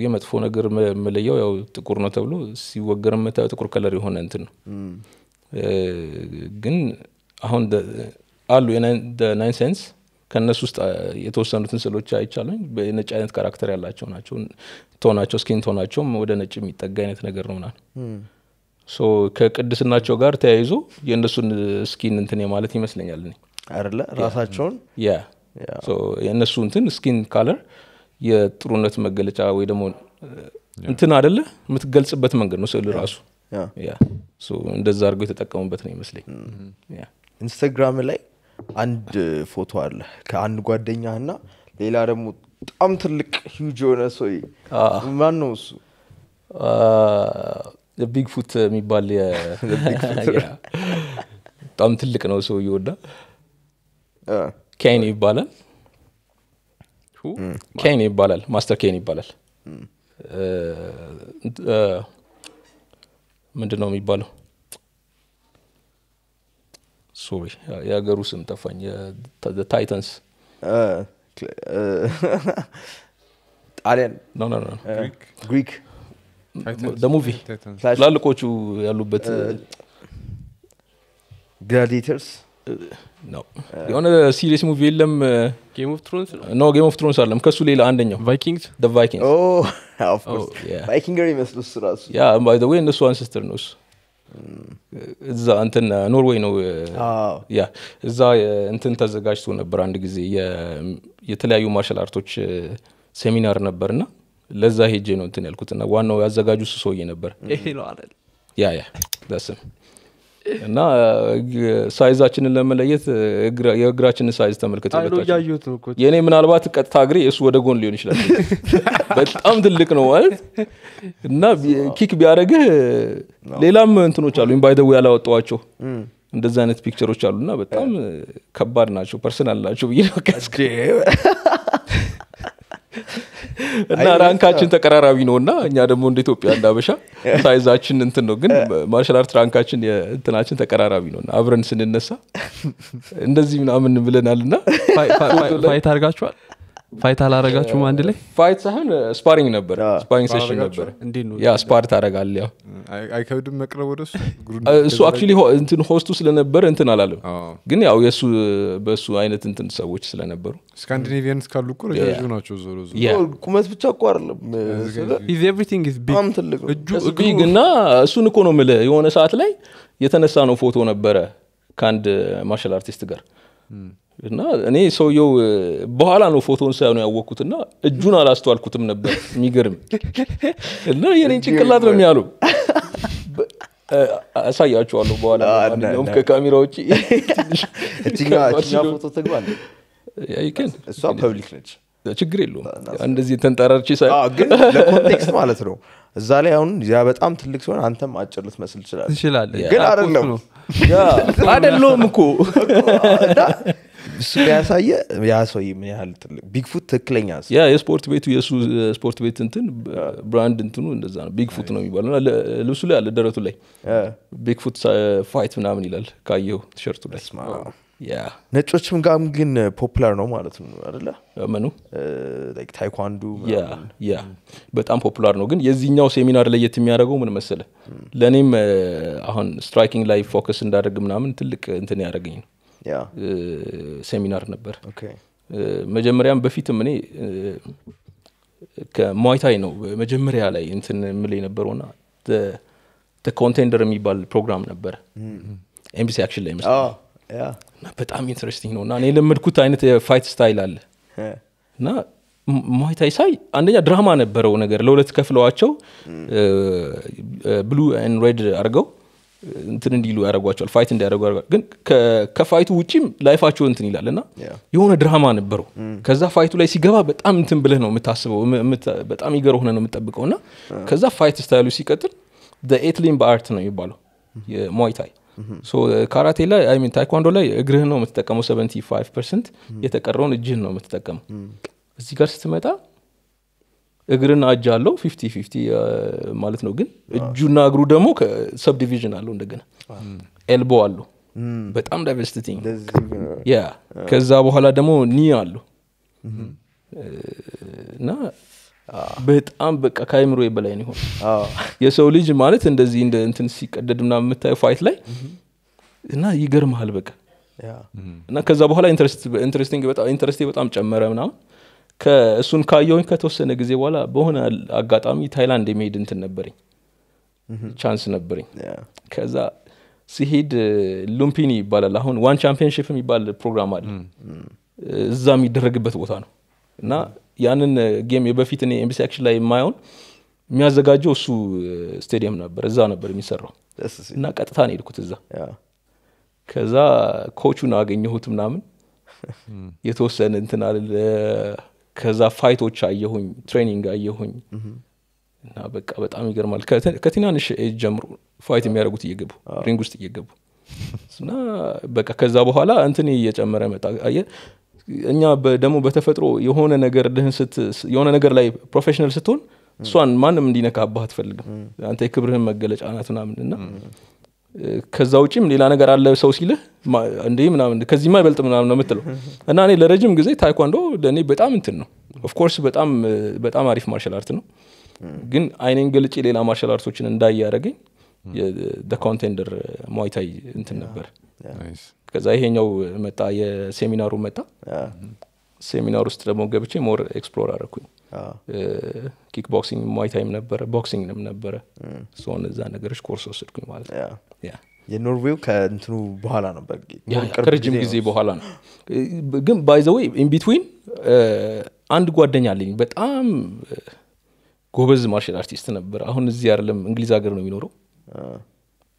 የመጥፎ ነገር መለያው ያው ጥቁር ነው ተብሎ ሲወገር የምታየው ጥቁር ከለር የሆነ እንትን ነው ግን አሁን አሉ ናይን ሴንስ ከእነሱ ውስጥ የተወሰኑትን ስዕሎች አይቻሉኝ። በነጭ አይነት ካራክተር ያላቸው ናቸው። ቶናቸው ስኪን ቶናቸውም ወደ ነጭ የሚጠጋ አይነት ነገር ነው ምናል ከቅድስናቸው ጋር ተያይዞ የእነሱን ስኪን እንትን ማለት ይመስለኛል አለ ራሳቸውን የእነሱ እንትን ስኪን ካለር የጥሩነት መገለጫ ወይ ደግሞ እንትን አደለ የምትገልጽበት መንገድ ነው ስዕል ራሱ እንደዛ አድርገው የተጠቀሙበት ነው ይመስለኝ ኢንስታግራም ላይ አንድ ፎቶ አለ ከአንድ ጓደኛ እና ሌላ ደግሞ በጣም ትልቅ ሂውጅ የሆነ ሰው ማን ነው እሱ? ፉት የሚባል በጣም ትልቅ ነው ሰው እየወዳ ኬን ይባላል። ኬን ይባላል። ማስተር ኬን ይባላል። ምንድን ነው የሚባለው? ሶሪ የሀገሩ ስም ጠፋኝ ታይተንስ ጣሊያን ግሪክ ሙቪ ትላልቆቹ ያሉበት ግላዲተርስ የሆነ ሲሪስ ሙቪ የለም ጌም ኦፍ ትሮንስ ኖ ጌም ኦፍ ትሮንስ አለም ከሱ ሌላ አንደኛው ቫይኪንግስ ቫይኪንግ ይመስሉ ስራሱ ራሱ ወይ እነሱ አንስስትር ነው እሱ እዛ እንትን ኖርዌይ ነው ያ እዛ እንትን ተዘጋጅቶ ነበር አንድ ጊዜ የተለያዩ ማርሻል አርቶች ሴሚናር ነበር እና ለዛ ሄጄ ነው እንትን ያልኩትና ዋናው ያዘጋጁ ሱ ሰውዬ ነበር ነው ያ ያ ደስም እና ሳይዛችንን ለመለየት የእግራችንን ሳይዝ ተመልክተበታቸው የእኔ ምናልባት ቀጥታ እግሬ እሱ ወደ ጎን ሊሆን ይችላል በጣም ትልቅ ነው ማለት እና ኪክ ቢያደረግህ ሌላም እንትኖች አሉ ባይደው ያላወጣዋቸው እንደዚ አይነት ፒክቸሮች አሉ እና በጣም ከባድ ናቸው ፐርሰናል ናቸው ብዬ ነው እና ራንካችን ተቀራራቢ ነው እና እኛ ደግሞ እንደ ኢትዮጵያ እንዳበሻ ሳይዛችን እንትን ነው ግን ማርሻል አርት ራንካችን እንትናችን ተቀራራቢ ነው አብረን ስንነሳ እንደዚህ ምናምን ብለናል እና ፋይት አርጋችኋል ፋይት አላረጋችሁም አንድ ላይ ፋይት ሳይሆን ስፓሪንግ ነበር ስፓሪንግ ሴሽን ነበር ያ ስፓር ታደረጋል ያው አይከብድም መቅረብ ወደ እሱ አክቹሊ እንትን ሆስቱ ስለነበር እንትን አላለም ግን ያው የእሱ በእሱ አይነት እንትን ሰዎች ስለነበሩ ስካንዲኔቪያን እስካሉ እኮ ረጃጅ ናቸው ዞሮ ቁመት ብቻ እኮ አይደለም ቢግ እና እሱን እኮ ነው ምል የሆነ ሰዓት ላይ የተነሳ ነው ፎቶ ነበረ ከአንድ ማርሻል አርቲስት ጋር እና እኔ ሰውየው በኋላ ነው ፎቶን ሳይ ነው ያወቅኩት እና እጁን አላስተዋልኩትም ነበር የሚገርም እና የኔን ጭንቅላት ነው የሚያሉ አሳያችኋለሁ በኋላም ከካሜራ ውጭ ፎቶ እሷ ፐብሊክ ነች ችግር የለውም እንደዚህ ማለት ነው እዛ ላይ አሁን ያ በጣም ትልቅ ሲሆን አንተም አጭር ልትመስል ትችላለ ግን አደለም አደለውም እኮ እሱ ያሳየ ያ ሰው ምን ያህል ቢግፉት ትክክለኛ ያ የስፖርት ቤቱ የእሱ ስፖርት ቤት እንትን ብራንድ እንትኑ እንደዛ ነው ቢግፉት ነው የሚባለው ልብሱ ላይ አለ ደረቱ ላይ ቢግፉት ፋይት ምናምን ይላል ካየው ቲሸርቱ ላይ ነጮችም ጋም ግን ፖፕላር ነው ማለት ነው አደለ ምኑ ታይኳንዱ ያ በጣም ፖፕላር ነው ግን የዚህኛው ሴሚናር ለየት የሚያደርገው ምን መሰለ ለእኔም አሁን ስትራይኪንግ ላይ ፎከስ እንዳደርግ ምናምን ትልቅ እንትን ያደረገኝ ነው ሴሚናር ነበር መጀመሪያም በፊትም እኔ ከሟይታይ ነው መጀመሪያ ላይ እንትን ምል ና ኮንቴንደር የሚባል ፕሮግራም ነበር ኤምቢሲ አክሽን ላይ እና በጣም ኢንትረስቲንግ ነው እና እኔ ለመድኩት አይነት የፋይት ስታይል አለ እና ሟይታይ ሳይ አንደኛ ድራማ ነበረው ነገር ለሁለት ከፍለዋቸው ብሉ ን ሬድ አድርገው እንትን እንዲሉ ያደረጓቸዋል ፋይት እንዲያደረጉ ግን ከፋይቱ ውጭም ላይፋቸው እንትን ይላል እና የሆነ ድራማ ነበሩ mm. ከዛ ፋይቱ ላይ ሲገባ በጣም እንትን ብለህ ነው የምታስበው በጣም ይገር ሆነ ነው የምጠብቀው እና ከዛ ፋይት ስታይሉ ሲቀጥል ኤትሊምባ አርት ነው የሚባለው mm-hmm. የሞይታይ ካራቴ mm-hmm. uh, ላይ አይሚን ታይኳንዶ ላይ እግርህን ነው የምትጠቀመው 75 ፐርሰንት mm. የተቀረውን እጅህን ነው የምትጠቀመው mm. እዚህ ጋር ስትመጣ እግርና እጅ አለው ፊፍቲ ፊፍቲ ማለት ነው። ግን እጁና እግሩ ደግሞ ሰብዲቪዥን አለው እንደገና ኤልቦ አለው በጣም ዳይቨርሲቲ ያ ከዛ በኋላ ደግሞ ኒ አለው እና በጣም በቃ ከአይምሮ በላይ ነው ይሆን የሰው ልጅ ማለት እንደዚህ እንደ እንትን ሲቀደድ ምና የምታየው ፋይት ላይ እና ይገርመሃል በቃ እና ከዛ በኋላ ኢንትረስቲንግ በጣም በጣም ጨመረ ምናምን እሱን ካየውኝ ከተወሰነ ጊዜ በኋላ በሆነ አጋጣሚ ታይላንድ የመሄድ እንትን ነበረኝ፣ ቻንስ ነበረኝ። ከዛ ሲሄድ ሉምፒኒ ይባላል። አሁን ዋን ቻምፒንሽፕ የሚባል ፕሮግራም አለ፣ እዛ የሚደረግበት ቦታ ነው እና ያንን ጌም የበፊት እኔ ኤምቢሲ አክሽን ላይ የማየውን የሚያዘጋጀው እሱ ስቴዲየም ነበር፣ እዛ ነበር የሚሰራው እና ቀጥታ ነው የሄድኩት እዛ። ከዛ ኮቹን አገኘሁት ምናምን የተወሰነ እንትን አለ ከዛ ፋይቶች አየሁኝ ትሬኒንግ አየሁኝ እና በቃ በጣም ይገርማል ከትናንሽ ኤጅ ጀምሮ ፋይት የሚያደርጉት እየገቡ ሪንግ ውስጥ እየገቡ እና በቃ ከዛ በኋላ እንትን እየጨመረ መጣ አየ እኛ ደግሞ በተፈጥሮ የሆነ ነገር ስት የሆነ ነገር ላይ ፕሮፌሽናል ስትሆን እሷን ማንም እንዲነካባህ አትፈልግም አንተ የክብርህን መገለጫ ናት ምናምን እና ከዛ ውጭም ሌላ ነገር አለ ሰው ሲልህ እንዴ ምናምን ከዚህ ይበልጥ ምናምን ነው የምትለው እና እኔ ለረጅም ጊዜ ታይኳንዶ ለእኔ በጣም እንትን ነው ኦፍኮርስ በጣም በጣም አሪፍ ማርሻል አርት ነው ግን አይኔን ገልጬ ሌላ ማርሻል አርቶችን እንዳይ ያደረገኝ ኮንቴንደር ሟይታይ እንትን ነበር ከዛ ይሄኛው መጣ የሴሚናሩ መጣ ሴሚናር ውስጥ ደግሞ ገብቼ ሞር ኤክስፕሎር አረኩኝ ኪክቦክሲንግ ሟይታይም ነበረ ቦክሲንግም ነበረ ሰሆን እዛ ነገሮች ኮርስ ወስድኩኝ ማለት ነው የኖርዌው ከእንትኑ በኋላ ነበር ከረጅም ጊዜ በኋላ ነው ግን ባይዘወይ ኢንቢትዊን አንድ ጓደኛ አለኝ በጣም ጎበዝ ማርሻል አርቲስት ነበር አሁን እዚህ አይደለም እንግሊዝ ሀገር ነው የሚኖረው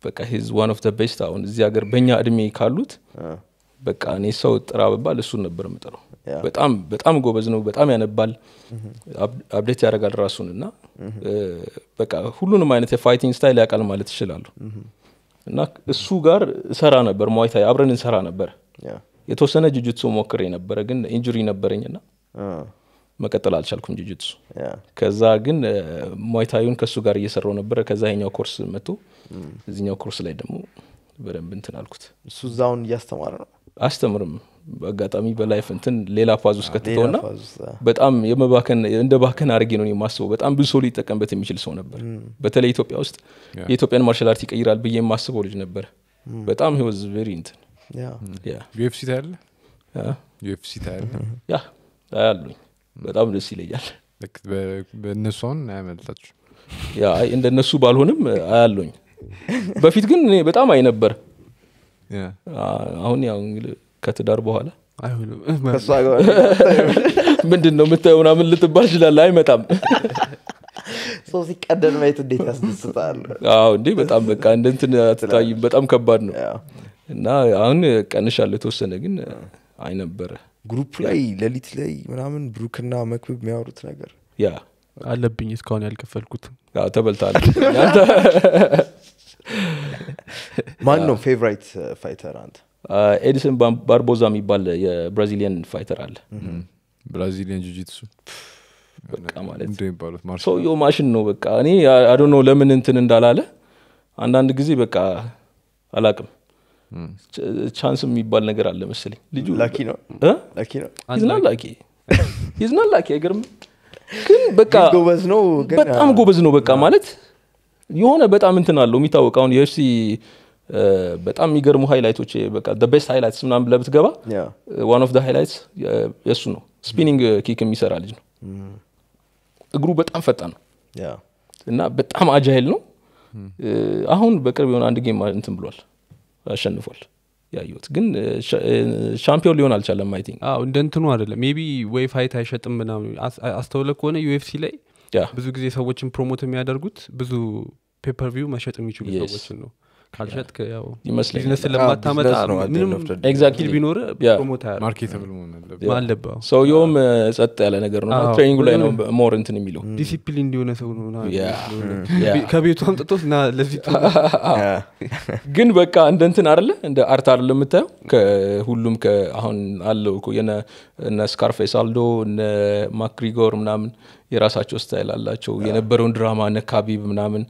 በቃ ሂዝ ዋን ኦፍ ደ ቤስት አሁን እዚህ ሀገር በእኛ እድሜ ካሉት በቃ እኔ ሰው ጥራ ብባል እሱን ነበር የምጠራው። በጣም በጣም ጎበዝ ነው፣ በጣም ያነባል፣ አብዴት ያደርጋል ራሱን እና በቃ ሁሉንም አይነት የፋይቲንግ ስታይል ያውቃል ማለት ይችላሉ። እና እሱ ጋር እሰራ ነበር፣ ሟይታ አብረን እንሰራ ነበር። የተወሰነ ጅጅትሱ ሞክሬ ነበረ፣ ግን ኢንጁሪ ነበረኝና መቀጠል አልቻልኩም ጅጅትሱ። ከዛ ግን ሟይታዩን ከእሱ ጋር እየሰራው ነበረ። ከዛ ኛው ኮርስ መጥቶ እዚኛው ኮርስ ላይ ደግሞ በደንብ እንትን አልኩት። እሱ እዛውን እያስተማረ ነው አስተምርም በአጋጣሚ በላይፍ እንትን ሌላ ፋዝ ውስጥ ና በጣም የመባከን እንደ ባከን አድርጌ ነው የማስበው። በጣም ብዙ ሰው ሊጠቀምበት የሚችል ሰው ነበር። በተለይ ኢትዮጵያ ውስጥ የኢትዮጵያን ማርሻል አርት ይቀይራል ብዬ የማስበው ልጅ ነበር። በጣም ህወዝ ቬሪ እንትን ዩኤፍሲ ታያለ ዩኤፍሲ ያ አያሉኝ በጣም ደስ ይለያል በእነሱ አሁን አያመልጣችሁ። ያ እንደነሱ ባልሆንም አያለኝ። በፊት ግን በጣም አይ ነበር አሁን ያው እንግዲህ ከትዳር በኋላ ምንድን ነው የምታየው ምናምን ልትባል ይችላለ አይመጣም ሰው ሲቀደድ ማየት እንዴት ያስደስታል። እንዴ በጣም በቃ እንደንትን አትታይም። በጣም ከባድ ነው እና አሁን ቀንሻለሁ የተወሰነ ግን አይነበረ ግሩፕ ላይ ለሊት ላይ ምናምን ብሩክና መክብብ የሚያወሩት ነገር ያ አለብኝ እስካሁን ያልከፈልኩት ተበልታለ ማን ነው ፌቨራይት ፋይተር አንተ? Uh, ኤዲሰን ባርቦዛ የሚባል የብራዚሊያን ፋይተር አለ። ብራዚሊያን ጁጂትሱ በቃ ማለት ሰውየው ማሽን ነው። በቃ እኔ አዶ ነው ለምን እንትን እንዳላለ አንዳንድ ጊዜ በቃ አላቅም ቻንስ የሚባል ነገር አለ መስለኝ ልጁ ላኪ ይዝና አይገርም። ግን በቃ በጣም ጎበዝ ነው። በቃ ማለት የሆነ በጣም እንትን አለው የሚታወቅ አሁን የኤፍሲ በጣም የሚገርሙ ሃይላይቶች በቃ ቤስት ሃይላይትስ ምናምን ብለህ ብትገባ ዋን ኦፍ ሃይላይትስ የእሱ ነው። ስፒኒንግ ኪክ የሚሰራ ልጅ ነው። እግሩ በጣም ፈጣን ነው እና በጣም አጃይል ነው። አሁን በቅርብ የሆነ አንድ ጌም እንትን ብሏል፣ አሸንፏል ያየሁት ግን ሻምፒዮን ሊሆን አልቻለም። አይ ቲንክ እንደ እንትኑ አይደለም ቢ ወይ ፋይት አይሸጥም ምናምን አስተውለ ከሆነ ዩኤፍሲ ላይ ብዙ ጊዜ ሰዎችን ፕሮሞት የሚያደርጉት ብዙ ፔፐርቪው መሸጥ የሚችሉ ሰዎችን ነው ካልሸጥክ ያው ቢዝነስ ለማታመጣ ቢኖር አለበ ሰውየውም ጸጥ ያለ ነገር ነው ትሬኒንጉ ላይ ነው ሞር እንትን የሚለው ዲሲፕሊን እንዲሆነ ሰው ከቤቱ አምጥቶት ና ለዚህ ግን በቃ እንደ እንትን አደለ እንደ አርት አደለ የምታየው ከሁሉም አሁን አለው እነ ስካርፌስ አልዶ እነ ማክሪጎር ምናምን የራሳቸው ስታይል አላቸው የነበረውን ድራማ እነ ካቢብ ምናምን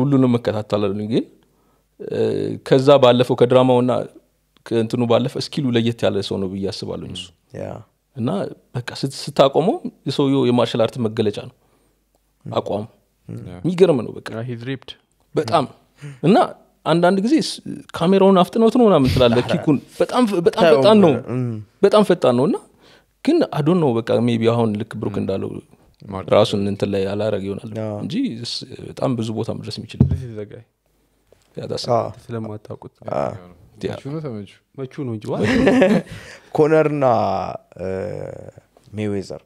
ሁሉንም መከታተላሉ ግን ከዛ ባለፈው ከድራማውና እንትኑ ባለፈ እስኪሉ ለየት ያለ ሰው ነው ብዬ አስባለሁኝ እሱ እና በቃ ስታቆመው የሰውየ የማርሻል አርት መገለጫ ነው አቋሙ የሚገርም ነው በቃ በጣም እና አንዳንድ ጊዜ ካሜራውን አፍጥነውት ነው ምናምን ትላለ ኪኩን በጣም ፈጣን ነው በጣም ፈጣን ነው እና ግን አዶን ነው በቃ ሜቢ አሁን ልክ ብሩክ እንዳለው ራሱን እንትን ላይ አላረግ ይሆናል እንጂ በጣም ብዙ ቦታ መድረስ የሚችል ስለማታውቁት መቹ ነው እንጂ ኮነርና ሜዌዘር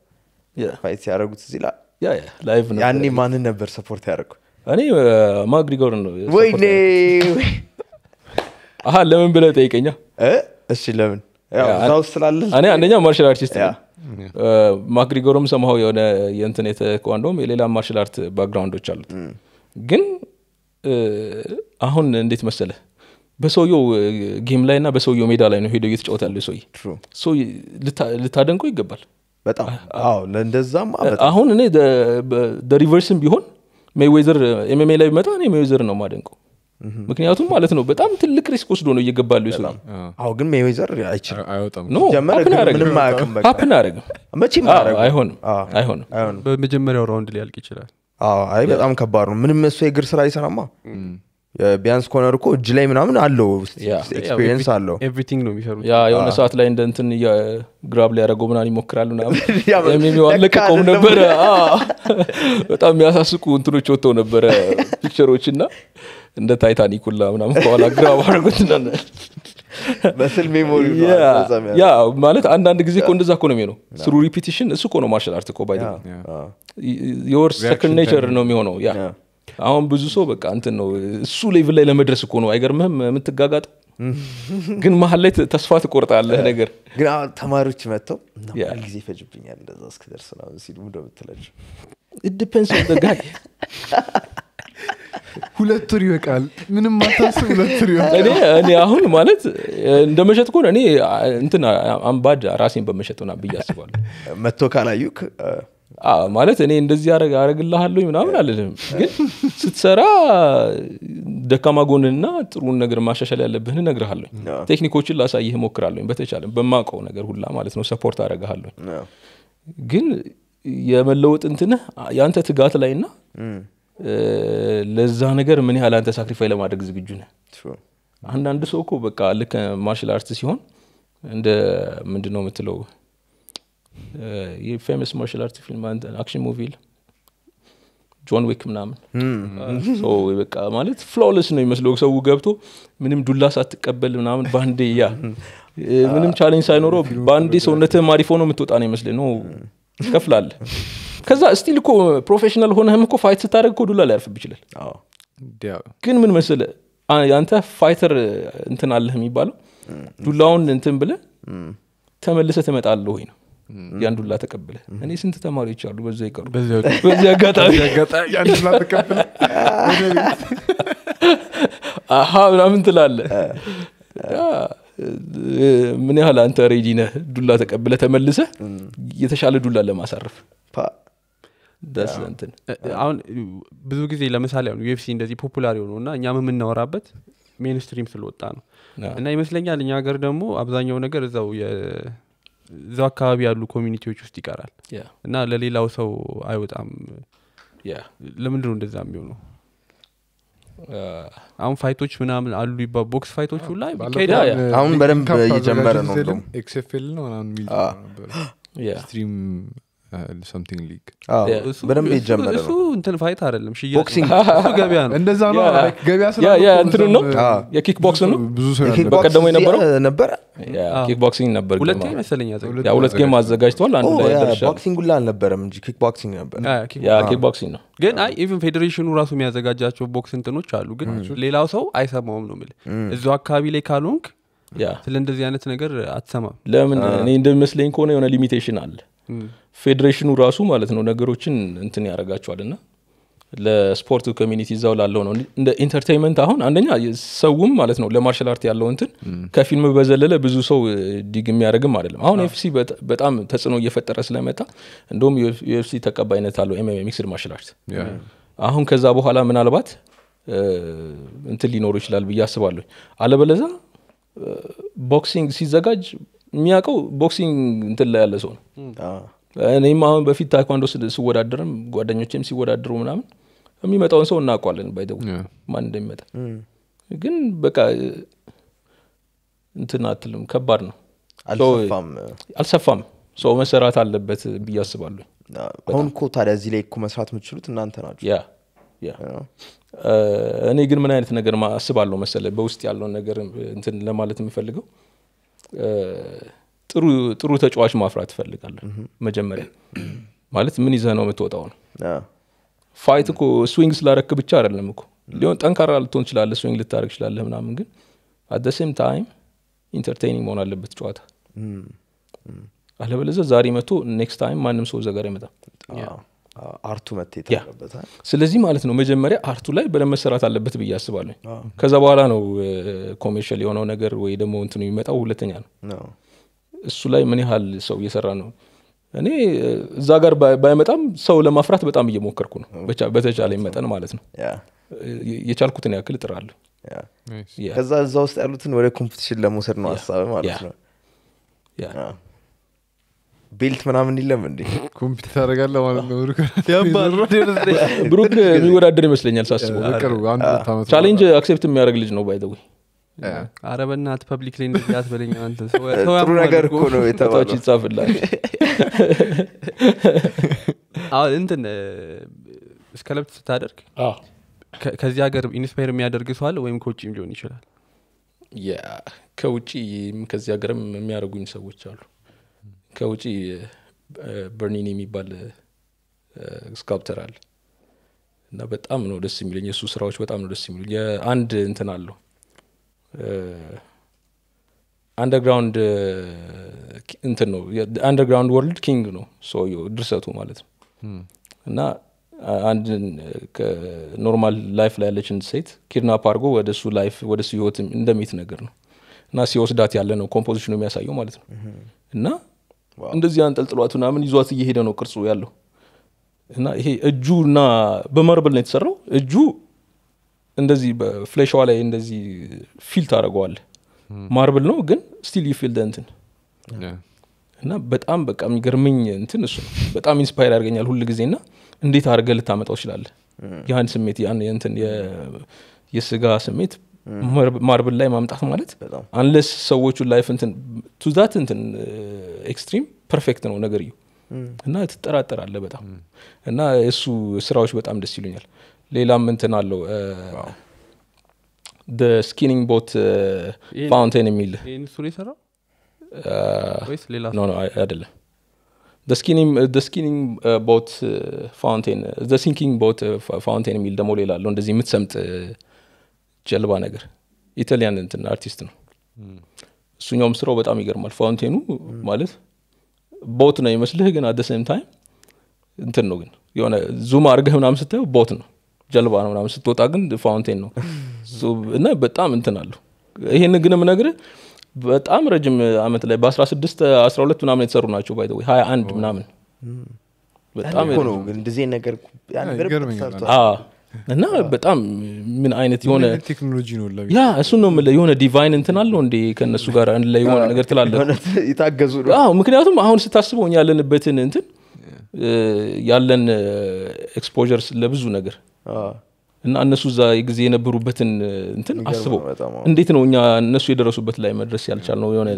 ፋይት ሲያደረጉት እዚህ ላ ያኔ ማንን ነበር ሰፖርት ያደርጉ እኔ ማግሪጎር ነው ወይኔ አሀ ለምን ብለ ጠይቀኛ እሺ ለምን እኔ አንደኛ ማርሻል አርቲስት ማክሪጎርም ሰማው የሆነ የንትን የተከዋንደውም የሌላ ማርሻል አርት ባክግራውንዶች አሉት ግን አሁን እንዴት መሰለ በሰውየው ጌም ላይ ና በሰውየው ሜዳ ላይ ነው ሄደው እየተጫወተ ያለ ሰውዬ ልታደንቀው ይገባል አሁን እኔ ሪቨርስም ቢሆን ሜዌዘር ኤምኤ ላይ ቢመጣ እኔ ሜይዌዘር ነው ማደንቀው ምክንያቱም ማለት ነው በጣም ትልቅ ሪስክ ወስዶ ነው እየገባ ያለው ይሰ ግን በመጀመሪያው ራውንድ ሊያልቅ ይችላል አይ በጣም ከባድ ነው ምንም እሱ የእግር ስራ ይሰራማ ቢያንስ ኮነር እኮ እጅ ላይ ምናምን አለው ኤክስፒሪየንስ አለው የሆነ ሰዓት ላይ እንደንትን ግራብ ሊያደረገው ምናን ይሞክራል ምናምንለቀቀውም ነበረ በጣም የሚያሳስቁ እንትኖች ወጥተው ነበረ ፒክቸሮች እና እንደ ታይታኒክ ሁላ ምናምን ከኋላ ግራብ አድርጎት በስል ሜሞሪ ያ ማለት አንዳንድ ጊዜ እኮ እንደዛ እኮ ነው የሚሆነው ስሩ ሪፒቲሽን እሱ ኮ ነው ማርሻል አርት ኮ ባይ የወር ሰክንድ ኔቸር ነው የሚሆነው ያ አሁን ብዙ ሰው በቃ እንትን ነው እሱ ሌቭል ላይ ለመድረስ እኮ ነው አይገርምህም የምትጋጋጥ ግን መሀል ላይ ተስፋ ትቆርጣለህ ነገር ግን አሁን ተማሪዎች መጥተው ጊዜ ይፈጅብኛል እንደዛ እስክደርስ ነው ሲሉ እንደምትለች ዲፔንስ ጋይ ሁለት ወር ይበቃል ምንም ማታስ ሁለት ወር ይበቃል እኔ አሁን ማለት እንደ መሸጥ ከሆነ እኔ እንትን አምባድ ራሴን በመሸጥ ና ብዬ አስባለሁ መጥቶ ካላዩክ ማለት እኔ እንደዚህ አረግልሃለሁ ምናምን አልልም፣ ግን ስትሰራ ደካማ ጎንና ጥሩን ነገር ማሻሻል ያለብህን እነግርሃለሁ። ቴክኒኮችን ላሳይህ ሞክራለኝ በተቻለ በማቀው ነገር ሁላ ማለት ነው። ሰፖርት አረግሃለሁ፣ ግን የመለወጥ እንትንህ የአንተ ትጋት ላይና ለዛ ነገር ምን ያህል አንተ ሳክሪፋይ ለማድረግ ዝግጁ ነ? አንዳንድ ሰው እኮ በቃ ልክ ማርሽል አርት ሲሆን እንደ ምንድነው የምትለው የፌመስ ማርሻል አርት ፊልም አክሽን ሙቪ ጆን ዊክ ምናምን hmm. uh, በቃ ማለት ፍሎለስ ነው ይመስለው ሰው ገብቶ ምንም ዱላ ሳትቀበል ምናምን በአንዴ ያ uh, ምንም ቻሌንጅ ሳይኖረው በአንዴ ሰውነትህ ማሪፎ ነው የምትወጣ ነው ይመስል ነው ይከፍላል ከዛ ስቲል እኮ ፕሮፌሽናል ሆነህም እኮ ፋይት ስታደረግ እኮ ዱላ ሊያርፍብ ይችላል ግን ምን መስል አንተ ፋይተር እንትን አለህ የሚባለው hmm. ዱላውን እንትን ብለ hmm. ተመልሰ ትመጣለሁ። ወይ ነው ዱላ ተቀብለ እኔ ስንት ተማሪዎች አሉ በዛ ይቀሩ በዚህ አጋጣሚ አሀ ምናምን ትላለ ምን ያህል አንተ ሬዲነ ዱላ ተቀብለ ተመልሰ የተሻለ ዱላ ለማሳረፍ አሁን ብዙ ጊዜ ለምሳሌ አሁን ዩኤፍሲ እንደዚህ ፖፑላር የሆኑ እና እኛም የምናወራበት ሜንስትሪም ስለወጣ ነው እና ይመስለኛል እኛ ሀገር ደግሞ አብዛኛው ነገር እዛው እዛ አካባቢ ያሉ ኮሚኒቲዎች ውስጥ ይቀራል እና ለሌላው ሰው አይወጣም ለምንድነው እንደዛ የሚሆነው uh, አሁን ፋይቶች ምናምን አሉ ይባል ቦክስ ፋይቶች ሁላ አሁን በደንብ እየጀመረ ነው ኤክስፌል ነው ምናምን ሚል ስትሪም ሰምቲንግ ሊግ በደንብ ይጀመረ እሱ እንትን ፋይት አይደለም ሽያቦክሲንግ ገበያ ነው እንደዛ ነው ገበያ ስእንትኑ ነው የኪክ ቦክስ ነው ብዙ በቀደሞ የነበረው ነበረ ኪክ ቦክሲንግ ነበር ሁለት መሰለኛ ሁለት ጌም አዘጋጅተዋል አንዱ ቦክሲንግ ሁላ አልነበረም እንጂ ኪክ ቦክሲንግ ነበር ኪክ ቦክሲንግ ነው ግን አይ ኢቨን ፌዴሬሽኑ ራሱ የሚያዘጋጃቸው ቦክስ እንትኖች አሉ ግን ሌላው ሰው አይሰማውም ነው ምል እዙ አካባቢ ላይ ካልሆንክ ስለ እንደዚህ አይነት ነገር አትሰማም ለምን እኔ እንደሚመስለኝ ከሆነ የሆነ ሊሚቴሽን አለ ፌዴሬሽኑ ራሱ ማለት ነው ነገሮችን እንትን ያደርጋቸዋል እና ለስፖርቱ ኮሚኒቲ እዛው ላለው ነው እንደ ኢንተርቴንመንት አሁን አንደኛ ሰውም ማለት ነው ለማርሻል አርት ያለው እንትን ከፊልም በዘለለ ብዙ ሰው ዲግ የሚያደርግም አይደለም አሁን ኤፍሲ በጣም ተጽዕኖ እየፈጠረ ስለመጣ እንደውም ዩኤፍሲ ተቀባይነት አለው ኤምኤም ሚክስድ ማርሻል አርት አሁን ከዛ በኋላ ምናልባት እንትን ሊኖሩ ይችላል ብዬ አስባለሁ አለበለዛ ቦክሲንግ ሲዘጋጅ የሚያውቀው ቦክሲንግ እንትን ላይ ያለ ሰው ነው እኔም አሁን በፊት ታይኳንዶ ስወዳደርም ጓደኞቼም ሲወዳደሩ ምናምን የሚመጣውን ሰው እናውቋለን ባይደው ማን እንደሚመጣ ግን በቃ እንትን አትልም ከባድ ነው አልሰፋም ሰው መሰራት አለበት ብዬ አስባለሁ አሁን እኮ ታዲያ እዚህ ላይ እኮ መስራት የምችሉት እናንተ ናቸው ያ እኔ ግን ምን አይነት ነገር አስባለሁ መሰለ በውስጥ ያለውን ነገር እንትን ለማለት የምፈልገው ጥሩ ጥሩ ተጫዋች ማፍራት ትፈልጋለን መጀመሪያ ማለት ምን ይዘህ ነው የምትወጣው ነው ፋይት እኮ ስዊንግ ስላረክ ብቻ አይደለም እኮ ሊሆን ጠንካራ ልትሆን ትችላለ ስዊንግ ልታደረግ ትችላለህ ምናምን ግን አደሴም ታይም ኢንተርቴኒንግ መሆን አለበት ጨዋታ አለበለዚያ ዛሬ መቶ ኔክስት ታይም ማንም ሰው ዘገር አይመጣም አርቱ ስለዚህ ማለት ነው መጀመሪያ አርቱ ላይ በደንብ መሰራት አለበት ብዬ አስባለሁ ከዛ በኋላ ነው ኮሜርሻል የሆነው ነገር ወይ ደግሞ እንትኑ የሚመጣው ሁለተኛ ነው እሱ ላይ ምን ያህል ሰው እየሰራ ነው እኔ እዛ ጋር ባይመጣም ሰው ለማፍራት በጣም እየሞከርኩ ነው በተቻለ መጠን ማለት ነው የቻልኩትን ያክል ጥራሉ ከዛ እዛ ውስጥ ያሉትን ወደ ኮምፒቲሽን ለመውሰድ ነው ሀሳብ ማለት ነው ቤልት ምናምን ይለም እንዴ ታደረጋለ ማለት ነው ብሩክ የሚወዳደር ይመስለኛል ሳስበው ቻሌንጅ አክሴፕት የሚያደርግ ልጅ ነው ባይዘወይ አረበናት ፐብሊክ ላይ እንደዚያት በለኝ ጥሩ ነገር እኮ ነው የተባች ይጻፍላል አሁን እንትን እስከ ለብት ስታደርግ ከዚህ ሀገር ኢንስፓየር የሚያደርግ ሰዋል ወይም ከውጭም ሊሆን ይችላል ከውጭ ከዚህ ሀገርም የሚያደርጉኝ ሰዎች አሉ ከውጭ በርኒን የሚባል ስካፕተር አለ እና በጣም ነው ደስ የሚለኝ የእሱ ስራዎች በጣም ነው ደስ የሚሉ የአንድ እንትን አለው አንደርግራውንድ እንትን ነው አንደርግራውንድ ወርልድ ኪንግ ነው ሰውየው ድርሰቱ ማለት ነው እና አንድን ኖርማል ላይፍ ላይ ያለችን ሴት ኪድናፕ አድርጎ ወደሱ ላይፍ ወደሱ ህይወት እንደሚት ነገር ነው እና ሲወስዳት ያለ ነው ኮምፖዚሽኑ የሚያሳየው ማለት ነው እና እንደዚህ አንጠልጥሏት ምናምን ይዟት እየሄደ ነው ቅርጹ ያለው እና ይሄ እጁና በመርበል ነው የተሰራው እጁ እንደዚህ በፍሌሽዋ ላይ እንደዚህ ፊል ታደረገዋል ማርብል ነው ግን ስቲል ፊልድ እንትን እና በጣም በቃ የሚገርመኝ እንትን እሱ ነው በጣም ኢንስፓይር ያደርገኛል ሁሉ ጊዜ እና እንዴት አድርገ ልታመጣው ይችላለ ያን ስሜት ያን የስጋ ስሜት ማርብል ላይ ማምጣት ማለት አንለስ ሰዎቹ ላይፍ እንትን ቱዛት እንትን ኤክስትሪም ፐርፌክት ነው ነገር እና ትጠራጠራለ በጣም እና እሱ ስራዎች በጣም ደስ ይሉኛል ሌላም እንትን አለው ስኪኒንግ ቦት ፋውንቴን የሚል አይደለም ስኪኒንግ ቦት ፋውንቴን ሲንኪንግ ቦት የሚል ደግሞ ሌላ አለው እንደዚህ የምትሰምጥ ጀልባ ነገር ኢታሊያን እንትን አርቲስት ነው እሱኛውም ስራው በጣም ይገርማል ፋውንቴኑ ማለት ቦት ነው ይመስልህ ግን አደሰም ታይም እንትን ነው ግን የሆነ ዙም አርገህ ምናምን ስታየው ቦት ነው ጀልባ ነው ምናምን ስትወጣ ግን ፋውንቴን ነው እና በጣም እንትን አሉ ይህን ግን ምነግር በጣም ረጅም አመት ላይ በ16 12 ምናምን የተሰሩ ናቸው ባይ 21 ምናምን እና በጣም ምን አይነት የሆነ ቴክኖሎጂ ነው ያ እሱ ነው የሆነ ዲቫይን እንትን አለው እንዴ ከእነሱ ጋር አንድ ላይ የሆነ ነገር ትላለ ምክንያቱም አሁን ስታስበው ያለንበትን እንትን ያለን ኤክስፖር ለብዙ ነገር እና እነሱ እዛ ጊዜ የነበሩበትን እንትን አስበው እንዴት ነው እኛ እነሱ የደረሱበት ላይ መድረስ ያልቻል ነው የሆነ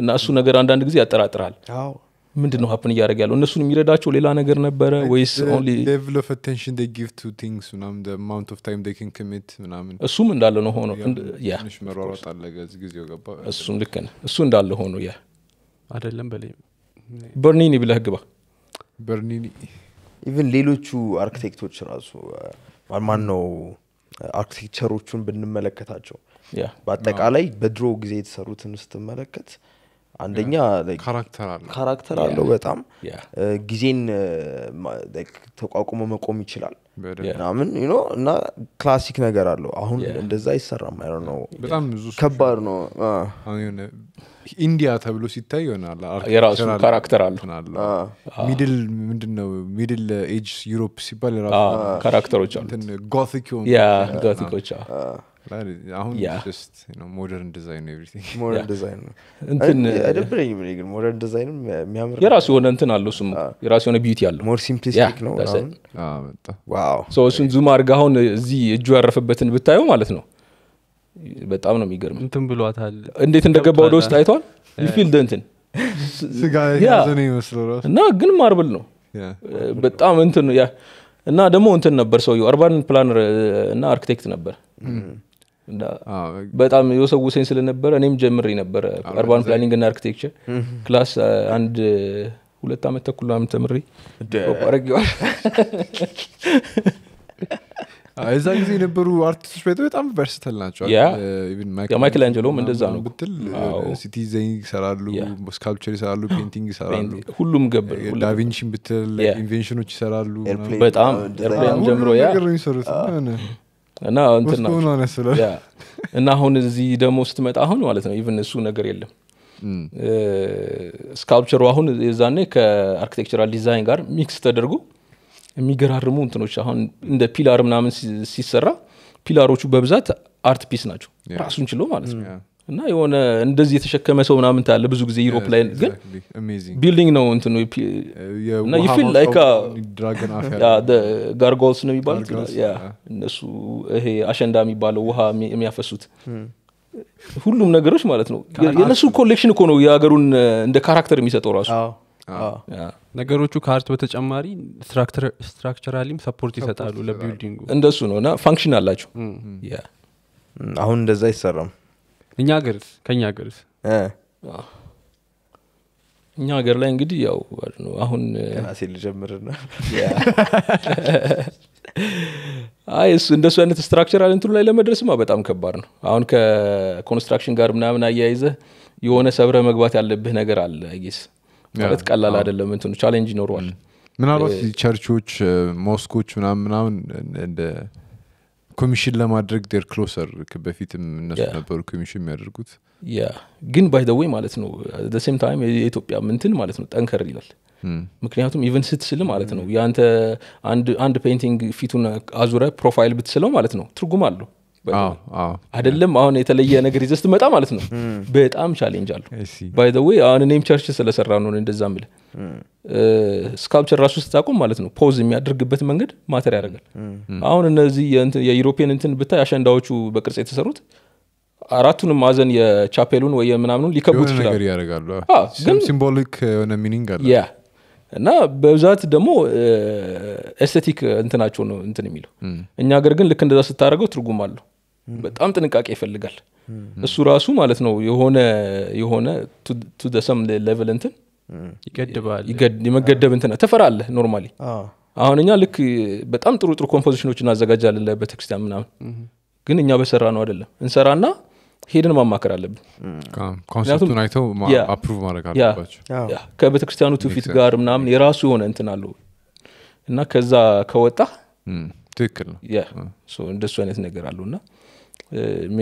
እና እሱ ነገር አንዳንድ ጊዜ ያጠራጥራል ምንድን ነው ሀፕን እያደረግ ያለው እነሱን የሚረዳቸው ሌላ ነገር ነበረ ወይስእሱም እንዳለ ነው ሆኖ እሱም ልክ እሱ እንዳለ ሆኖ ያ አደለም በላይ በርኒን ብለህ ግባ በርኒኒ ኢቨን ሌሎቹ አርክቴክቶች ራሱ ማን ነው አርክቴክቸሮቹን ብንመለከታቸው በአጠቃላይ በድሮ ጊዜ የተሰሩትን ስትመለከት አንደኛ ካራክተር አለው በጣም ጊዜን ተቋቁሞ መቆም ይችላል ምናምን ዩኖ እና ክላሲክ ነገር አለው አሁን እንደዛ አይሰራም አይ ነው በጣም ብዙ ከባድ ነው ኢንዲያ ተብሎ ሲታይ ይሆናል የራሱ ካራክተር አለው ሚድል ምንድን ነው ሚድል ኤጅ ዩሮፕ ሲባል ራሱ ካራክተሮች አሉት ጎቲክ ሆኑ ጎቲኮች አሁን ጀስት ሞደርን ዲዛይን ሞደርን ዲዛይን ነው ሞደርን የሚያምር የራሱ የሆነ እንትን አለው እሱም የራሱ የሆነ ቢዩቲ አለው ሞር ሲምፕሊስቲክ ነው እሱን ዙም አድርገህ አሁን እዚህ እጁ ያረፈበትን ብታየው ማለት ነው በጣም ነው የሚገርም እንትን ብሏታል እንዴት እንደገባ ወደ ውስጥ አይቷል ይፊል ደንትን እና ግን ማርብል ነው በጣም እንትን እና ደግሞ እንትን ነበር ሰውየ አርባን ፕላነር እና አርክቴክት ነበር በጣም የወሰውሰኝ ስለነበረ እኔም ጀምሬ ነበረ አርባን ፕላኒንግ እና አርክቴክቸር ክላስ አንድ ሁለት ዓመት ተኩል ምን ተምሬ ቆረጊዋል እዛ ጊዜ የነበሩ አርቲስቶች በጣም በጣም ቨርስተል ናቸው አንጀሎም እንደዛ ነው ብትል ሲቲ ዘይን ይሰራሉ ስካልፕቸር ይሰራሉ ፔንቲንግ ይሰራሉ ሁሉም ገብር ዳቪንሽን ብትል ኢንቬንሽኖች ይሰራሉ በጣም ጀምሮ ያ እና እና አሁን እዚህ ደግሞ ስትመጣ አሁን ማለት ነው ኢቨን እሱ ነገር የለም ስካልፕቸሩ አሁን የዛኔ ከአርኪቴክቸራል ዲዛይን ጋር ሚክስ ተደርጎ የሚገራርሙ እንትኖች አሁን እንደ ፒላር ምናምን ሲሰራ ፒላሮቹ በብዛት አርት ፒስ ናቸው ራሱን ችሎ ማለት ነው እና የሆነ እንደዚህ የተሸከመ ሰው ምናምን ታለ ብዙ ጊዜ ዩሮፕ ላይ ግን ቢልዲንግ ነው እንትኑ ጋርጎልስ uh, uh, ነው የሚባሉ እነሱ ይሄ አሸንዳ የሚባለው ውሃ የሚያፈሱት hmm. ሁሉም ነገሮች ማለት ነው የእነሱ ኮሌክሽን እኮ ነው የሀገሩን uh, እንደ ካራክተር የሚሰጠው ራሱ ነገሮቹ ከአርት በተጨማሪ ስትራክቸራሊም ሰፖርት ይሰጣሉ ለቢልዲንጉ እንደሱ ነው እና ፋንክሽን አላቸው hmm. Hmm. አሁን እንደዛ አይሰራም እኛ ሀገር ከኛ ሀገር እኛ ሀገር ላይ እንግዲህ ያው ነው አሁን ራሴ ልጀምርና አይ እሱ እንደሱ አይነት ስትራክቸር አለንትሉ ላይ ለመድረስማ በጣም ከባድ ነው አሁን ከኮንስትራክሽን ጋር ምናምን አያይዘ የሆነ ሰብረ መግባት ያለብህ ነገር አለ ጌስ ማለት ቀላል አደለም እንትኑ ቻሌንጅ ይኖረዋል ምናልባት ቸርቾች ሞስኮች ምናምን ምናምን እንደ ኮሚሽን ለማድረግ ዴር ክሎሰር በፊትም እነሱ ነበሩ ኮሚሽን የሚያደርጉት ያ ግን ባይ ደ ማለት ነው ሴም ታይም የኢትዮጵያ ምንትን ማለት ነው ጠንከር ይላል hmm. ምክንያቱም ኢቨን ስትስል ማለት ነው የአንተ አንድ ፔንቲንግ ፊቱን አዙረ ፕሮፋይል ብትስለው ማለት ነው ትርጉም አለው አይደለም አሁን የተለየ ነገር ይዘ ስትመጣ ማለት ነው በጣም ቻሌንጅ አለው ባይ ወይ አሁን እኔም ቸርች ስለሰራ ነው እንደዛ ምል ስካልፕቸር ራሱ ስታቆም ማለት ነው ፖዝ የሚያደርግበት መንገድ ማተር ያደርጋል አሁን እነዚህ የዩሮፒያን እንትን ብታይ አሸንዳዎቹ በቅርጽ የተሰሩት አራቱንም ማዘን የቻፔሉን ወይ ምናምኑን ሊከቡት ይችላሉ ሲምቦሊክ የሆነ ሚኒንግ አለ ያ እና በብዛት ደግሞ ኤስቴቲክ እንትናቸው ነው እንትን የሚለው እኛ ሀገር ግን ልክ እንደዛ ስታደረገው ትርጉም አለው በጣም ጥንቃቄ ይፈልጋል እሱ ራሱ ማለት ነው የሆነ የሆነ ቱ ደሰም ሌቨል እንትን ይገድባል የመገደብ እንትን ተፈራለ ኖርማሊ አሁን እኛ ልክ በጣም ጥሩ ጥሩ ኮምፖዚሽኖች እናዘጋጃለን ለቤተክርስቲያን ምናምን ግን እኛ በሰራ ነው አይደለም እንሰራና ሄድን ማማከር አለብን ኮንሰርቱን ትውፊት ጋር ምናምን የራሱ የሆነ እንትን አለው እና ከዛ ከወጣ ትክክል ነው እንደሱ አይነት ነገር አለው እና ቢ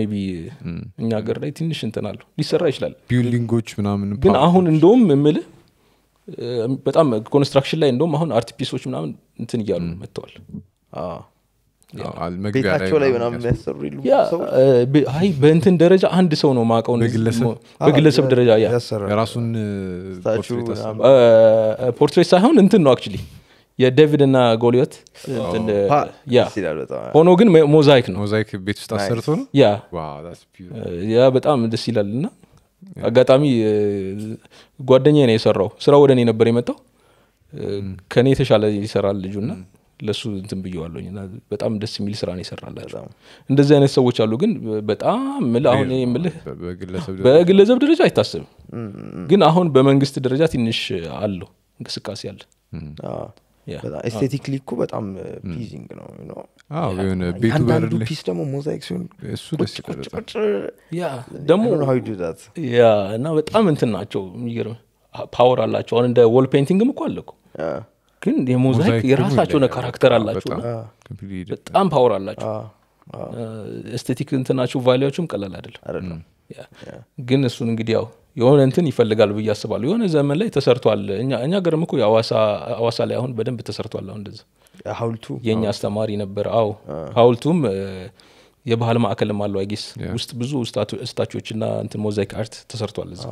uh, uh, hmm. እኛ ሀገር ላይ ትንሽ እንትናሉ ሊሰራ ይችላል ቢልዲንጎች ምናምን ግን አሁን እንደውም የምልህ uh, በጣም ኮንስትራክሽን ላይ እንደውም አሁን አርቲፒሶች ምናምን እንትን እያሉ hmm. መጥተዋል ቤታቸው በእንትን ደረጃ አንድ ሰው ነው ማቀው በግለሰብ ደረጃ ራሱን ፖርትሬት ሳይሆን እንትን ነው አክቹሊ የዴቪድ እና ጎልዮት ሆኖ ግን ሞዛይክ ነው ቤት ውስጥ አሰርቶ ያ በጣም ደስ ይላል እና አጋጣሚ ጓደኛ ነው የሰራው ስራ ወደ እኔ ነበር የመጣው ከእኔ የተሻለ ይሰራል ና ለሱ እንትን ብየዋለኝ በጣም ደስ የሚል ስራ ነው ይሰራላቸው እንደዚህ አይነት ሰዎች አሉ ግን በጣም ምል አሁን የምልህ በግለሰብ ደረጃ አይታሰብም ግን አሁን በመንግስት ደረጃ ትንሽ አለው እንቅስቃሴ አለ ኤስቴቲክሊ oh. እኮ በጣም ፕሊዚንግ uh, hmm. ነው oh, አንዳንዱ ፒስ ደግሞ ሞዛይክ ሲሆን ደግሞ እና በጣም እንትን ናቸው የሚገርም ፓወር አላቸው አሁን እንደ ዎል ፔንቲንግም እኮ አለኩ ግን የሞዛይክ የራሳቸው ነ ካራክተር አላቸው በጣም ፓወር አላቸው ኤስቴቲክ ah, ah. uh, እንትናቸው ቫሊዎችም ቀላል አይደለም hmm. ግን እሱን እንግዲህ ያው የሆነ እንትን ይፈልጋል ብዬ አስባለሁ። የሆነ ዘመን ላይ ተሰርቷል። እኛ እኛ ገርም እኮ አዋሳ ላይ አሁን በደንብ ተሰርቷል። አሁን እንደዛ ሀውልቱ የእኛ አስተማሪ ነበር። አዎ ሀውልቱም የባህል ማዕከልም አለው አይጌስ ውስጥ ብዙ እስታቾችና እንትን ሞዛይክ አርት ተሰርቷል። እዚ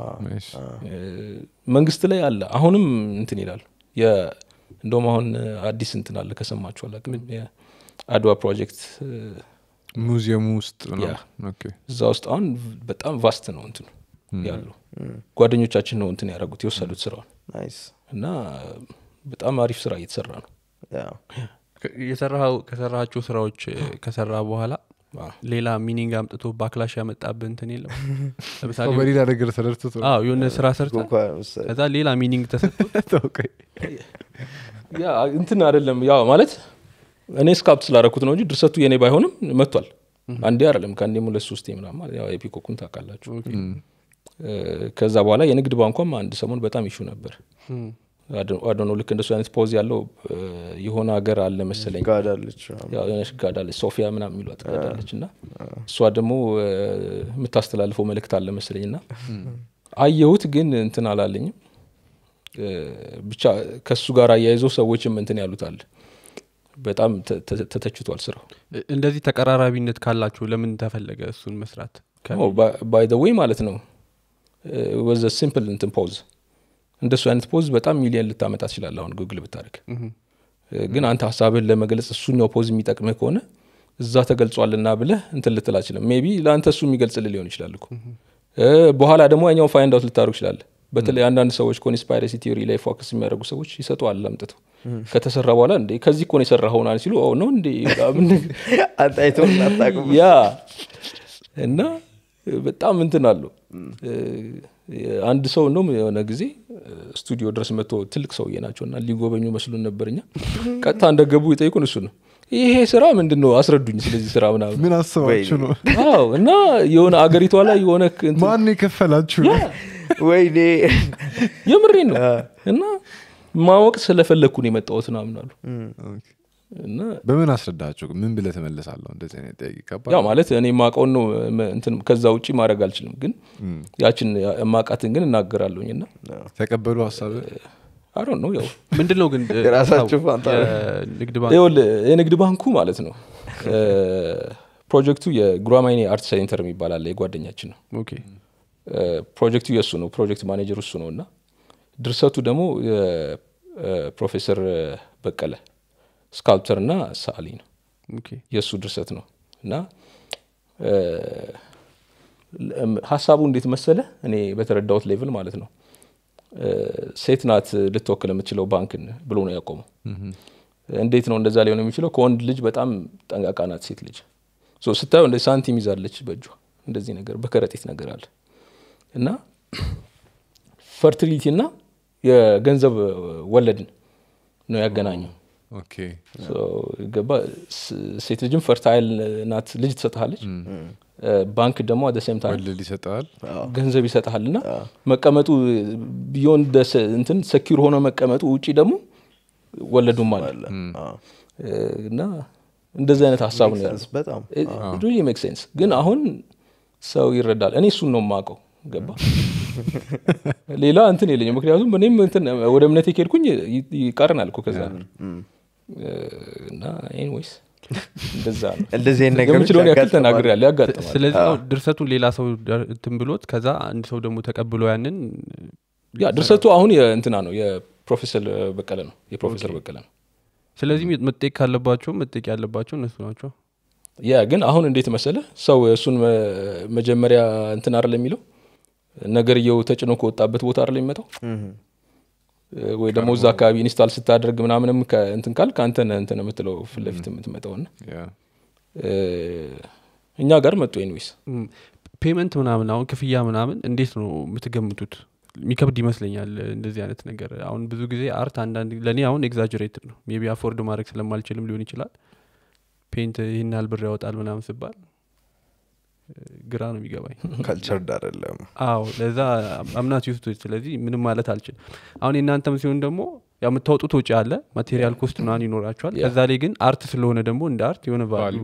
መንግስት ላይ አለ። አሁንም እንትን ይላል። እንደም አሁን አዲስ እንትን አለ ከሰማችሁ አድዋ ፕሮጀክት ሙዚየሙ ውስጥ ነው። እዛ ውስጥ አሁን በጣም ቫስት ነው እንትኑ ያሉ ጓደኞቻችን ነው እንትን ያደረጉት የወሰዱት ስራውን እና በጣም አሪፍ ስራ እየተሰራ ነው የሰራው ከሰራቸው ስራዎች ከሰራ በኋላ ሌላ ሚኒንግ አምጥቶ ባክላሽ ያመጣብን እንትን የለም ለምሳሌበሌላ ነገር የሆነ ስራ ሰርተ ሌላ ሚኒንግ ተሰጥቶ እንትን አይደለም ያው ማለት እኔ ስካፕት ስላረኩት ነው እንጂ ድርሰቱ የኔ ባይሆንም መጥቷል አንዴ አይደለም ከአንዴ ሁለት ሶስቴ ምናምን ኤፒኮኩን ታውቃላችሁ ከዛ በኋላ የንግድ ባንኳም አንድ ሰሞን በጣም ይሹ ነበር። አዶኖ ልክ እንደሱ አይነት ፖዝ ያለው የሆነ ሀገር አለ መሰለኝ፣ ጋዳለች ሶፊያ ምናምን የሚሏት ጋዳለች። እና እሷ ደግሞ የምታስተላልፈው መልእክት አለ መሰለኝ እና አየሁት፣ ግን እንትን አላለኝም። ብቻ ከሱ ጋር አያይዘው ሰዎችም እንትን ያሉታል። በጣም ተተችቷል ስራው። እንደዚህ ተቀራራቢነት ካላችሁ ለምን ተፈለገ እሱን መስራት ባይ ወይ ማለት ነው ወዘ ሲምፕል እንትን ፖዝ እንደሱ አይነት ፖዝ በጣም ሚሊየን ልታመጣ ትችላለ አሁን ጉግል ብታደርግ uh, ግን አንተ ሀሳብህን ለመግለጽ እሱኛው ፖዝ የሚጠቅም ከሆነ እዛ ተገልጿልና ብለህ እንትን ልትል አችልም ሜቢ ለአንተ እሱ የሚገልጽል ሊሆን ይችላል uh, በኋላ ደግሞ ያኛው ፋይንድ አውት ልታደርጉ ይችላለ በተለይ አንዳንድ ሰዎች ኮንስፓይረሲ ቲዮሪ ላይ ፎክስ የሚያደርጉ ሰዎች ይሰጠዋል አምጥተው ከተሰራ በኋላ እንዴ ከዚህ ኮን የሰራ ሆናል ሲሉ ነው እንዴ ያ እና በጣም እንትን አለው። አንድ ሰው ነው የሆነ ጊዜ ስቱዲዮ ድረስ መቶ ትልቅ ሰውዬ ናቸው እና ሊጎበኙ መስሉን ነበርኛ እኛ ቀጥታ እንደገቡ ይጠይቁን እሱ ነው ይሄ ስራ ምንድን ነው አስረዱኝ ስለዚህ ስራ ምናምን አስባችሁ ነው እና የሆነ አገሪቷ ላይ የሆነ ማን የከፈላችሁ ወይኔ የምሬ ነው እና ማወቅ ስለፈለግኩን ነው የመጣሁት በምን አስረዳቸው ምን ብለ ተመለሳለሁ እንደዚህ ማለት እኔ ማቀውን ነው ከዛ ውጭ ማድረግ አልችልም ግን ያችን ማቃትን ግን እናገራለሁኝ እና ተቀበሉ ሀሳብ አሮን ነው ያው ምንድን ነው ግን የንግድ ባንኩ ማለት ነው ፕሮጀክቱ የጉራማይኒ አርት ሴንተር የሚባላለ የጓደኛችን ነው ፕሮጀክቱ የእሱ ነው ፕሮጀክት ማኔጀር እሱ ነው እና ድርሰቱ ደግሞ ፕሮፌሰር በቀለ እና ሰዓሊ ነው። የእሱ ድርሰት ነው እና ሀሳቡ እንዴት መሰለ፣ እኔ በተረዳውት ሌቭል ማለት ነው ሴት ናት ልትወክል የምትችለው ባንክን ብሎ ነው ያቆመው። እንዴት ነው እንደዛ ሊሆን የሚችለው? ከወንድ ልጅ በጣም ጠንቃቃ ናት ሴት ልጅ። ስታዩ እንደ ሳንቲም ይዛለች በእጇ እንደዚህ ነገር በከረጢት ነገር አለ እና ፈርቲሊቲ እና የገንዘብ ወለድን ነው ያገናኘው ገባ ሴት ልጅም ፈርታይል ናት ልጅ ትሰጥሃለች ባንክ ደግሞ አደሴም ታይም ገንዘብ ይሰጥሃል ና መቀመጡ ቢዮን እንትን ሰኪር ሆነ መቀመጡ ውጪ ደግሞ ወለዱም አለ እና እንደዚህ አይነት ሀሳብ ነው ሜክ ሴንስ ግን አሁን ሰው ይረዳል እኔ እሱን ነው ማቀው ገባ ሌላ እንትን የለኝ ምክንያቱም እኔም ወደ እምነቴ ከሄድኩኝ ይቃረናል ከዛ እና ኤኒዌይስ እንደዚህነገርየምችለውን ያክል ተናግር ያለ ያጋጥማል ስለዚህ ነው ድርሰቱን ሌላ ሰው እንትን ብሎት ከዛ አንድ ሰው ደግሞ ተቀብሎ ያንን ያ ድርሰቱ አሁን እንትና ነው የፕሮፌሰር በቀለ ነው የፕሮፌሰር በቀለ ነው ስለዚህ መጠየቅ ካለባቸው መጠየቅ ያለባቸው እነሱ ናቸው ያ ግን አሁን እንዴት መሰለ ሰው እሱን መጀመሪያ እንትን አለ የሚለው ነገር ነገርየው ተጭኖ ከወጣበት ቦታ አለ የሚመጣው ወይ ደግሞ እዛ አካባቢ ኢንስታል ስታደርግ ምናምንም እንትን ካል ከአንተ እንትን የምትለው ፍለፊት ለፊት እኛ ጋር መጡ ኤንዌስ ፔመንት ምናምን አሁን ክፍያ ምናምን እንዴት ነው የምትገምቱት የሚከብድ ይመስለኛል እንደዚህ አይነት ነገር አሁን ብዙ ጊዜ አርት አንዳንድ ለእኔ አሁን ኤግዛጀሬትድ ነው ሜቢ አፎርድ ማድረግ ስለማልችልም ሊሆን ይችላል ፔንት ይህናል ብር ያወጣል ምናምን ስባል ግራ ነው የሚገባኝ ካልቸር አደለም አዎ ለዛ አምናት ዩስቶ ስለዚህ ምንም ማለት አልችል አሁን የእናንተም ሲሆን ደግሞ የምታወጡት ወጪ አለ ማቴሪያል ኮስት ምናን ይኖራቸዋል ከዛ ላይ ግን አርት ስለሆነ ደግሞ እንደ አርት የሆነ ባሉ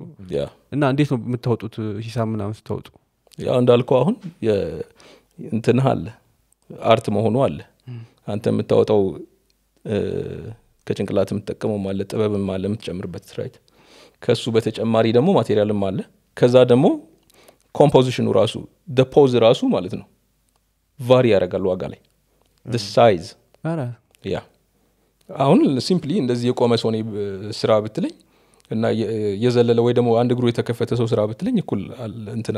እና እንዴት ነው የምታወጡት ሂሳብ ምናምን ስታወጡ ያው እንዳልኩ አሁን እንትንህ አለ አርት መሆኑ አለ አንተ የምታወጣው ከጭንቅላት የምትጠቀመው አለ ጥበብም አለ የምትጨምርበት ራይት ከእሱ በተጨማሪ ደግሞ ማቴሪያልም አለ ከዛ ደግሞ ኮምፖዚሽኑ ራሱ ፖዝ ራሱ ማለት ነው ቫሪ ያደርጋል ዋጋ ላይ ሳይዝ ያ አሁን ሲምፕሊ እንደዚህ የቆመ ሰው ስራ ብትለኝ እና የዘለለ ወይ ደግሞ አንድ እግሩ የተከፈተ ሰው ስራ ብትለኝ እኩል እንትና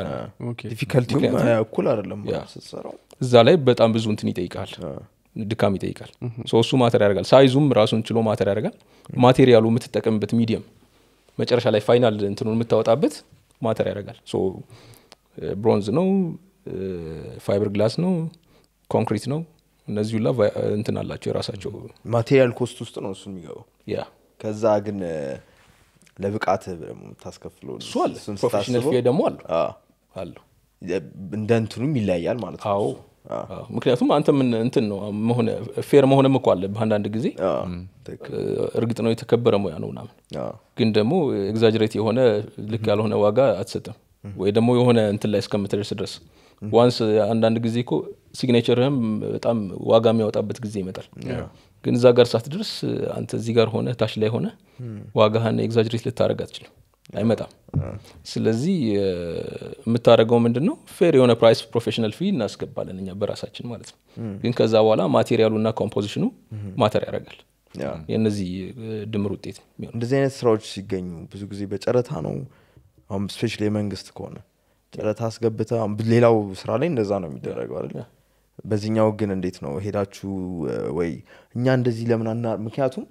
እዛ ላይ በጣም ብዙ እንትን ይጠይቃል ድካም ይጠይቃል እሱ ማተር ያደርጋል ሳይዙም ራሱን ችሎ ማተር ያደርጋል ማቴሪያሉ የምትጠቀምበት ሚዲየም መጨረሻ ላይ ፋይናል እንትኑን የምታወጣበት ማተር ያደርጋል ብሮንዝ ነው፣ ፋይበር ግላስ ነው፣ ኮንክሪት ነው። እነዚህ ሁላ እንትን አላቸው የራሳቸው ማቴሪያል ኮስት ውስጥ ነው እሱ የሚገባው። ያ ከዛ ግን ለብቃት የምታስከፍለው እሱ አለ። ፕሮፌሽናል ፊ ደግሞ አሉ አሉ እንደ እንትኑም ይለያል ማለት ነው። ምክንያቱም አንተ ምን እንትን ነው መሆነ ፌር መሆንም እኮ አለ በአንዳንድ ጊዜ እርግጥ ነው የተከበረ ሙያ ነው ምናምን፣ ግን ደግሞ ኤግዛጅሬት የሆነ ልክ ያልሆነ ዋጋ አትሰጥም። ወይ ደግሞ የሆነ እንትን ላይ እስከምትደርስ ድረስ ዋንስ አንዳንድ ጊዜ እኮ ሲግኔቸርህም በጣም ዋጋ የሚያወጣበት ጊዜ ይመጣል ግን እዛ ጋር ሳትደርስ አንተ እዚህ ጋር ሆነ ታች ላይ ሆነ ዋጋህን ኤግዛጅሬት ልታደረግ አትችልም አይመጣም ስለዚህ የምታደረገው ምንድን ነው ፌር የሆነ ፕራይስ ፕሮፌሽናል ፊ እናስገባለን እኛ በራሳችን ማለት ነው ግን ከዛ በኋላ ማቴሪያሉ እና ኮምፖዚሽኑ ማተር ያደርጋል የእነዚህ ድምር ውጤት እንደዚህ አይነት ስራዎች ሲገኙ ብዙ ጊዜ በጨረታ ነው አሁን ስፔሽ የመንግስት ከሆነ ጥረት አስገብተ ሌላው ስራ ላይ እንደዛ ነው የሚደረገው አይደለ? በዚህኛው ግን እንዴት ነው ሄዳችሁ ወይ እኛ እንደዚህ ለምን አና ምክንያቱም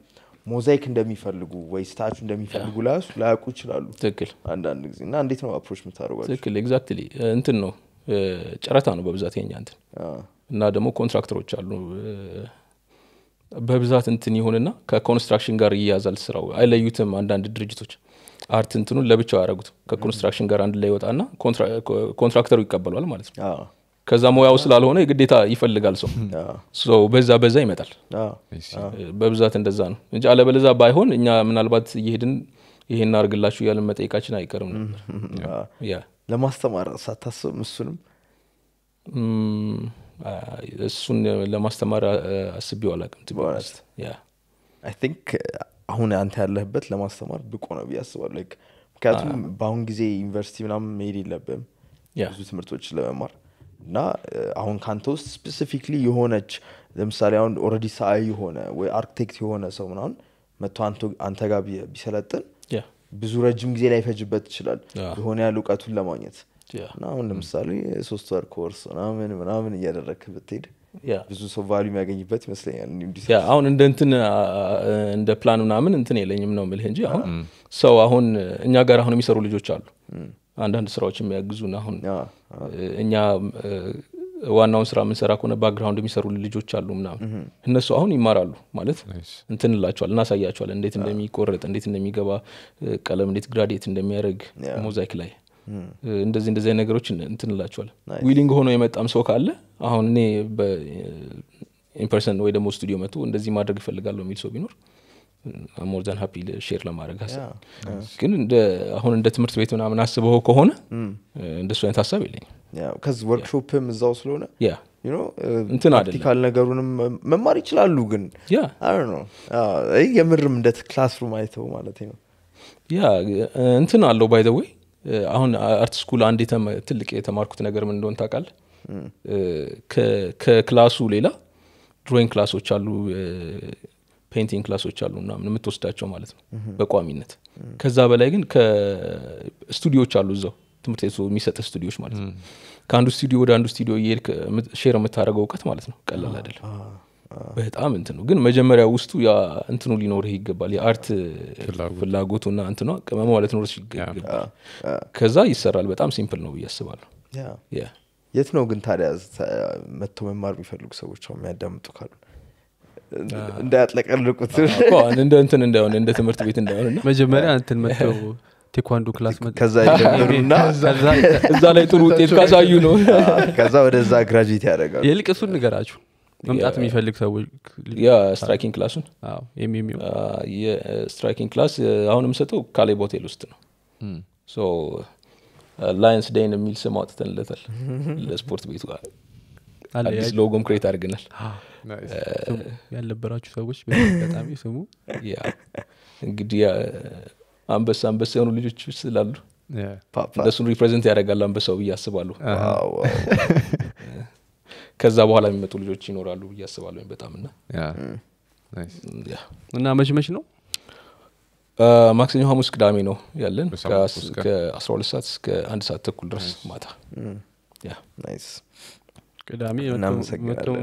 ሞዛይክ እንደሚፈልጉ ወይ ስታች እንደሚፈልጉ ላያሱ ላያውቁ ይችላሉ። ትክክል። አንዳንድ ጊዜ እና እንዴት ነው አፕሮች የምታደርጓቸው? ትክክል። ኤግዛክትሊ እንትን ነው ጨረታ ነው በብዛት የኛ እንትን እና ደግሞ ኮንትራክተሮች አሉ በብዛት እንትን ይሁንና ከኮንስትራክሽን ጋር ይያዛል ስራው አይለዩትም። አንዳንድ ድርጅቶች አርት እንትኑን ለብቻው ያደረጉት ከኮንስትራክሽን ጋር አንድ ላይ ይወጣና ኮንትራክተሩ ይቀበሏል ማለት ነው። ከዛ ሙያው ስላልሆነ ግዴታ ይፈልጋል ሰው በዛ በዛ ይመጣል። በብዛት እንደዛ ነው እንጂ አለበለዛ ባይሆን እኛ ምናልባት እየሄድን ይሄን አርግላችሁ እያልን መጠየቃችን አይቀርም ነበር። ለማስተማር ሳታስብ እሱንም እሱን ለማስተማር አስቤው አላውቅም ቲንክ አሁን አንተ ያለህበት ለማስተማር ብቆ ነው ብዬ ምክንያቱም በአሁን ጊዜ ዩኒቨርሲቲ ምናም መሄድ የለብም ብዙ ትምህርቶች ለመማር እና አሁን ካንተ ውስጥ ስፔሲፊክሊ የሆነች ለምሳሌ አሁን ኦረዲ ሰአይ የሆነ ወይ አርክቴክት የሆነ ሰው ምናምን መቶ አንተ ጋር ቢሰለጥን ብዙ ረጅም ጊዜ ላይፈጅበት ይችላል የሆነ ያሉ እውቀቱን ለማግኘት እና አሁን ለምሳሌ ሶስት ወር ኮርስ ምናምን ምናምን እያደረግክ ብትሄድ ብዙ ሰው ቫሉ የሚያገኝበት ይመስለኛል። አሁን እንደ እንትን እንደ ፕላን ምናምን እንትን የለኝም ነው ምልህ እንጂ አሁን ሰው አሁን እኛ ጋር አሁን የሚሰሩ ልጆች አሉ አንዳንድ ስራዎች የሚያግዙን አሁን እኛ ዋናውን ስራ የምንሰራ ከሆነ ባክግራውንድ የሚሰሩ ልጆች አሉ ምናምን እነሱ አሁን ይማራሉ ማለት እንትንላቸዋል እናሳያቸዋል እንዴት እንደሚቆረጥ እንዴት እንደሚገባ ቀለም እንዴት ግራዴት እንደሚያደርግ ሞዛይክ ላይ እንደዚህ እንደዚህ ነገሮች እንትንላቸዋል ዊሊንግ ሆኖ የመጣም ሰው ካለ አሁን እኔ በኢንፐርሰን ወይ ደግሞ ስቱዲዮ መጥቶ እንደዚህ ማድረግ ይፈልጋለሁ የሚል ሰው ቢኖር ሞር ዛን ሀፒ ሼር ለማድረግ ሀሳብ ግን አሁን እንደ ትምህርት ቤት ምናምን አስበው ከሆነ እንደሱ አይነት ሀሳብ የለኝ ከዚህ ወርክሾፕም እዛው ስለሆነ ፕራክቲካል ነገሩንም መማር ይችላሉ ግን የምርም እንደ ክላስሩም አይተው ማለት ነው ያ እንትን አለው ባይ ወይ አሁን አርት ስኩል አንድ ትልቅ የተማርኩት ነገር ምን እንደሆን ታውቃል ከክላሱ ሌላ ድሮይንግ ክላሶች አሉ ፔንቲንግ ክላሶች አሉ ምን የምትወስዳቸው ማለት ነው በቋሚነት ከዛ በላይ ግን ከስቱዲዮች አሉ እዛው ትምህርት ቤቱ የሚሰጥ ስቱዲዮች ማለት ነው ከአንዱ ስቱዲዮ ወደ አንዱ ስቱዲዮ ሼር የምታደረገው እውቀት ማለት ነው ቀላል አይደለም በጣም እንትን ነው ግን መጀመሪያ ውስጡ ያ እንትኑ ሊኖርህ ይገባል የአርት ፍላጎቱ እና እንትኗ ቅመመ ማለት ኖር ይገባል ከዛ ይሰራል በጣም ሲምፕል ነው ብዬ አስባለሁ የት ነው ግን ታዲያ መጥቶ መማር የሚፈልጉ ሰዎች የሚያዳምጡ ካሉ እንዳያጥለቀልቁት እንደ እንትን እንዳይሆን እንደ ትምህርት ቤት እንዳይሆን መጀመሪያ እንትን መጥተው ቴኳንዶ ክላስ ከዛ ላይ ጥሩ ውጤት ካሳዩ ነው ከዛ ወደዛ ግራጅዌት ያደረጋሉ የልቅ እሱን ንገራችሁ መምጣት የሚፈልግ ሰዎች ስትራይኪንግ ክላሱን የስትራይኪንግ ክላስ አሁን የምሰጠው ካሌብ ሆቴል ውስጥ ነው ላየንስ ደይን የሚል ስም አውጥተንለታል ለስፖርት ቤቱ አዲስ ሎጎም ክሬት አድርግናል ያልነበራችሁ ሰዎች በጣም ስሙ እንግዲህ አንበሳ አንበሳ የሆኑ ልጆች ስላሉ እነሱን ሪፕሬዘንት ያደርጋል አንበሳው ብዬ አስባሉ ከዛ በኋላ የሚመጡ ልጆች ይኖራሉ ብዬ አስባለሁ በጣም እና እና መች መች ነው ማክሰኞ ሀሙስ ቅዳሜ ነው ያለን ከአስራ ሁለት ሰዓት እስከ አንድ ሰዓት ተኩል ድረስ ማታ ቅዳሜ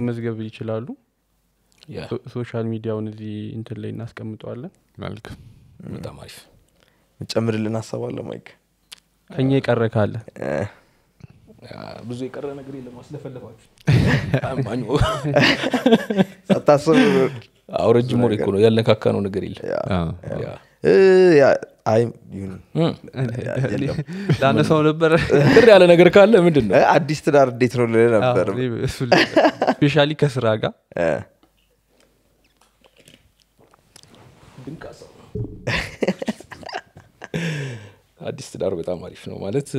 መዝገብ ይችላሉ ሶሻል ሚዲያውን እዚህ እንትን ላይ እናስቀምጠዋለን በጣም አሪፍ ጨምርልን አሰባለሁ ማይክ ከኛ ይቀረካለን ብዙ የቀረ ነገር የለም። አስለፈለፋችሁ ሳታስብ ረጅም ወሬ ነው ያልነካካ ነው ነገር የለም። ላነሳው ነበር ቅር ያለ ነገር ካለ ምንድን ነው አዲስ ትዳር እንዴት ነው ልል ነበር ስፔሻሊ ከስራ ጋር አዲስ ትዳር በጣም አሪፍ ነው ማለት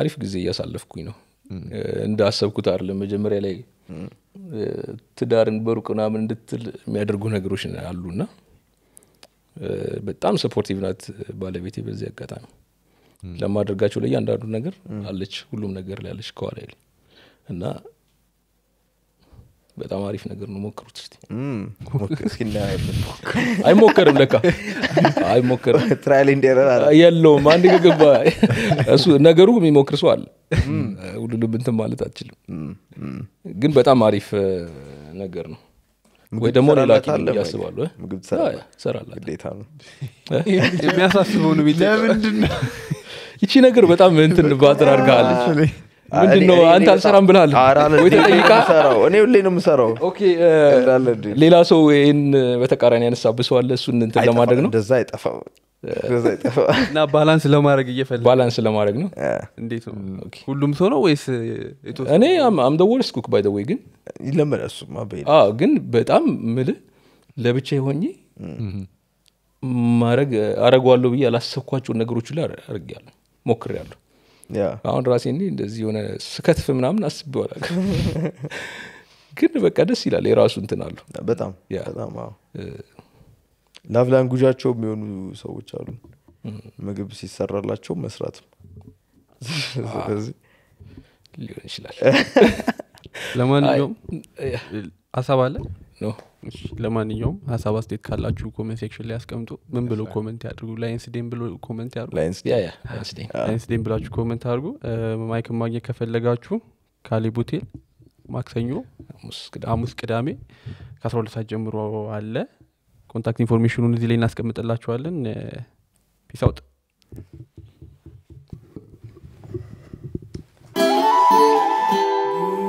አሪፍ ጊዜ እያሳለፍኩኝ ነው እንዳሰብኩት አለ መጀመሪያ ላይ ትዳርን በሩቅ ምናምን እንድትል የሚያደርጉ ነገሮች አሉ እና በጣም ሰፖርቲቭ ናት ባለቤቴ በዚህ አጋጣሚ ላይ ለእያንዳንዱ ነገር አለች ሁሉም ነገር ላይ አለች ከኋላ እና በጣም አሪፍ ነገር ነው ሞክሩት አይሞከርም ለካ አይሞከርምየለውም አንድ ከገባ እሱ ነገሩ የሚሞክር ሰው አለ ሁሉንም እንትን ማለት አችልም ግን በጣም አሪፍ ነገር ነው ወይ ደግሞ ሌላያስባሉ ያስባሉ ሰራላሚያሳስበውን ይቺ ነገር በጣም ምንትን ባትር አርጋለች ምንድነው አንተ አልሰራም ብልሃል ሌላ ሰው ይህን በተቃራኒ ያነሳብህ ሰው አለ እሱን እንትን ለማድረግ ነው እና ባላንስ ለማድረግ እየፈለ ባላንስ ለማድረግ ነው እንዴት ሁሉም ሰው ነው ወይስ እኔ አም ወርስ ኩክ ባይ ወይ ግን ይለመደ ግን በጣም ምልህ ለብቻ ሆኜ ማድረግ አረጓለሁ ብዬ አላሰብኳቸውን ነገሮች ላይ አርግ ያለሁ ሞክር ያለሁ አሁን ራሴ እኔ እንደዚህ የሆነ ስከትፍ ምናምን አስቤው ግን በቃ ደስ ይላል የራሱ እንትን አሉ በጣም ላቭ ላንጉጃቸው የሚሆኑ ሰዎች አሉ ምግብ ሲሰራላቸው መስራት ስለዚህ ሊሆን ይችላል ለማንኛውም አሳብ አለ ለማንኛውም ሀሳብ አስቴት ካላችሁ ኮመንት ሴክሽን ላይ ያስቀምጡ ምን ብሎ ኮመንት ያድርጉ ላይንስዴን ብሎ ኮመንት ያርጉላይንስ ብላችሁ ኮመንት አድርጉ ማይክ ማግኘት ከፈለጋችሁ ካሌ ቡቴል ማክሰኞ አሙስ ቅዳሜ ከአስራ ሁለት ሰዓት ጀምሮ አለ ኮንታክት ኢንፎርሜሽኑን እዚህ ላይ እናስቀምጥላችኋለን ፒስ Thank you.